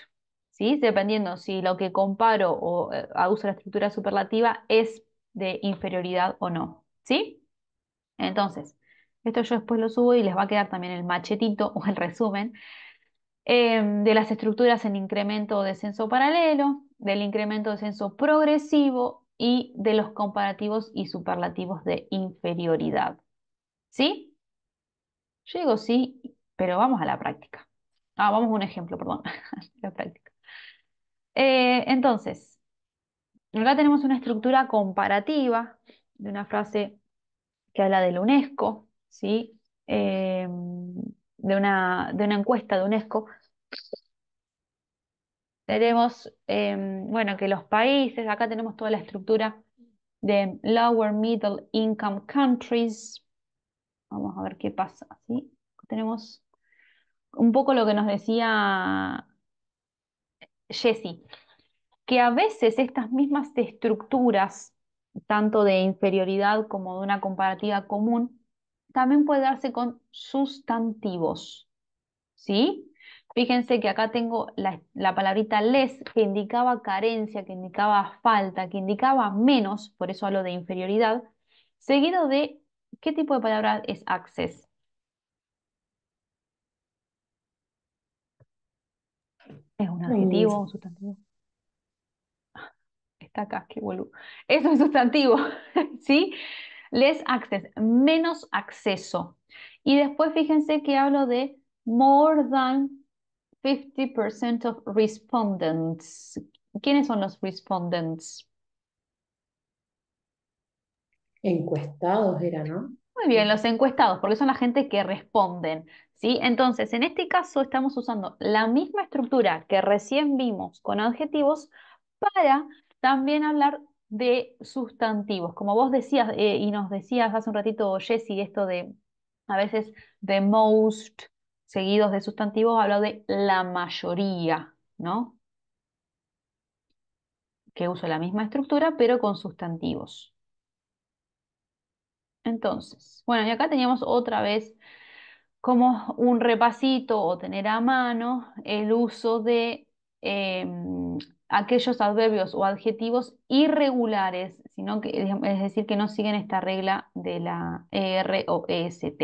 ¿sí? Dependiendo si lo que comparo o eh, uso la estructura superlativa es de inferioridad o no, ¿sí? Entonces, esto yo después lo subo y les va a quedar también el machetito (laughs) o el resumen em, de las estructuras en incremento o descenso paralelo, del incremento o descenso progresivo y de los comparativos y superlativos de inferioridad. ¿Sí? Yo sí, pero vamos a la práctica. Ah, vamos a un ejemplo, perdón, (laughs) la práctica. Eh, entonces, acá tenemos una estructura comparativa de una frase que habla de la UNESCO, ¿sí? Eh, de, una, de una encuesta de UNESCO tenemos, em, bueno, que los países, acá tenemos toda la estructura de Lower Middle Income Countries, Vamos a ver qué pasa, ¿sí? Tenemos un poco lo que nos decía Jessie, que a veces estas mismas estructuras, tanto de inferioridad como de una comparativa común, también puede darse con sustantivos, ¿sí? Fíjense que acá tengo la, la, palabrita les, que indicaba carencia, que indicaba falta, que indicaba menos, por eso hablo de inferioridad, seguido de ¿Qué tipo de palabra es access?
¿Es un adjetivo, o un sustantivo?
Ah, está acá, qué boludo. Es un sustantivo, (laughs) ¿sí? Less access, menos acceso. Y después fíjense que hablo de more than 50% of respondents. ¿Quiénes son los respondents?
Encuestados era, ¿no?
Muy bien, los encuestados, porque son la gente que responden. ¿sí? Entonces, en este caso estamos usando la misma estructura que recién vimos con adjetivos para también hablar de sustantivos. Como vos decías eh, y nos decías hace un ratito, Jessy, esto de a veces the most seguidos de sustantivos, habla de la mayoría, ¿no? Que uso la misma estructura, pero con sustantivos. Entonces, bueno, y acá teníamos otra vez como un repasito o tener a mano el uso de em, aquellos adverbios o adjetivos irregulares, sino que, es decir, que no siguen esta regla de la ER o EST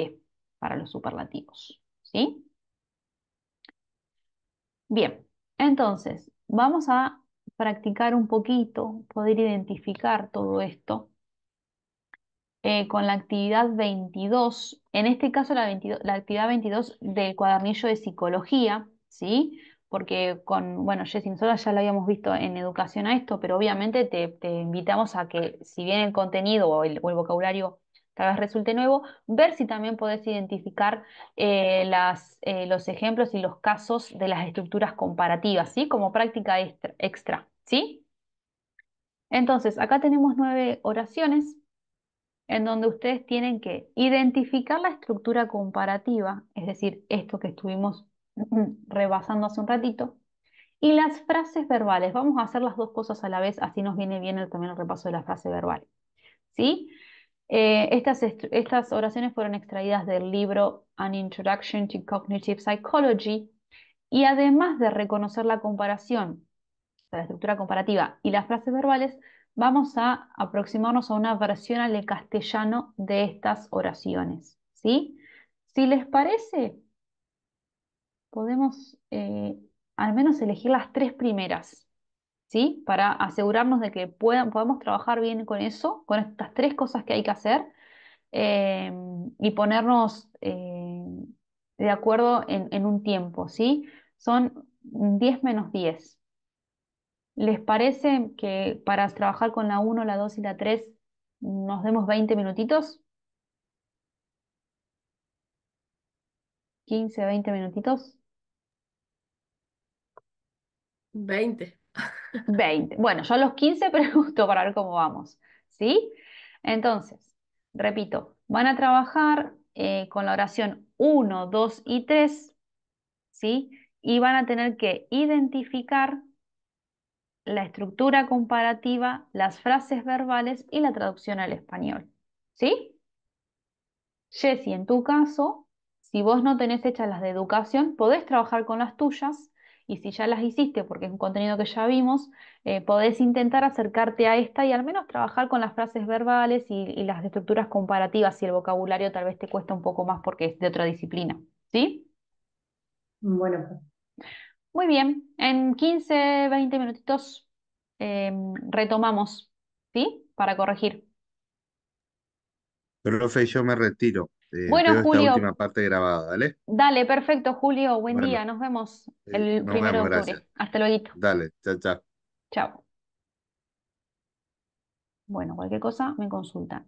para los superlativos. ¿Sí? Bien, entonces, vamos a practicar un poquito, poder identificar todo esto eh, con la actividad 22, en este caso la, actividad 22 del cuadernillo de psicología, ¿sí? Porque con, bueno, Jessin Sola ya lo habíamos visto en educación a esto, pero obviamente te, invitamos a que si bien el contenido o el, vocabulario tal vez resulte nuevo, ver si también podés identificar eh, las, eh, los ejemplos y los casos de las estructuras comparativas, ¿sí? Como práctica extra, ¿sí? Entonces, acá tenemos nueve oraciones en donde ustedes tienen que identificar la estructura comparativa, es decir, esto que estuvimos (clears throat) rebasando hace un ratito, y las frases verbales. Vamos a hacer las dos cosas a la vez, así nos viene bien el, también el repaso de la frase verbal. ¿Sí? Eh, estas oraciones fueron extraídas del libro An Introduction to Cognitive Psychology y además de reconocer la comparación, la estructura comparativa y las frases verbales, vamos a aproximarnos a una versión al castellano de estas oraciones. ¿sí? Si les parece, podemos eh, al menos elegir las tres primeras, ¿sí? para asegurarnos de que puedan, podamos trabajar bien con eso, con estas tres cosas que hay que hacer, eh, y ponernos eh, de acuerdo en, un tiempo. ¿sí? Son 10 menos 10. ¿Les parece que para trabajar con la 1, la 2 y la 3 nos demos 20 minutitos? 15, 20 minutitos.
20.
20. Bueno, yo a los 15 (laughs) pregunto para ver cómo vamos. ¿Sí? Entonces, repito, van a trabajar eh, con la oración 1, 2 y 3. ¿Sí? Y van a tener que identificar la estructura comparativa, las frases verbales y la traducción al español. ¿Sí? Jessie en tu caso, si vos no tenés hechas las de educación, podés trabajar con las tuyas y si ya las hiciste, porque es un contenido que ya vimos, eh, podés intentar acercarte a esta y al menos trabajar con las frases verbales y, las estructuras comparativas y el vocabulario tal vez te cuesta un poco más porque es de otra disciplina. ¿Sí?
Bueno.
Muy bien, en 15, 20 minutitos eh, retomamos, ¿sí? Para corregir.
Profe, yo me retiro. Eh, bueno, Julio. Esta última parte grabada, ¿dale?
Dale, perfecto, Julio. Buen día. Nos vemos eh, el primero Gracias. Hasta luego.
Dale, chao, chao. Chao. Bueno, cualquier cosa me consultan.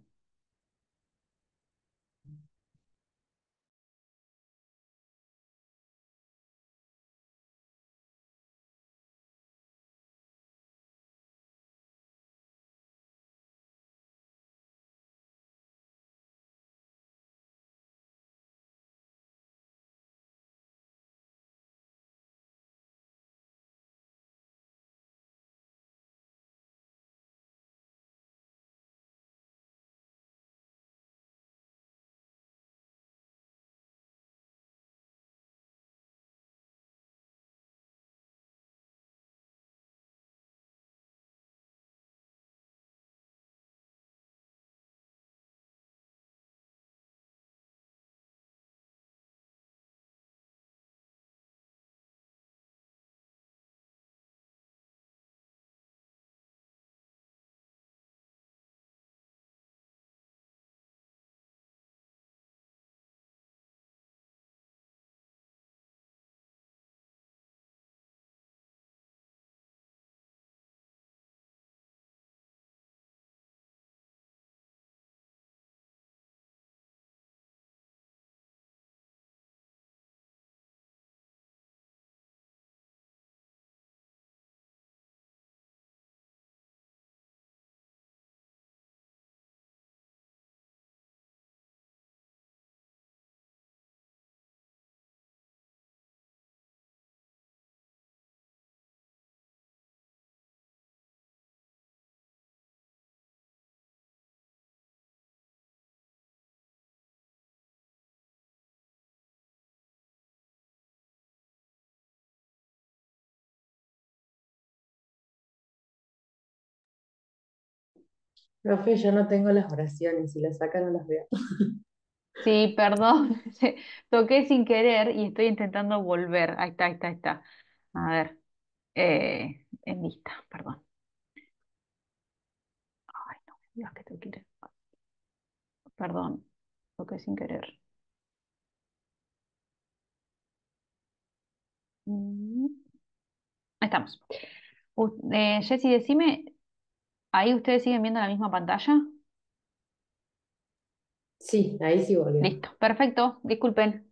Profe, yo no tengo las oraciones, si las sacan no las veo. (laughs)
Sí, perdón, (laughs) toqué sin querer y estoy intentando volver. Ahí está, ahí está, ahí está. A ver, eh, en
lista,
perdón. Ay, no Dios, que te quiero. Perdón, toqué sin querer. Mm. Ahí estamos.
Eh, Jessy, decime ¿Ahí ustedes siguen viendo la misma pantalla?
Sí, ahí sí volvió. Listo,
perfecto, disculpen.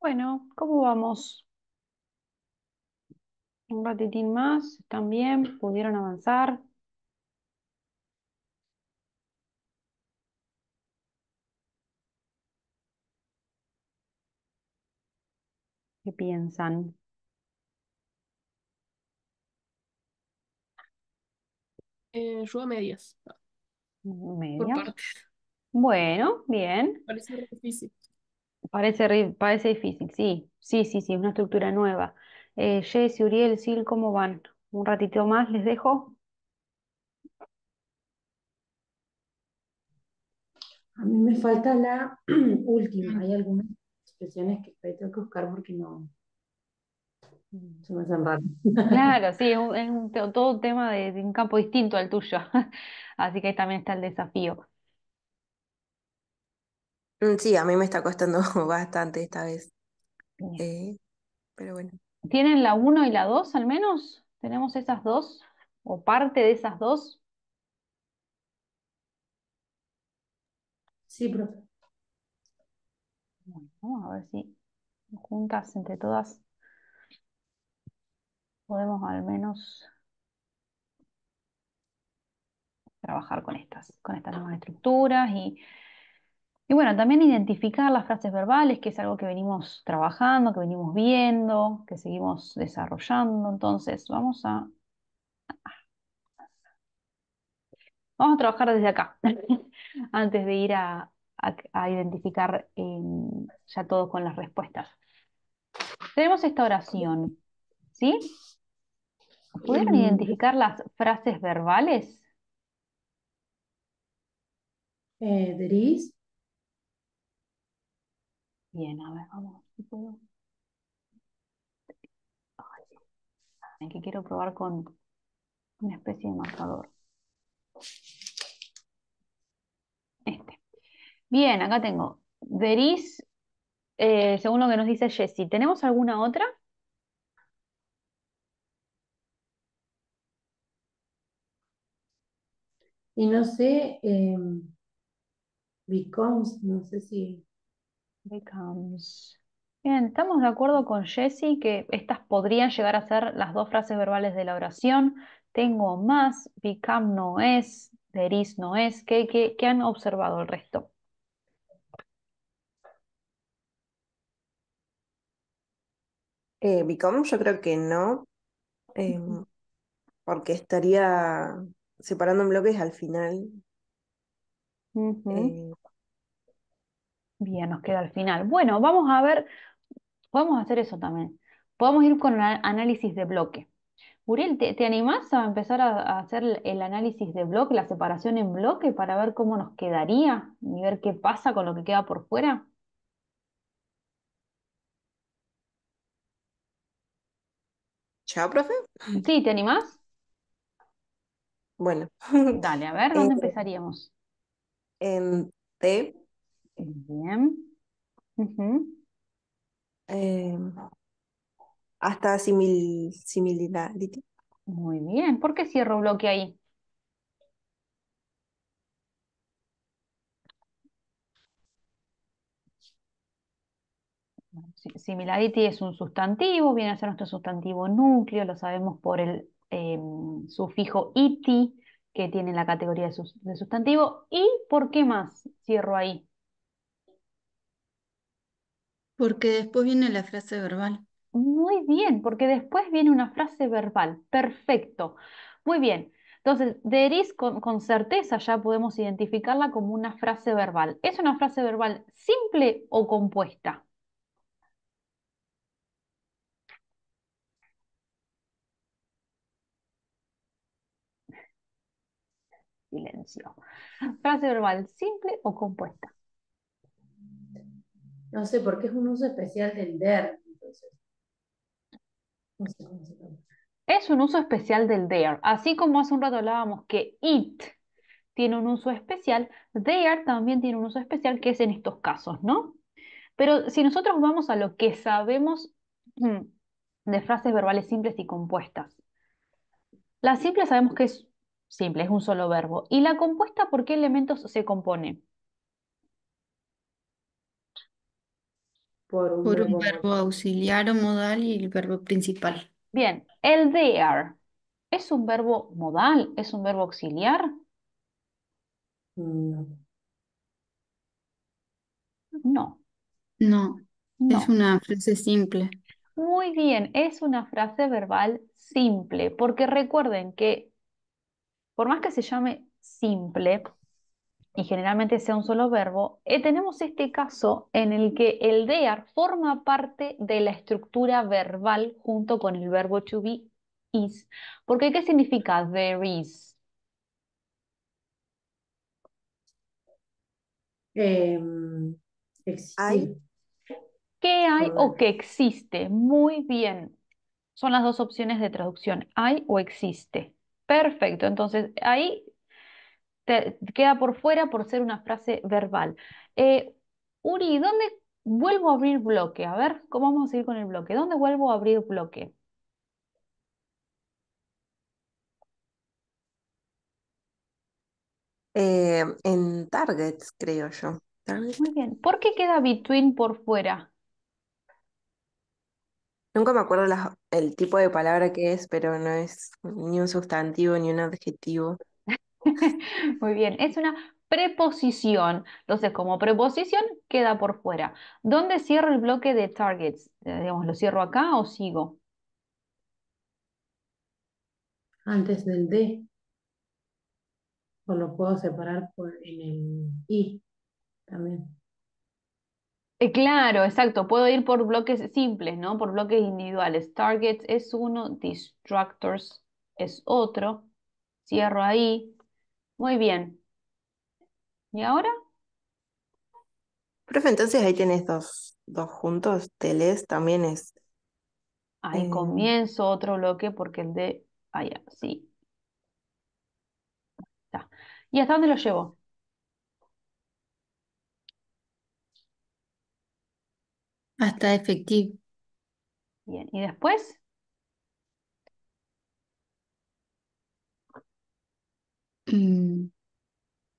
Bueno, ¿cómo vamos? Un ratitín más, ¿están bien? ¿Pudieron avanzar? ¿Qué piensan?
Eh, medias.
Bueno,
bien.
Parece difícil.
Parece, difícil, sí, sí, sí, sí, una estructura nueva. Eh, Uriel, Sil, ¿cómo van? Un ratito más, les dejo.
A mí me falta la (clears throat) última. Mm. Hay algunas expresiones que tengo que buscar porque no mm. se me hacen
Claro, (laughs) sí, es, todo un tema de un campo
distinto al tuyo. (laughs) Así que ahí también está el desafío. Mm, sí, a mí me está costando (laughs) bastante esta vez. Eh, pero bueno.
¿Tienen la 1 y la 2 al menos? ¿Tenemos esas dos? ¿O parte de esas dos? Sí, profe. Bueno, vamos a ver si juntas entre todas podemos al menos trabajar con estas, con estas nuevas estructuras y y bueno, también identificar las frases verbales, que es algo que venimos trabajando, que venimos viendo, que seguimos desarrollando. Entonces, vamos a... Vamos a trabajar desde acá, (laughs) antes de ir a, identificar em, ya todo con las respuestas. Tenemos esta oración, ¿sí? ¿Pudieron em, identificar las frases
verbales? Eh, Bien, a ver, vamos, si puedo.
Ay, que quiero probar con una especie de marcador. Este. Bien, acá tengo. Deris, eh, según lo que nos dice Jessy, ¿tenemos alguna otra?
Y no sé, eh, becomes, no sé si Becomes. Bien, estamos de acuerdo con Jesse
que estas podrían llegar a ser las dos frases verbales de la oración. Tengo más, become no es, there no es. ¿Qué, qué, han observado el resto?
Eh, become yo creo que no, eh, porque estaría separando en bloques al final.
Bien, nos queda al final. Bueno, vamos a ver, podemos hacer eso también. Podemos ir con análisis de bloque. Uriel, ¿te, animás a empezar a, hacer el análisis de bloque, la separación en bloque, para ver cómo nos quedaría y ver qué pasa con lo que queda por fuera? ¿Chao, profe? Sí, ¿te animás?
Bueno. Dale, a ver, ¿dónde (laughs) eh,
empezaríamos?
En T Bien. Eh,
hasta simil, Muy bien. ¿Por qué cierro bloque ahí? Similarity es un sustantivo, viene a ser nuestro sustantivo núcleo, lo sabemos por el em, sufijo iti que tiene la categoría de sustantivo. ¿Y por qué más cierro ahí? Porque después viene la frase verbal. Muy bien, porque después viene una frase verbal. Perfecto. Muy bien. Entonces, there con, certeza ya podemos identificarla como una frase verbal. ¿Es una frase verbal simple o compuesta?
Silencio. ¿Frase verbal simple o compuesta? No sé, qué es un uso especial del there. No
Es un uso especial del there. Así como hace un rato hablábamos que it tiene un uso especial, there también tiene un uso especial que es en estos casos, ¿no? Pero si nosotros vamos a lo que sabemos mm, de frases verbales simples y compuestas. La simple sabemos que es simple, es un solo verbo. ¿Y la compuesta por qué elementos se compone? por un verbo. auxiliar o modal y el verbo principal. Bien, el they are, ¿es un verbo modal? ¿Es un verbo auxiliar? Mm. No. No, no. es una frase simple. Muy bien, es una frase verbal simple, porque recuerden que por más que se llame simple, y generalmente sea un solo verbo, eh, tenemos este caso en el que el dear forma parte de la estructura verbal junto con el verbo to be is. Porque ¿qué significa there is?
Em, ¿Hay? ¿Qué hay o qué existe? Muy
bien. Son las dos opciones de traducción, hay o existe. Perfecto, entonces ahí queda por fuera por ser una frase verbal. Eh, Uri, ¿dónde vuelvo a abrir bloque? A ver, ¿cómo vamos a ir con el bloque? ¿Dónde vuelvo a
abrir bloque? Eh, en targets, creo yo. Muy bien. ¿Por
qué queda between por fuera?
Nunca me acuerdo el tipo de palabra que es, pero no es ni un sustantivo ni un adjetivo. (laughs) Muy bien, es una preposición. Entonces, como preposición,
queda por fuera. ¿Dónde cierro el bloque de targets? Eh, ¿lo cierro acá o
sigo? Antes del D. O lo puedo separar por, en el I también.
Eh, claro, exacto. Puedo ir por bloques simples, ¿no? Por bloques individuales. Targets es uno, distractors es otro. Cierro
ahí, muy bien. ¿Y ahora? Profe, entonces ahí tienes dos, dos juntos, teles también es. Ahí eh, comienzo
otro bloque porque el de
allá, sí.
¿Y hasta dónde lo llevo? Hasta efectivo. Bien, ¿y después? (clears throat)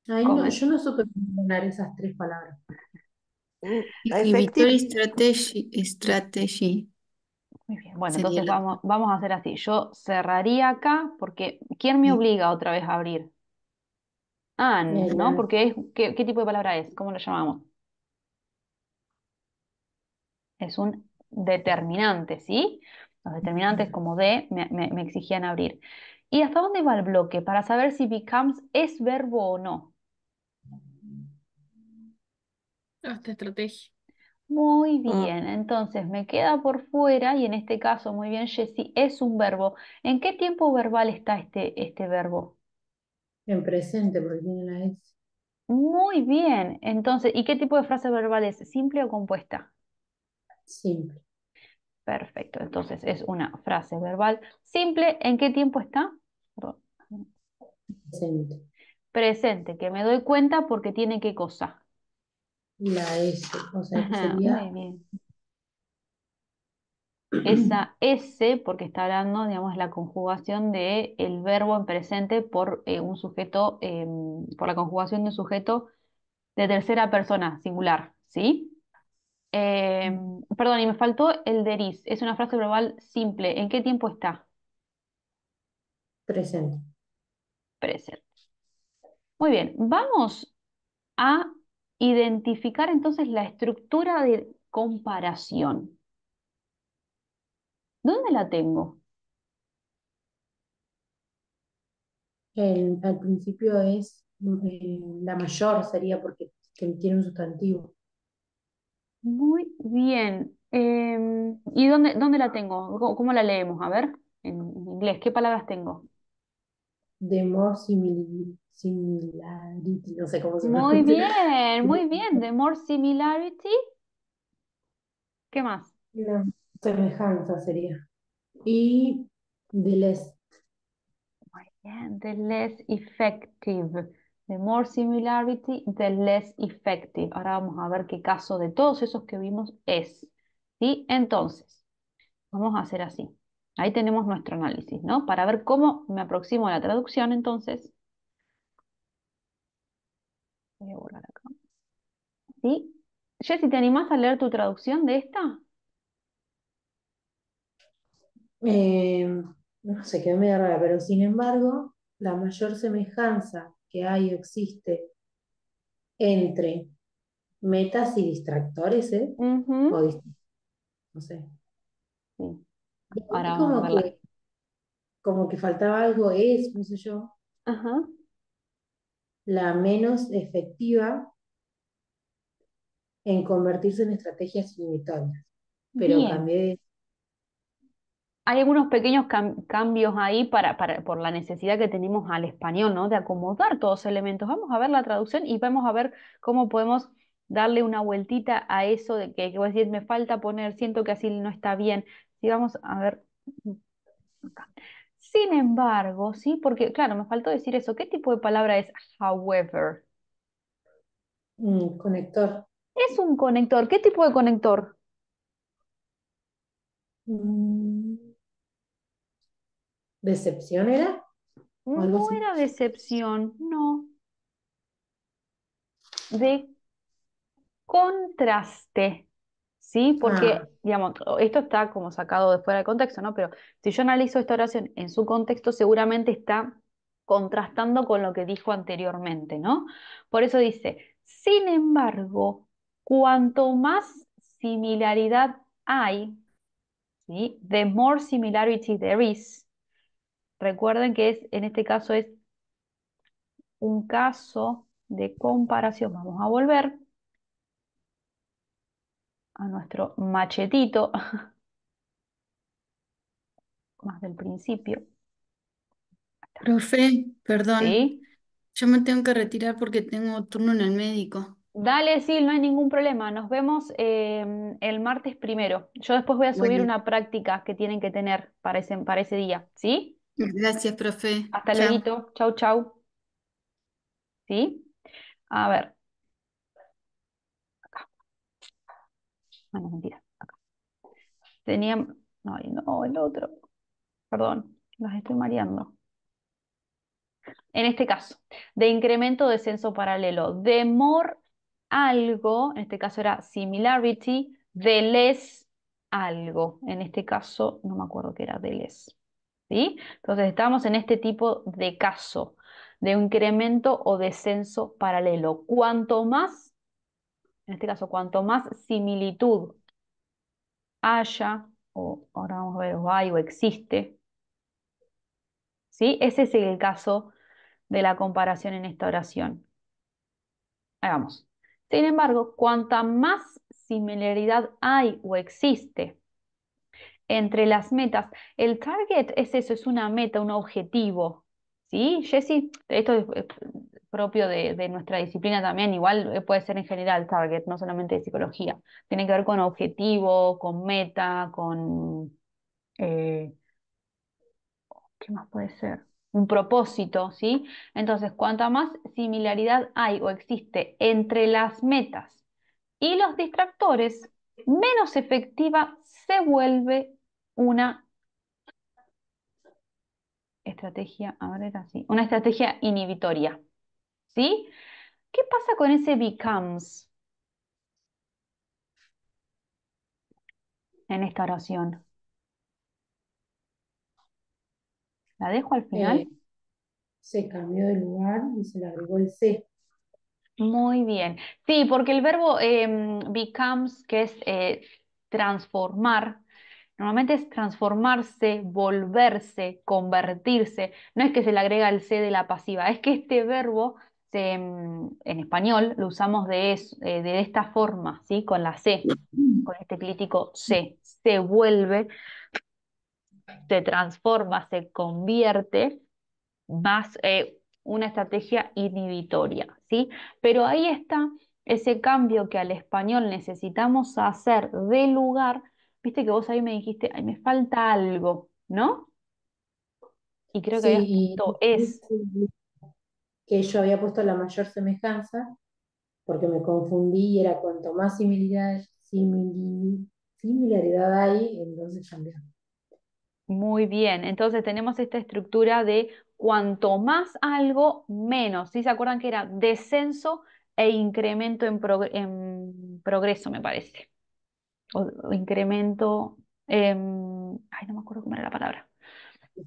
Ay, no, yo no supe esas tres palabras.
strategy, (laughs) strategy. Muy bien, bueno, entonces vamos, vamos a hacer así. Yo cerraría acá porque ¿quién me mm. obliga otra vez a abrir? Ah, ¿no? Porque ¿qué, tipo de palabra es? ¿Cómo lo llamamos? Es un determinante, ¿sí? Los determinantes mm. como de me, me exigían abrir. ¿Y hasta dónde va el bloque para saber si becomes es verbo o no?
Hasta estrategia.
Muy mm. bien, entonces me queda por fuera y en este caso, muy bien, Jessy, es un verbo. ¿En qué tiempo verbal está este, este verbo?
En presente, porque tiene la S.
Muy bien, entonces, ¿y qué tipo de frase verbal es? ¿Simple o compuesta?
Simple. Perfecto,
entonces es una frase verbal simple. ¿En qué tiempo está? Presente. Presente, que me doy cuenta porque tiene qué cosa.
La S, o sea, Esa
S, porque está hablando, digamos, la conjugación del el verbo en presente por eh, un sujeto, em, por la conjugación de un sujeto de tercera persona, singular, ¿sí? Em, perdón, y me faltó el deris. Es una frase verbal simple. ¿En qué tiempo está? Presente. Muy bien, vamos a identificar entonces la estructura de comparación.
¿Dónde la tengo? al principio es eh, la mayor, sería porque tiene un sustantivo.
Muy bien. Em, ¿Y dónde, dónde la tengo? ¿Cómo, la leemos? A ver, en inglés, ¿qué palabras tengo?
The more similarity, no sé cómo se llama. Muy (laughs) bien,
muy bien, the more similarity. ¿Qué más? La
semejanza sería.
Y the less. Muy bien, the less effective. The more similarity, the less effective. Ahora vamos a ver qué caso de todos esos que vimos es. ¿sí? Entonces, vamos a hacer así. Ahí tenemos nuestro análisis, ¿no? Para ver cómo me aproximo a la traducción, entonces. Voy a acá. ¿Sí? Jessy, ¿te animás a leer tu traducción de esta?
Eh, no sé, quedó medio rara, pero sin embargo, la mayor semejanza que hay o existe entre metas y distractores, ¿eh? no sé. Sí como que, faltaba algo, es, no sé yo. La menos efectiva en convertirse en estrategias limitadas. Pero también...
hay algunos pequeños cambios ahí para, para, por la necesidad que tenemos al español, ¿no? De acomodar todos los elementos. Vamos a ver la traducción y vamos a ver cómo podemos darle una vueltita a eso de que, que voy a decir, me falta poner, siento que así no está bien, vamos a ver, mm, Sin embargo, sí, porque claro, me faltó decir eso. ¿Qué tipo de palabra es however? Un mm, conector. Es un conector. ¿Qué tipo de conector?
Mm. ¿Decepción era?
No era decepción, no. De contraste. ¿sí? Porque, ah. digamos, esto está como sacado de fuera del contexto, ¿no? Pero si yo analizo esta oración en su contexto, seguramente está contrastando con lo que dijo anteriormente, ¿no? Por eso dice, sin embargo, cuanto más similaridad hay, ¿sí? The more similarity there is. Recuerden que es, en este caso es un caso de comparación. Vamos a volver a nuestro machetito, (laughs) más del principio. Profe, perdón,
yo me tengo que retirar porque tengo turno en el médico.
Dale, sí, no hay ningún problema. Nos vemos eh, el martes primero. Yo después voy a subir una práctica que tienen que tener para ese, para día, ¿sí? gracias, profe. Hasta luego. Chau, chau. ¿Sí? A ver. Bueno, mentira, acá. Teníamos, no, el otro. Perdón, las estoy mareando. En este caso, de incremento o descenso paralelo, de more algo, en este caso era similarity, de less algo. En este caso, no me acuerdo que era de less. ¿Sí? Entonces estamos en este tipo de caso, de incremento o descenso paralelo. Cuanto más en este caso, cuanto más similitud haya, o ahora vamos a ver, o hay o existe, ¿sí? Ese es el caso de la comparación en esta oración. hagamos Sin embargo, cuanta más similaridad hay o existe entre las metas, el target es eso, es una meta, un objetivo. ¿Sí? Jessy, esto propio de, nuestra disciplina también, igual eh, puede ser en general target, no solamente de psicología. Tiene que ver con objetivo, con meta, con... Eh, ¿Qué más puede ser? Un propósito, ¿sí? Entonces, cuanta más similaridad hay o existe entre las metas y los distractores, menos efectiva se vuelve una estrategia, a ver, así, una estrategia inhibitoria. ¿sí? ¿Qué pasa con ese becomes
en esta oración? ¿La dejo al final? Eh, se cambió de lugar y se le agregó el C.
Muy bien. Sí, porque el verbo em, becomes, que es eh, transformar, Normalmente es transformarse, volverse, convertirse. No es que se le agrega el C de la pasiva, es que este verbo este, mm, en español lo usamos de, eh, de esta forma, ¿sí? con la C, con este clítico C, se vuelve, se transforma, se convierte, más eh, una estrategia inhibitoria. ¿sí? Pero ahí está ese cambio que al español necesitamos hacer de lugar. Viste que vos ahí me dijiste, me falta
algo, ¿no? Y creo que esto es que yo había puesto la mayor semejanza, porque me confundí y era cuanto más similaridad, similaridad hay, entonces cambiamos.
Muy bien, entonces tenemos esta estructura de cuanto más algo, menos. ¿Sí se acuerdan que era descenso e incremento en, en progreso, me parece? O, incremento, ay, no me acuerdo cómo era la palabra.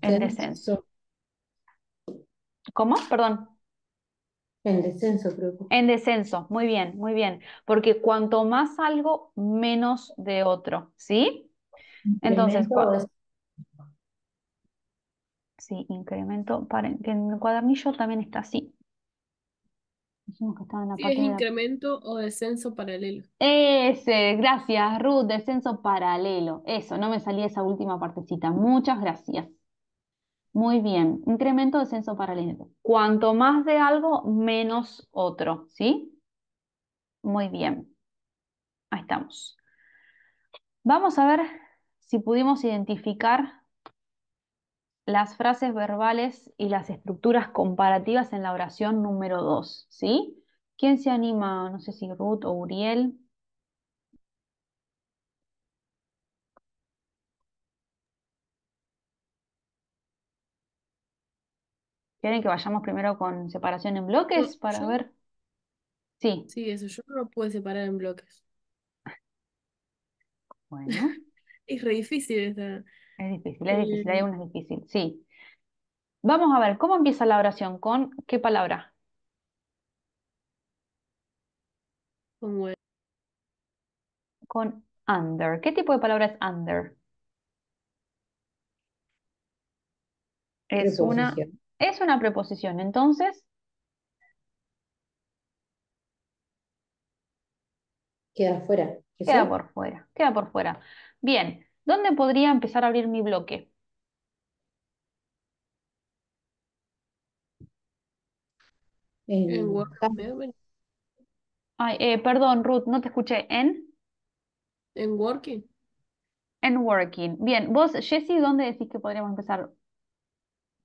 El descenso. ¿Cómo? Perdón. En descenso, creo. En descenso, muy bien, muy bien. Porque cuanto más algo, menos de otro, ¿sí? Entonces, Sí, incremento, que en el cuadernillo también está así. es
incremento o descenso paralelo.
Ese, gracias Ruth, descenso paralelo. Eso, no me salía esa última partecita. Muchas gracias. Muy bien, incremento de censo paralelo. Cuanto más de algo, menos otro, ¿sí? Muy bien. Ahí estamos. Vamos a ver si pudimos identificar las frases verbales y las estructuras comparativas en la oración número 2, ¿sí? ¿Quién se anima? No sé si Ruth o Uriel.
¿Quieren que vayamos primero
con separación en bloques para ver? Sí. Sí, eso yo no lo puedo separar en bloques. Bueno. (laughs) es re difícil esta.
Es difícil, es difícil, hay eh, una difícil, sí. Vamos a ver, ¿cómo empieza la oración? ¿Con qué palabra? Con Con under. ¿Qué tipo de palabra es under? Es una es una preposición, entonces,
Queda fuera. queda por fuera,
queda por fuera. Bien, ¿dónde podría empezar a abrir mi bloque? En working. Ay, eh, perdón, Ruth, no te escuché. ¿En? En Working. En Working. Bien, vos, Jessy, ¿dónde decís que podríamos empezar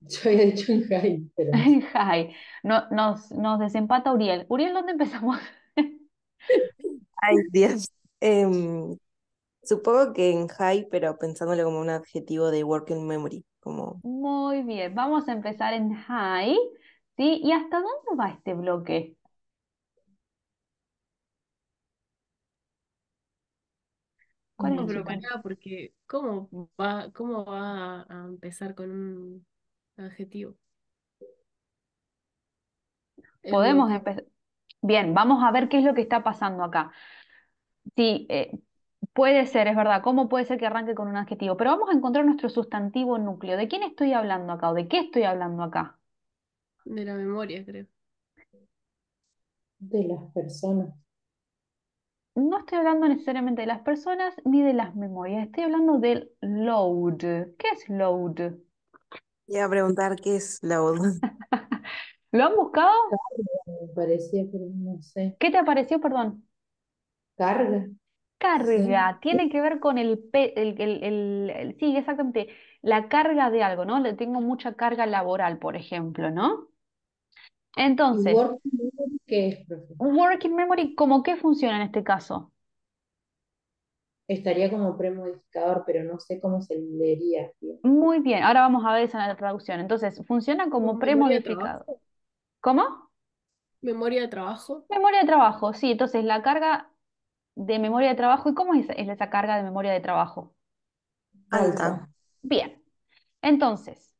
(laughs) Yo había dicho en high, pero... (laughs) high. No, nos, nos desempata Uriel. Uriel, ¿dónde empezamos?
(laughs) Ay, Dios. Em, supongo que en high, pero pensándolo como un adjetivo de working memory. Como...
Muy bien, vamos a empezar en high. ¿Sí? ¿Y hasta dónde va este bloque?
porque ¿cómo va, cómo va a empezar con un Adjetivo. Podemos empezar.
Bien, vamos a ver qué es lo que está pasando acá. Sí, eh, puede ser, es verdad. ¿Cómo puede ser que arranque con un adjetivo? Pero vamos a encontrar nuestro sustantivo núcleo. ¿De quién estoy hablando acá o de qué estoy hablando acá?
De la memoria, creo.
De las personas. No estoy hablando necesariamente de las personas ni de las memorias. Estoy hablando del load. ¿Qué es load? Iba a preguntar qué es la (laughs) ¿Lo han buscado? Me parecía, pero no sé. ¿Qué te apareció, perdón? Carga. Carga, tiene que ver con el, el, el, el, sí, exactamente, la carga de algo, ¿no? Le tengo mucha carga laboral, por ejemplo, ¿no? Entonces, ¿Working memory qué es, ¿Working memory cómo qué funciona en este caso?
estaría como premodificador, pero no sé cómo se leería.
Muy bien, ahora vamos a ver esa traducción. Entonces, funciona como premodificador. ¿Cómo?
Memoria de trabajo.
Memoria de trabajo, sí. Entonces, la carga de memoria de trabajo, ¿y cómo es esa carga de memoria de trabajo? Alta. Bien. Entonces,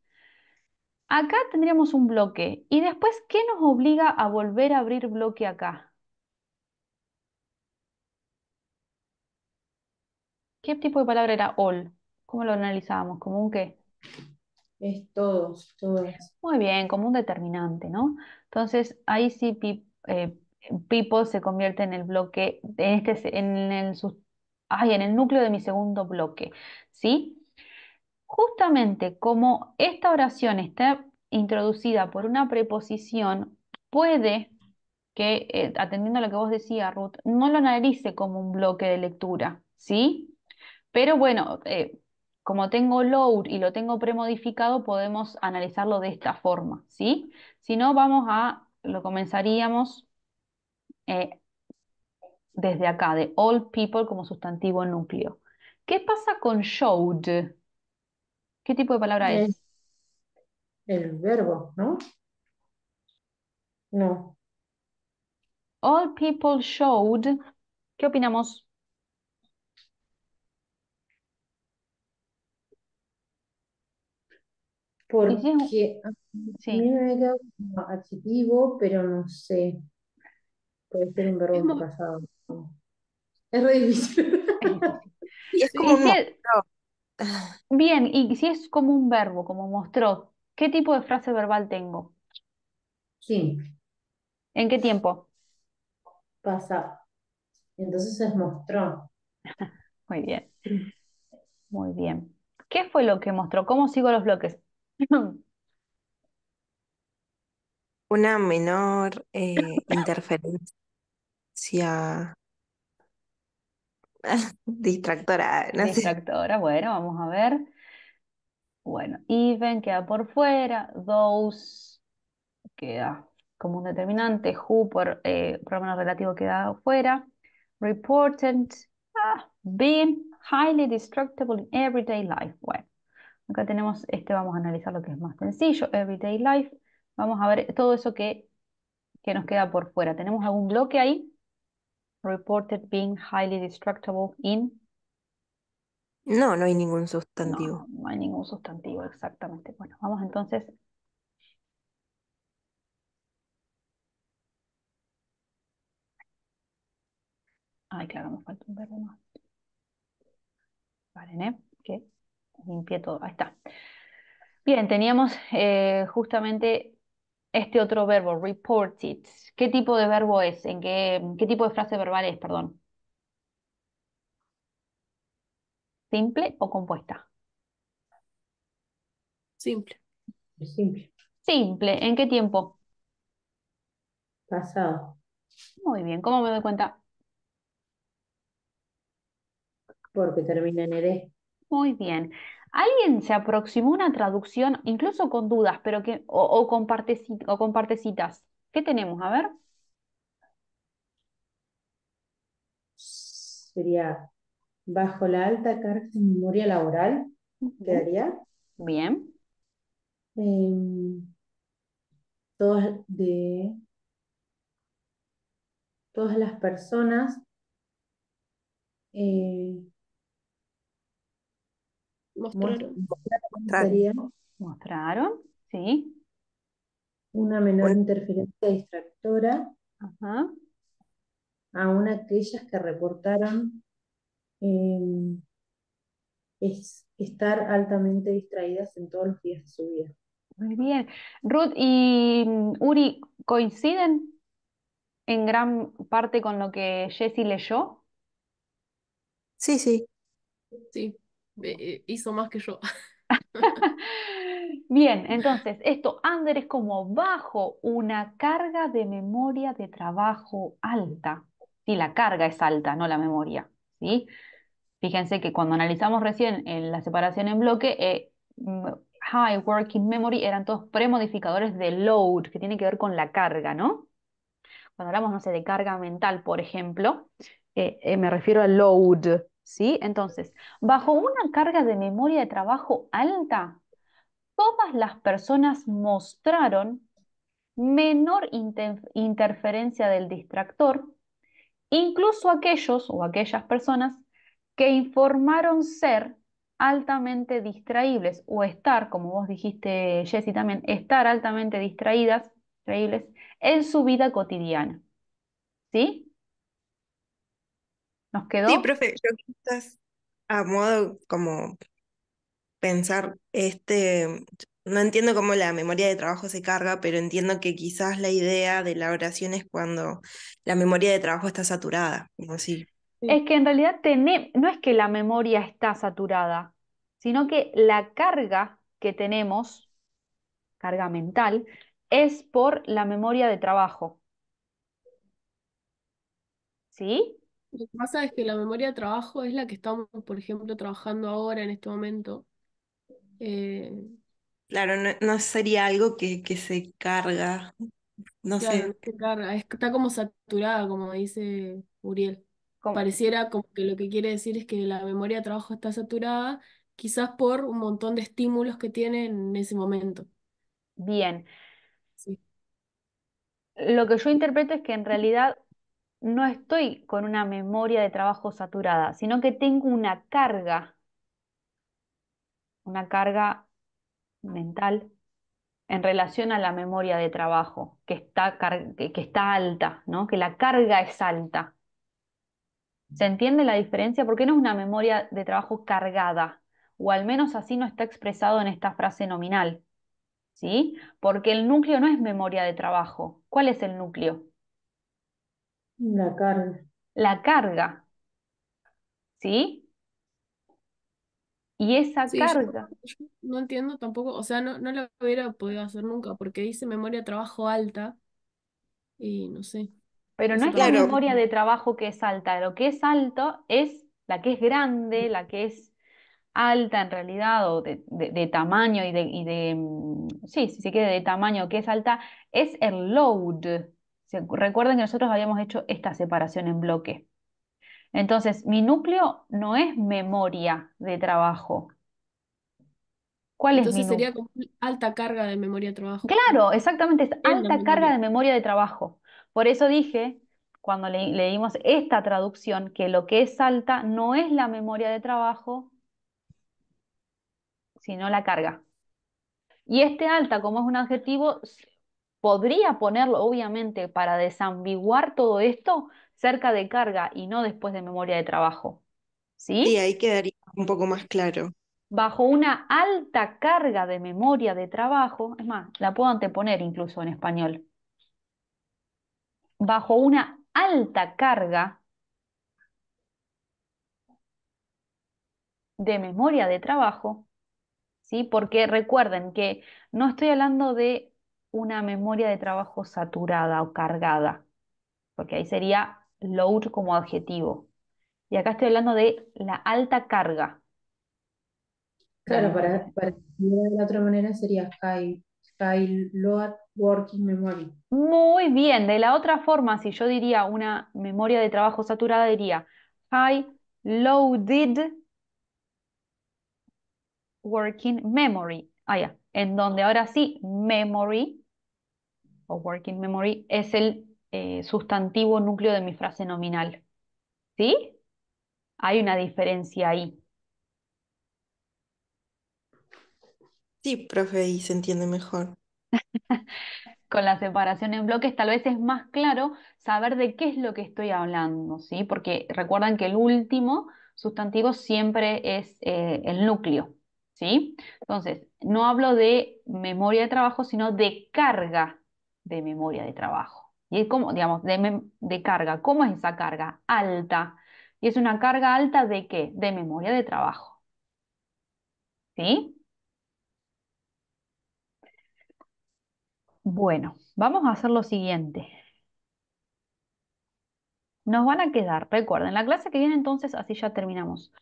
acá tendríamos un bloque. ¿Y después qué nos obliga a volver a abrir bloque acá? ¿Qué tipo de palabra era all? ¿Cómo lo analizábamos? ¿Como un qué? Es
todos, todos.
Muy bien, como un determinante, ¿no? Entonces, ahí sí people eh, se convierte en el bloque, en este, en el, en el núcleo de mi segundo bloque, ¿sí? Justamente como esta oración está introducida por una preposición, puede que, eh, atendiendo a lo que vos decías, Ruth, no lo analice como un bloque de lectura, ¿sí? Pero bueno, eh, como tengo load y lo tengo premodificado, podemos analizarlo de esta forma, ¿sí? Si no, vamos a, lo comenzaríamos eh, desde acá, de all people como sustantivo núcleo. ¿Qué pasa con showed? ¿Qué tipo de palabra es?
El verbo, ¿no? No.
All people showed. ¿Qué opinamos?
Porque a mí me como adjetivo, pero no sé. Puede ser un verbo pasado. Es re difícil.
Bien, y si es como un verbo, como mostró, ¿qué tipo de frase verbal tengo?
Sí. ¿En qué tiempo? Pasa. Entonces es mostró. (laughs) Muy bien. Muy bien. ¿Qué fue
lo que mostró? ¿Cómo sigo los bloques? (laughs) Una menor eh, interferencia (laughs) distractora, Distractora, bueno, vamos
a ver. Bueno, even queda por fuera, those queda como un determinante, who por eh, relativo queda fuera, reported, ah, being highly destructible in everyday life. Bueno, Acá tenemos, este vamos a analizar lo que es más sencillo, Everyday Life. Vamos a ver todo eso que, que nos queda por fuera. Tenemos algún bloque ahí. Reported being highly destructible in.
No, no hay ningún sustantivo. No,
hay ningún sustantivo, exactamente. Bueno, vamos entonces Ay, claro, me falta un verbo más. Vale, ¿eh? ¿Qué? limpié todo, ahí está. Bien, teníamos eh, justamente este otro verbo, report it. ¿Qué tipo de verbo es? ¿En qué, qué tipo de frase verbal es, perdón? ¿Simple o compuesta? Simple. Simple. Simple. ¿En qué tiempo?
Pasado. Muy bien.
¿Cómo me doy cuenta?
Porque termina en ED. Muy bien.
¿Alguien se aproximó una traducción, incluso con dudas, pero que, o, con, partecitas, o con ¿Qué tenemos? A ver.
Sería bajo la alta carga de memoria laboral, quedaría. Bien. Em, de todas las personas eh, Mostraron. Mostraron. sí. Una menor interferencia distractora Ajá. aún aquellas que reportaron em, es estar altamente distraídas en todos los días de su vida. Muy bien. Ruth y mm, Uri,
¿coinciden en gran parte con lo que Jessie leyó? Sí, sí. Sí. Eh, hizo más que yo. (laughs) Bien, entonces, esto, under es como bajo una carga de memoria de trabajo alta. sí, la carga es alta, no la memoria. ¿sí? Fíjense que cuando analizamos recién en eh, la separación en bloque, eh, mm, high working memory eran todos premodificadores de load, que tiene que ver con la carga, ¿no? Cuando hablamos, no sé, de carga mental, por ejemplo, me refiero a load, ¿sí? Entonces, bajo una carga de memoria de trabajo alta, todas las personas mostraron menor interferencia del distractor, incluso aquellos o aquellas personas que informaron ser altamente distraíbles o estar, como vos dijiste, Jessy, también, estar altamente distraídas, distraíbles en su vida cotidiana. ¿Sí? ¿Nos quedó? Sí,
profe, yo quizás
a modo como pensar, este, no entiendo cómo la memoria de trabajo se carga, pero entiendo que quizás la idea de la oración es cuando la memoria de trabajo está saturada, Es
que en realidad no es que la memoria está saturada, sino que la carga que tenemos, carga mental, es por la memoria
de trabajo. ¿Sí? Lo que pasa es que la memoria de trabajo es la que estamos, por ejemplo, trabajando ahora en este momento. Eh,
claro, no, sería algo que, que se carga.
No sé. carga. Está como saturada, como dice Uriel. Pareciera como que lo que quiere decir es que la memoria de trabajo está saturada, quizás por un montón de estímulos que tiene en ese momento. Bien.
Lo que yo interpreto es que en realidad no estoy con una memoria de trabajo saturada, sino que tengo una carga, una carga mental en relación a la memoria de trabajo, que está, que está alta, ¿no? que la carga es alta. ¿Se entiende la diferencia? Porque no es una memoria de trabajo cargada, o al menos así no está expresado en esta frase nominal. ¿Sí? Porque el núcleo no es memoria de trabajo. ¿Cuál es el núcleo?
La carga.
La carga. ¿Sí? Y esa carga.
no entiendo tampoco, o sea, no, no la hubiera podido hacer nunca porque dice memoria de trabajo alta y no sé. Pero no es la memoria de
trabajo que es alta, lo que es alto es la que es grande, la que es alta en realidad, o de, tamaño y de, y mm, sí, si se quiere, de tamaño que es alta, es el load, Recuerden que nosotros habíamos hecho esta separación en bloque. Entonces, mi núcleo no es memoria de trabajo.
¿Cuál es mi sería como alta carga de memoria de trabajo.
Claro, exactamente, es alta carga de memoria de trabajo. Por eso dije, cuando leímos esta traducción, que lo que es alta no es la memoria de trabajo, sino la carga. Y este alta, como es un adjetivo, podría ponerlo, obviamente, para desambiguar todo esto cerca de carga y no después de
memoria de trabajo. ¿Sí? Y ahí quedaría un poco más claro.
Bajo una alta carga de memoria de trabajo, es más, la puedo anteponer incluso en español. Bajo una alta carga de memoria de trabajo, ¿sí? Porque recuerden que no estoy hablando de una memoria de trabajo saturada o cargada, porque ahí sería load como adjetivo. Y acá estoy hablando de la alta carga.
Claro, eh, para, de la otra manera sería high, load working memory.
Muy bien, de la otra forma, si yo diría una memoria de trabajo saturada, diría high loaded working memory. Ah, ya. En donde ahora sí, memory o working memory es el eh, sustantivo núcleo de mi frase nominal. ¿Sí? Hay una diferencia ahí.
Sí, profe, y se entiende mejor. (laughs)
Con la separación en bloques tal vez es más claro saber de qué es lo que estoy hablando, ¿sí? Porque recuerdan que el último sustantivo siempre es eh, el núcleo, ¿sí? Entonces, no hablo de memoria de trabajo, sino de carga de memoria de trabajo. Y es como, digamos, de, de carga. ¿Cómo es esa carga? Alta. ¿Y es una carga alta de qué? De memoria de trabajo. ¿Sí? Bueno, vamos a hacer lo siguiente. Nos van a quedar, recuerden, la clase que viene entonces, así ya terminamos.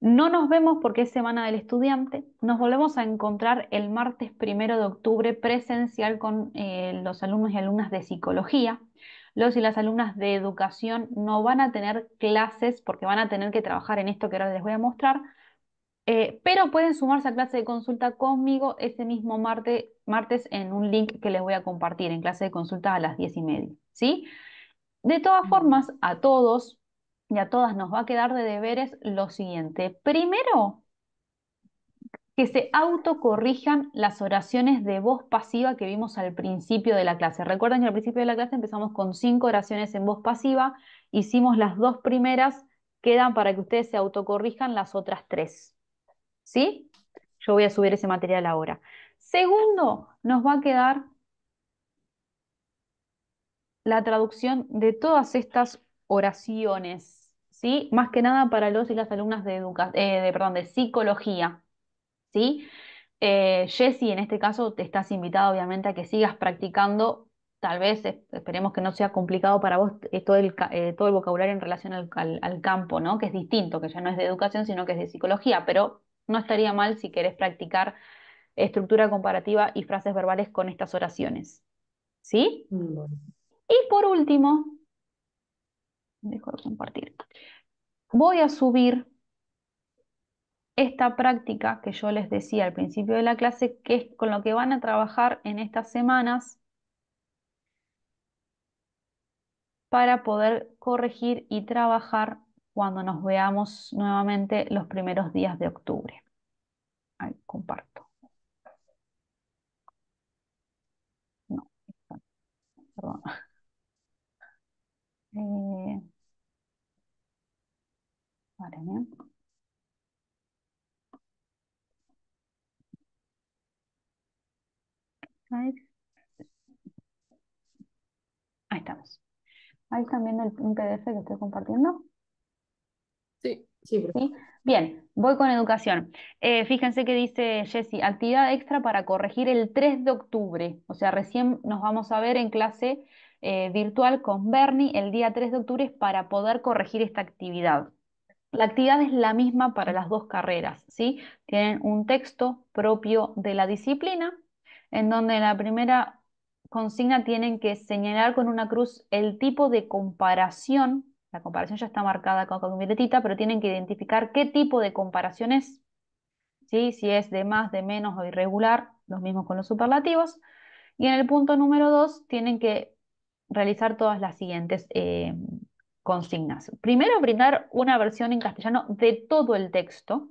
No nos vemos porque es Semana del Estudiante. Nos volvemos a encontrar el martes primero de octubre presencial con eh, los alumnos y alumnas de psicología. Los y las alumnas de educación no van a tener clases porque van a tener que trabajar en esto que ahora les voy a mostrar, eh, pero pueden sumarse a clase de consulta conmigo ese mismo martes, martes en un link que les voy a compartir en clase de consulta a las 10 y media. ¿sí? De todas formas, a todos y a todas nos va a quedar de deberes lo siguiente. Primero, que se autocorrijan las oraciones de voz pasiva que vimos al principio de la clase. Recuerden que al principio de la clase empezamos con cinco oraciones en voz pasiva, hicimos las dos primeras, quedan para que ustedes se autocorrijan las otras tres. ¿Sí? Yo voy a subir ese material ahora. Segundo, nos va a quedar la traducción de todas estas oraciones. ¿sí? Más que nada para los y las alumnas de, educa eh, de, perdón, de psicología, ¿sí? Eh, Jessy, en este caso, te estás invitada obviamente a que sigas practicando, tal vez, eh, esperemos que no sea complicado para vos todo, el, todo el vocabulario en relación al, campo, ¿no? Que es distinto, que ya no es de educación, sino que es de psicología, pero no estaría mal si querés practicar estructura comparativa y frases verbales con estas oraciones, ¿sí? Y por último, Dejo de compartir. Voy a subir esta práctica que yo les decía al principio de la clase, que es con lo que van a trabajar en estas semanas para poder corregir y trabajar cuando nos veamos nuevamente los primeros días de octubre. Ahí,
comparto. No, perdón. (laughs) Eh, ¿eh?
Ahí estamos. Ahí están viendo un PDF que estoy compartiendo.
Sí, sí, ¿Sí?
Bien, voy con educación. Eh, fíjense que dice Jessy, actividad extra para corregir el 3 de octubre. O sea, recién nos vamos a ver en clase eh, virtual con Bernie el día 3 de octubre para poder corregir esta actividad. La actividad es la misma para las dos carreras, ¿sí? Tienen un texto propio de la disciplina, en donde la primera consigna tienen que señalar con una cruz el tipo de comparación, la comparación ya está marcada con, una pero tienen que identificar qué tipo de comparación es, ¿sí? Si es de más, de menos o irregular, los mismos con los superlativos. Y en el punto número dos tienen que realizar todas las siguientes eh, consignas. Primero, brindar una versión en castellano de todo el texto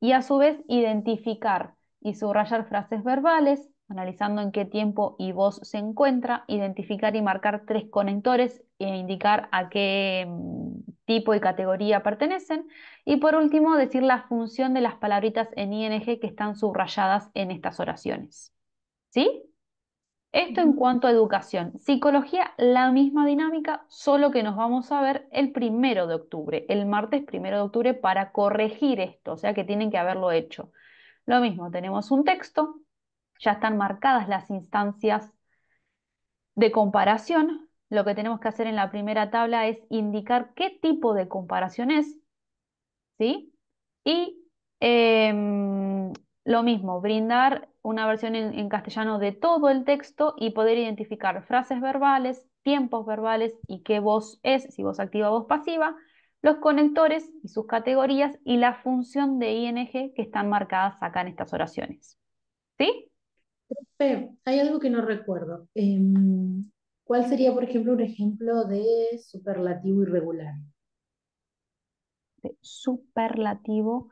y a su vez identificar y subrayar frases verbales, analizando en qué tiempo y voz se encuentra, identificar y marcar tres conectores e indicar a qué mm, tipo y categoría pertenecen. Y por último, decir la función de las palabritas en ING que están subrayadas en estas oraciones. ¿Sí? Esto en cuanto a educación. Psicología, la misma dinámica, solo que nos vamos a ver el primero de octubre, el martes primero de octubre, para corregir esto, o sea que tienen que haberlo hecho. Lo mismo, tenemos un texto, ya están marcadas las instancias de comparación. Lo que tenemos que hacer en la primera tabla es indicar qué tipo de comparación es, ¿sí? Y em, lo mismo, brindar una versión en, castellano de todo el texto y poder identificar frases verbales, tiempos verbales y qué voz es, si voz activa o voz pasiva, los conectores y sus categorías y la función de ING que están marcadas acá en estas oraciones.
¿Sí? Pero hay algo que no recuerdo. Em, ¿Cuál sería, por ejemplo, un ejemplo de superlativo irregular?
De superlativo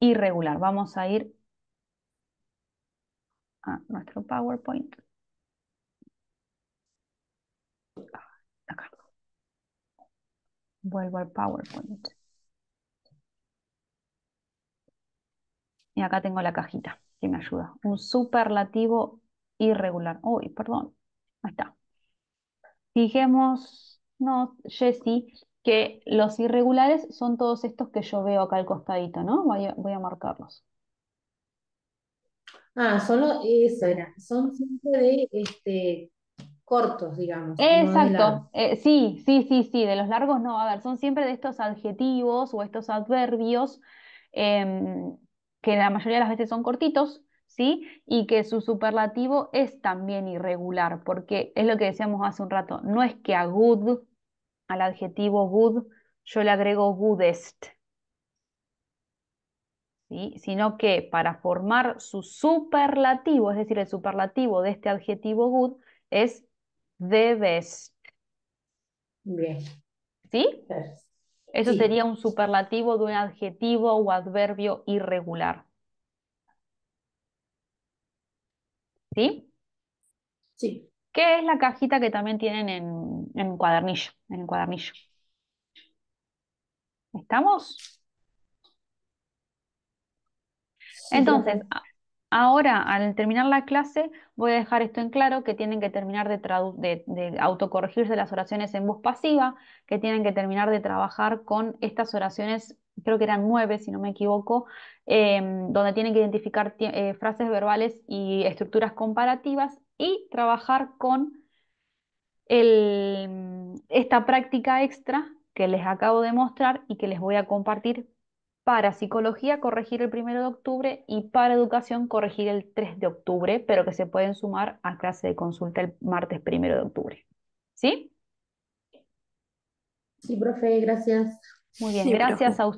irregular. Vamos a ir a nuestro PowerPoint.
Acá. Vuelvo al PowerPoint. Y acá
tengo la cajita que me ayuda. Un superlativo irregular. Uy, perdón. Ahí está. Fijemos, no, Jessy, que los irregulares son todos estos que yo veo acá al costadito, ¿no? Voy a, marcarlos.
Ah, solo eso era, son siempre de este, cortos, digamos. Exacto,
eh, sí, sí, sí, sí, de los largos no, a ver, son siempre de estos adjetivos o estos adverbios em, que la mayoría de las veces son cortitos, ¿sí? Y que su superlativo es también irregular, porque es lo que decíamos hace un rato, no es que a good al adjetivo good yo le agrego goodest. ¿Sí? Sino que para formar su superlativo, es decir, el superlativo de este adjetivo good es the best. ¿Sí? Eso sería un superlativo de un adjetivo o adverbio irregular. ¿Sí? Sí que es la cajita que también tienen en, cuadernillo, en el cuadernillo. ¿Estamos? Entonces, ahora al terminar la clase voy a dejar esto en claro, que tienen que terminar de, de, de autocorregirse las oraciones en voz pasiva, que tienen que terminar de trabajar con estas oraciones creo que eran nueve, si no me equivoco, em, donde tienen que identificar eh, frases verbales y estructuras comparativas y trabajar con el, esta práctica extra que les acabo de mostrar y que les voy a compartir para psicología corregir el 1 de octubre y para educación corregir el 3 de octubre, pero que se pueden sumar a clase de consulta el
martes 1 de octubre.
¿Sí?
Sí, profe, gracias.
Muy bien, gracias a usted.